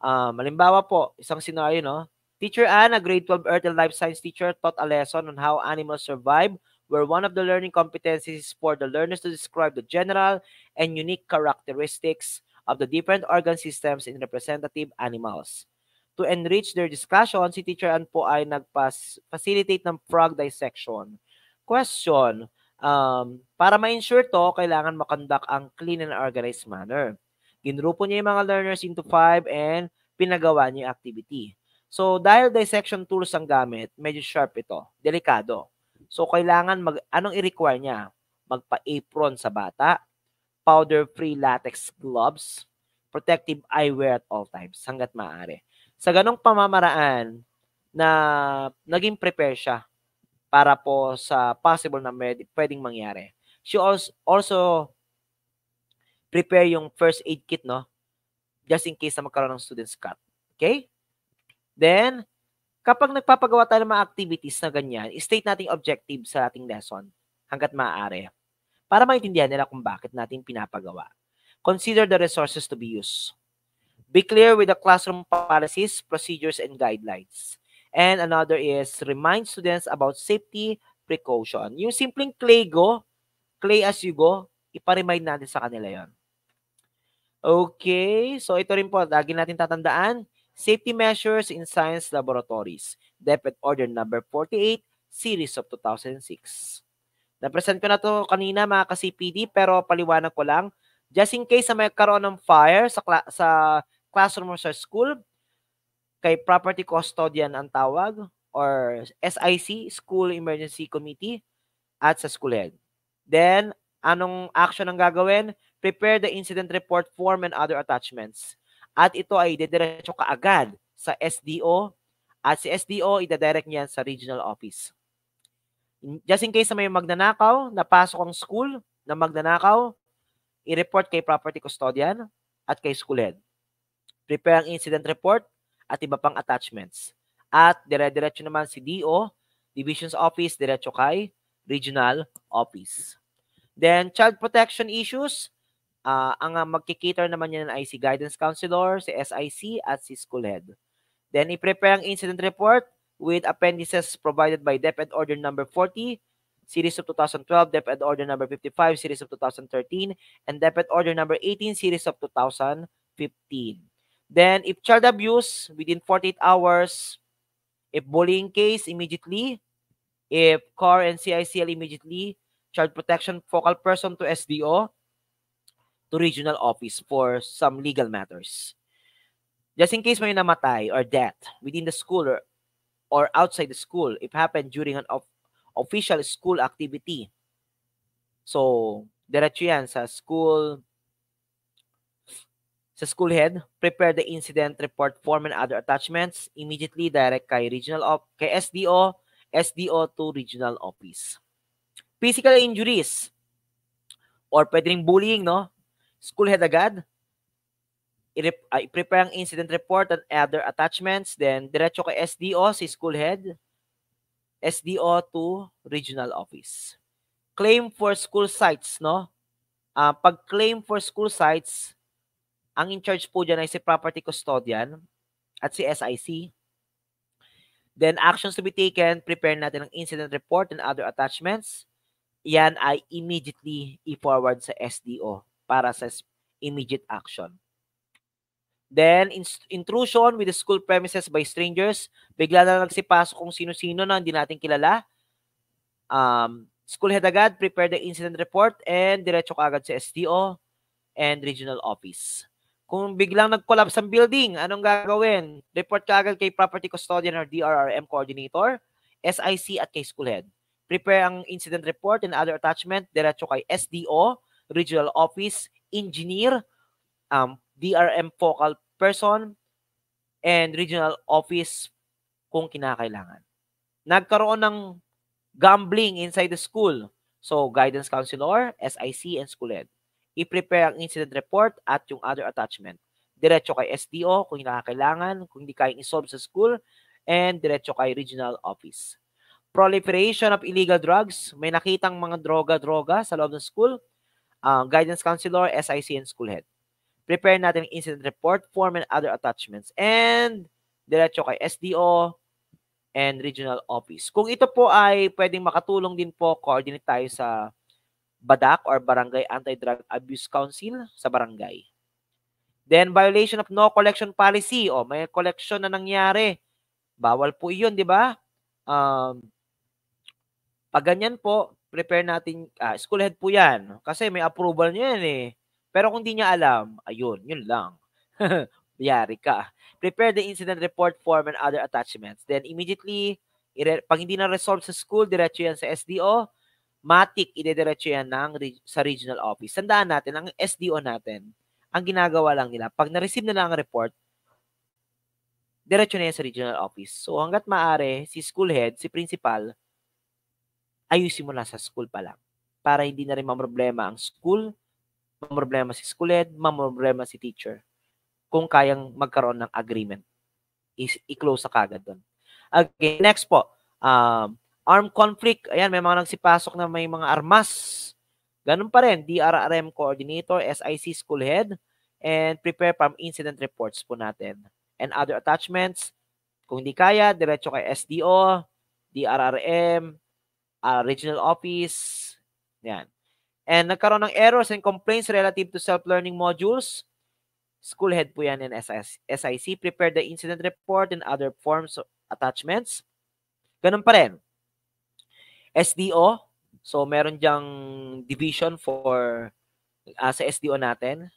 um, malimbawa po, isang scenario, no? Teacher Anne, a grade 12 Earth and Life Science teacher, taught a lesson on how animals survive where one of the learning competencies is for the learners to describe the general and unique characteristics of the different organ systems in representative animals. To enrich their discussion, si Teacher Ann po ay nag-facilitate ng frog dissection. Question, um, para ma-ensure to, kailangan makondak ang clean and organized manner. Ginrupo niya yung mga learners into five and pinagawa niya yung activity. So, dahil dissection tools ang gamit, medyo sharp ito, delikado. So, kailangan mag, anong i-require niya? Magpa-apron sa bata, powder-free latex gloves, protective eyewear at all times hanggat maaari. Sa ganong pamamaraan na naging prepare siya para po sa possible na med- pwedeng mangyari. She also, also prepare yung first aid kit, no? Just in case na magkaroon ng student's cut. Okay? Then, kapag nagpapagawa tayo ng mga activities na ganyan, state natin objective sa ating lesson hanggat maaari para maintindihan nila kung bakit natin pinapagawa. Consider the resources to be used. Be clear with the classroom policies, procedures, and guidelines. And another is remind students about safety precaution. Yung simpleng clay go, clay as you go, iparemind natin sa kanila yon. Okay, so ito rin po, lagi natin tatandaan, Safety Measures in Science Laboratories, DepEd Order Number 48, Series of 2006. Na-present ko na to kanina mga ka-CPD pero paliwanag ko lang. Just in case na may karoon ng fire sa, cla- sa classroom or sa school, kay property custodian ang tawag or SIC, School Emergency Committee, at sa school head. Then, anong action ang gagawin? Prepare the incident report form and other attachments. At ito ay didiretso kaagad sa SDO at si SDO idadirect niyan sa regional office. Just in case na may magnanakaw, napasok ang school na magnanakaw, i-report kay property custodian at kay school head. Prepare ang incident report at iba pang attachments. At dire-diretso naman si DO, Divisions Office, diretso kay Regional Office. Then, child protection issues, uh, ang magkikita naman yan ay si Guidance Counselor, si SIC, at si School Head. Then, i-prepare ang incident report with appendices provided by DepEd Order Number 40, Series of 2012, DepEd Order Number 55, Series of 2013, and DepEd Order Number 18, Series of 2015. Then, if child abuse within 48 hours, if bullying case immediately, if CAR and CICL immediately, child protection focal person to SDO, to regional office for some legal matters. Just in case may namatay or death within the school or or outside the school if happened during an of official school activity. So, diretso yan sa school sa school head, prepare the incident report form and other attachments immediately direct kay regional of kay SDO, SDO to regional office. Physical injuries or pwedeng bullying, no? School head agad, Ah, i-prepare ang incident report and other attachments. Then, diretso kay SDO, si school head. SDO to regional office. Claim for school sites, no? Uh, ah, pag-claim for school sites, ang in-charge po dyan ay si property custodian at si SIC. Then, actions to be taken, prepare natin ang incident report and other attachments. Yan ay immediately i-forward sa SDO para sa immediate action. Then, intrusion with the school premises by strangers. Bigla na lang nagsipaso kung sino-sino na hindi natin kilala. Um, school head agad, prepare the incident report, and diretso ka agad sa STO and regional office. Kung biglang nag-collapse ang building, anong gagawin? Report ka agad kay property custodian or DRRM coordinator, SIC at kay school head. Prepare ang incident report and other attachment, diretso kay SDO, regional office, engineer, um, DRM focal person, and regional office kung kinakailangan. Nagkaroon ng gambling inside the school. So, guidance counselor, SIC, and school head. I-prepare ang incident report at yung other attachment. Diretso kay SDO kung kinakailangan, kung hindi kayang isolve sa school, and diretso kay regional office. Proliferation of illegal drugs. May nakitang mga droga-droga sa loob ng school. Uh, guidance counselor, SIC, and school head prepare natin ang incident report, form, and other attachments. And, diretso kay SDO and regional office. Kung ito po ay pwedeng makatulong din po, coordinate tayo sa BADAC or Barangay Anti-Drug Abuse Council sa barangay. Then, violation of no collection policy. O, may collection na nangyari. Bawal po iyon, di ba? Um, pag ganyan po, prepare natin, ah, school head po yan. Kasi may approval niya yan eh. Pero kung di niya alam, ayun, yun lang. Yari ka. Prepare the incident report form and other attachments. Then immediately, pag hindi na resolve sa school, diretso yan sa SDO. Matic, idediretso yan ng, sa regional office. Sandaan natin, ang SDO natin, ang ginagawa lang nila, pag na-receive na lang ang report, diretso na yan sa regional office. So hanggat maaari, si school head, si principal, ayusin mo na sa school pa lang para hindi na rin mamroblema ang school mamroblema si school head, mamroblema si teacher kung kayang magkaroon ng agreement. Is, i-close sa kagad doon. Okay, next po. Um, arm conflict. Ayan, may mga nagsipasok na may mga armas. Ganun pa rin. DRRM coordinator, SIC school head, and prepare from incident reports po natin. And other attachments. Kung hindi kaya, diretso kay SDO, DRRM, uh, regional office, yan. And nagkaroon ng errors and complaints relative to self-learning modules. School head po yan in SIC. Prepare the incident report and other forms of attachments. Ganun pa rin. SDO. So, meron diyang division for uh, sa SDO natin.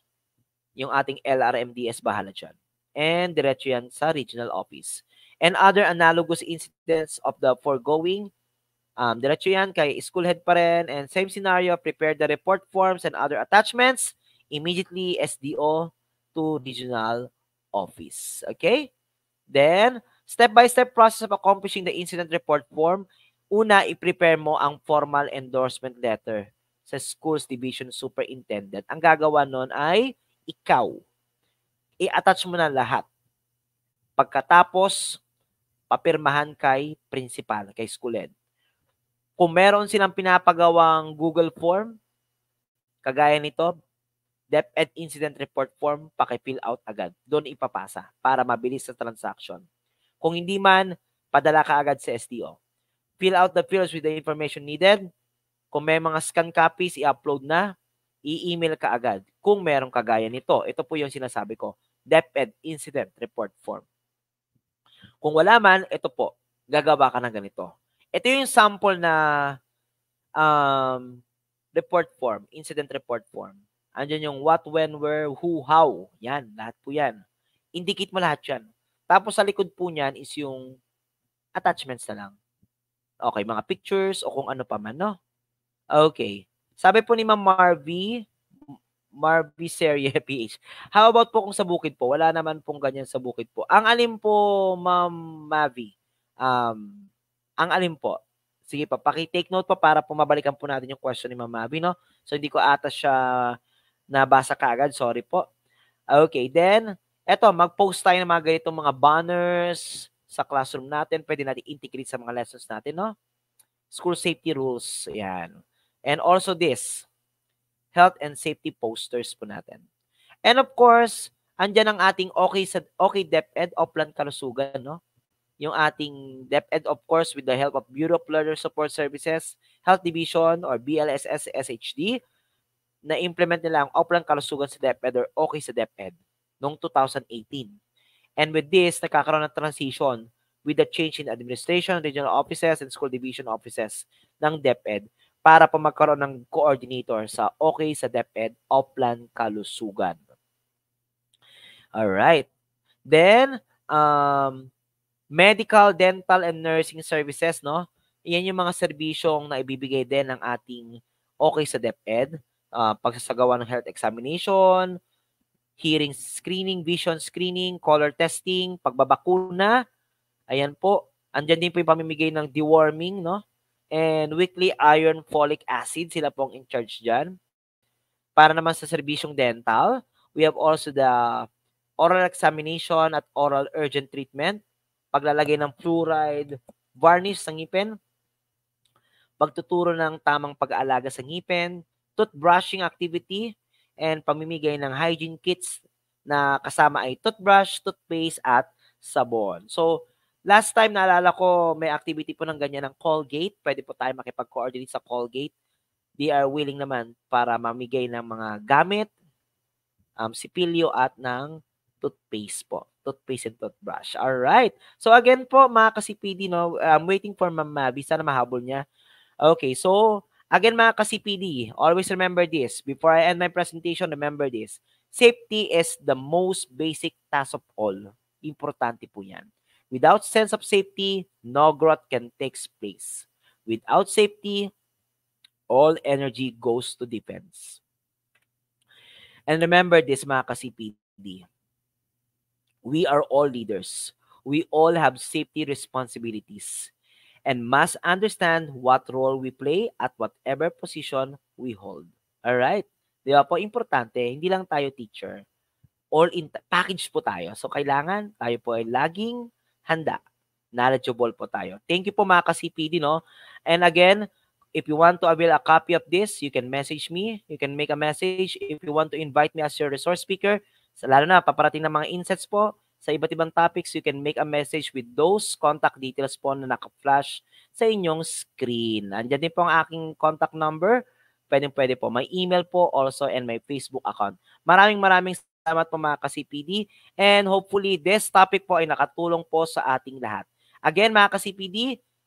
Yung ating LRMDS bahala dyan. And diretso yan sa regional office. And other analogous incidents of the foregoing Um, diretso yan kay school head pa rin and same scenario, prepare the report forms and other attachments immediately SDO to regional office. Okay? Then, step-by-step -step process of accomplishing the incident report form. Una, i-prepare mo ang formal endorsement letter sa school's division superintendent. Ang gagawa nun ay ikaw. I-attach mo na lahat. Pagkatapos, papirmahan kay principal, kay school head kung meron silang pinapagawang Google Form, kagaya nito, DepEd Incident Report Form, paki-fill out agad. Doon ipapasa para mabilis sa transaction. Kung hindi man, padala ka agad sa STO. Fill out the fields with the information needed. Kung may mga scan copies, i-upload na. I-email ka agad kung meron kagaya nito. Ito po yung sinasabi ko. DepEd Incident Report Form. Kung wala man, ito po, gagawa ka ng ganito. Ito yung sample na um, report form, incident report form. Andiyan yung what, when, where, who, how. Yan, lahat po yan. Indicate mo lahat yan. Tapos sa likod po niyan is yung attachments na lang. Okay, mga pictures o kung ano pa man, no? Okay. Sabi po ni Ma'am Marvy, Marvy Serie PH. How about po kung sa bukid po? Wala naman pong ganyan sa bukid po. Ang alin po, Ma'am Mavi, um, ang alin po? Sige pa, paki-take note pa para pumabalikan po natin yung question ni Ma'am Abby, no? So, hindi ko ata siya nabasa kaagad. Sorry po. Okay, then, eto, mag-post tayo ng mga ganitong mga banners sa classroom natin. Pwede natin integrate sa mga lessons natin, no? School safety rules, yan. And also this, health and safety posters po natin. And of course, andyan ang ating OK, sa OK DepEd Oplan Kalusugan, no? yung ating DepEd of course with the help of Bureau of Learner Support Services, Health Division or BLSS SHD na implement nila ang Oplan Kalusugan sa DepEd or OK sa DepEd noong 2018. And with this, nagkakaroon ng transition with the change in administration, regional offices, and school division offices ng DepEd para pa magkaroon ng coordinator sa okay sa DepEd Oplan Kalusugan. All right. Then um medical, dental, and nursing services, no? Iyan yung mga serbisyong na ibibigay din ng ating okay sa DepEd. Uh, pagsasagawa ng health examination, hearing screening, vision screening, color testing, pagbabakuna. Ayan po. Andiyan din po yung pamimigay ng deworming, no? And weekly iron folic acid, sila po ang in charge dyan. Para naman sa serbisyong dental, we have also the oral examination at oral urgent treatment paglalagay ng fluoride, varnish sa ngipin, pagtuturo ng tamang pag-aalaga sa ngipin, toothbrushing activity, and pamimigay ng hygiene kits na kasama ay toothbrush, toothpaste, at sabon. So, last time naalala ko, may activity po ng ganyan ng Colgate. Pwede po tayo makipag-coordinate sa Colgate. They are willing naman para mamigay ng mga gamit, um, sipilyo, at ng toothpaste po toothpaste and toothbrush. All right. So again po mga kasipidi no, I'm waiting for Ma'am Mavi sana mahabol niya. Okay, so again mga kasipidi, always remember this before I end my presentation, remember this. Safety is the most basic task of all. Importante po 'yan. Without sense of safety, no growth can take place. Without safety, all energy goes to defense. And remember this mga kasipidi, We are all leaders. We all have safety responsibilities and must understand what role we play at whatever position we hold. All right? Di ba po? Importante, hindi lang tayo teacher. All in package po tayo. So, kailangan tayo po ay laging handa. Knowledgeable po tayo. Thank you po mga ka-CPD, no? And again, if you want to avail a copy of this, you can message me. You can make a message. If you want to invite me as your resource speaker, lalo na paparating ng mga insights po sa iba't ibang topics, you can make a message with those contact details po na naka-flash sa inyong screen. Andiyan din po ang aking contact number. Pwede, pwede po. May email po also and my Facebook account. Maraming maraming salamat po mga ka-CPD. And hopefully, this topic po ay nakatulong po sa ating lahat. Again, mga ka-CPD,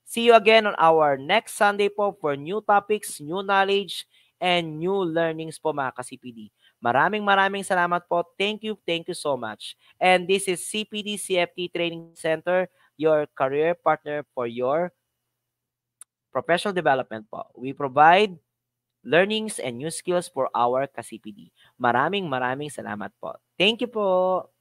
see you again on our next Sunday po for new topics, new knowledge, and new learnings po mga ka-CPD. Maraming maraming salamat po. Thank you, thank you so much. And this is CPD CFT Training Center, your career partner for your professional development po. We provide learnings and new skills for our KCPD. Maraming maraming salamat po. Thank you po.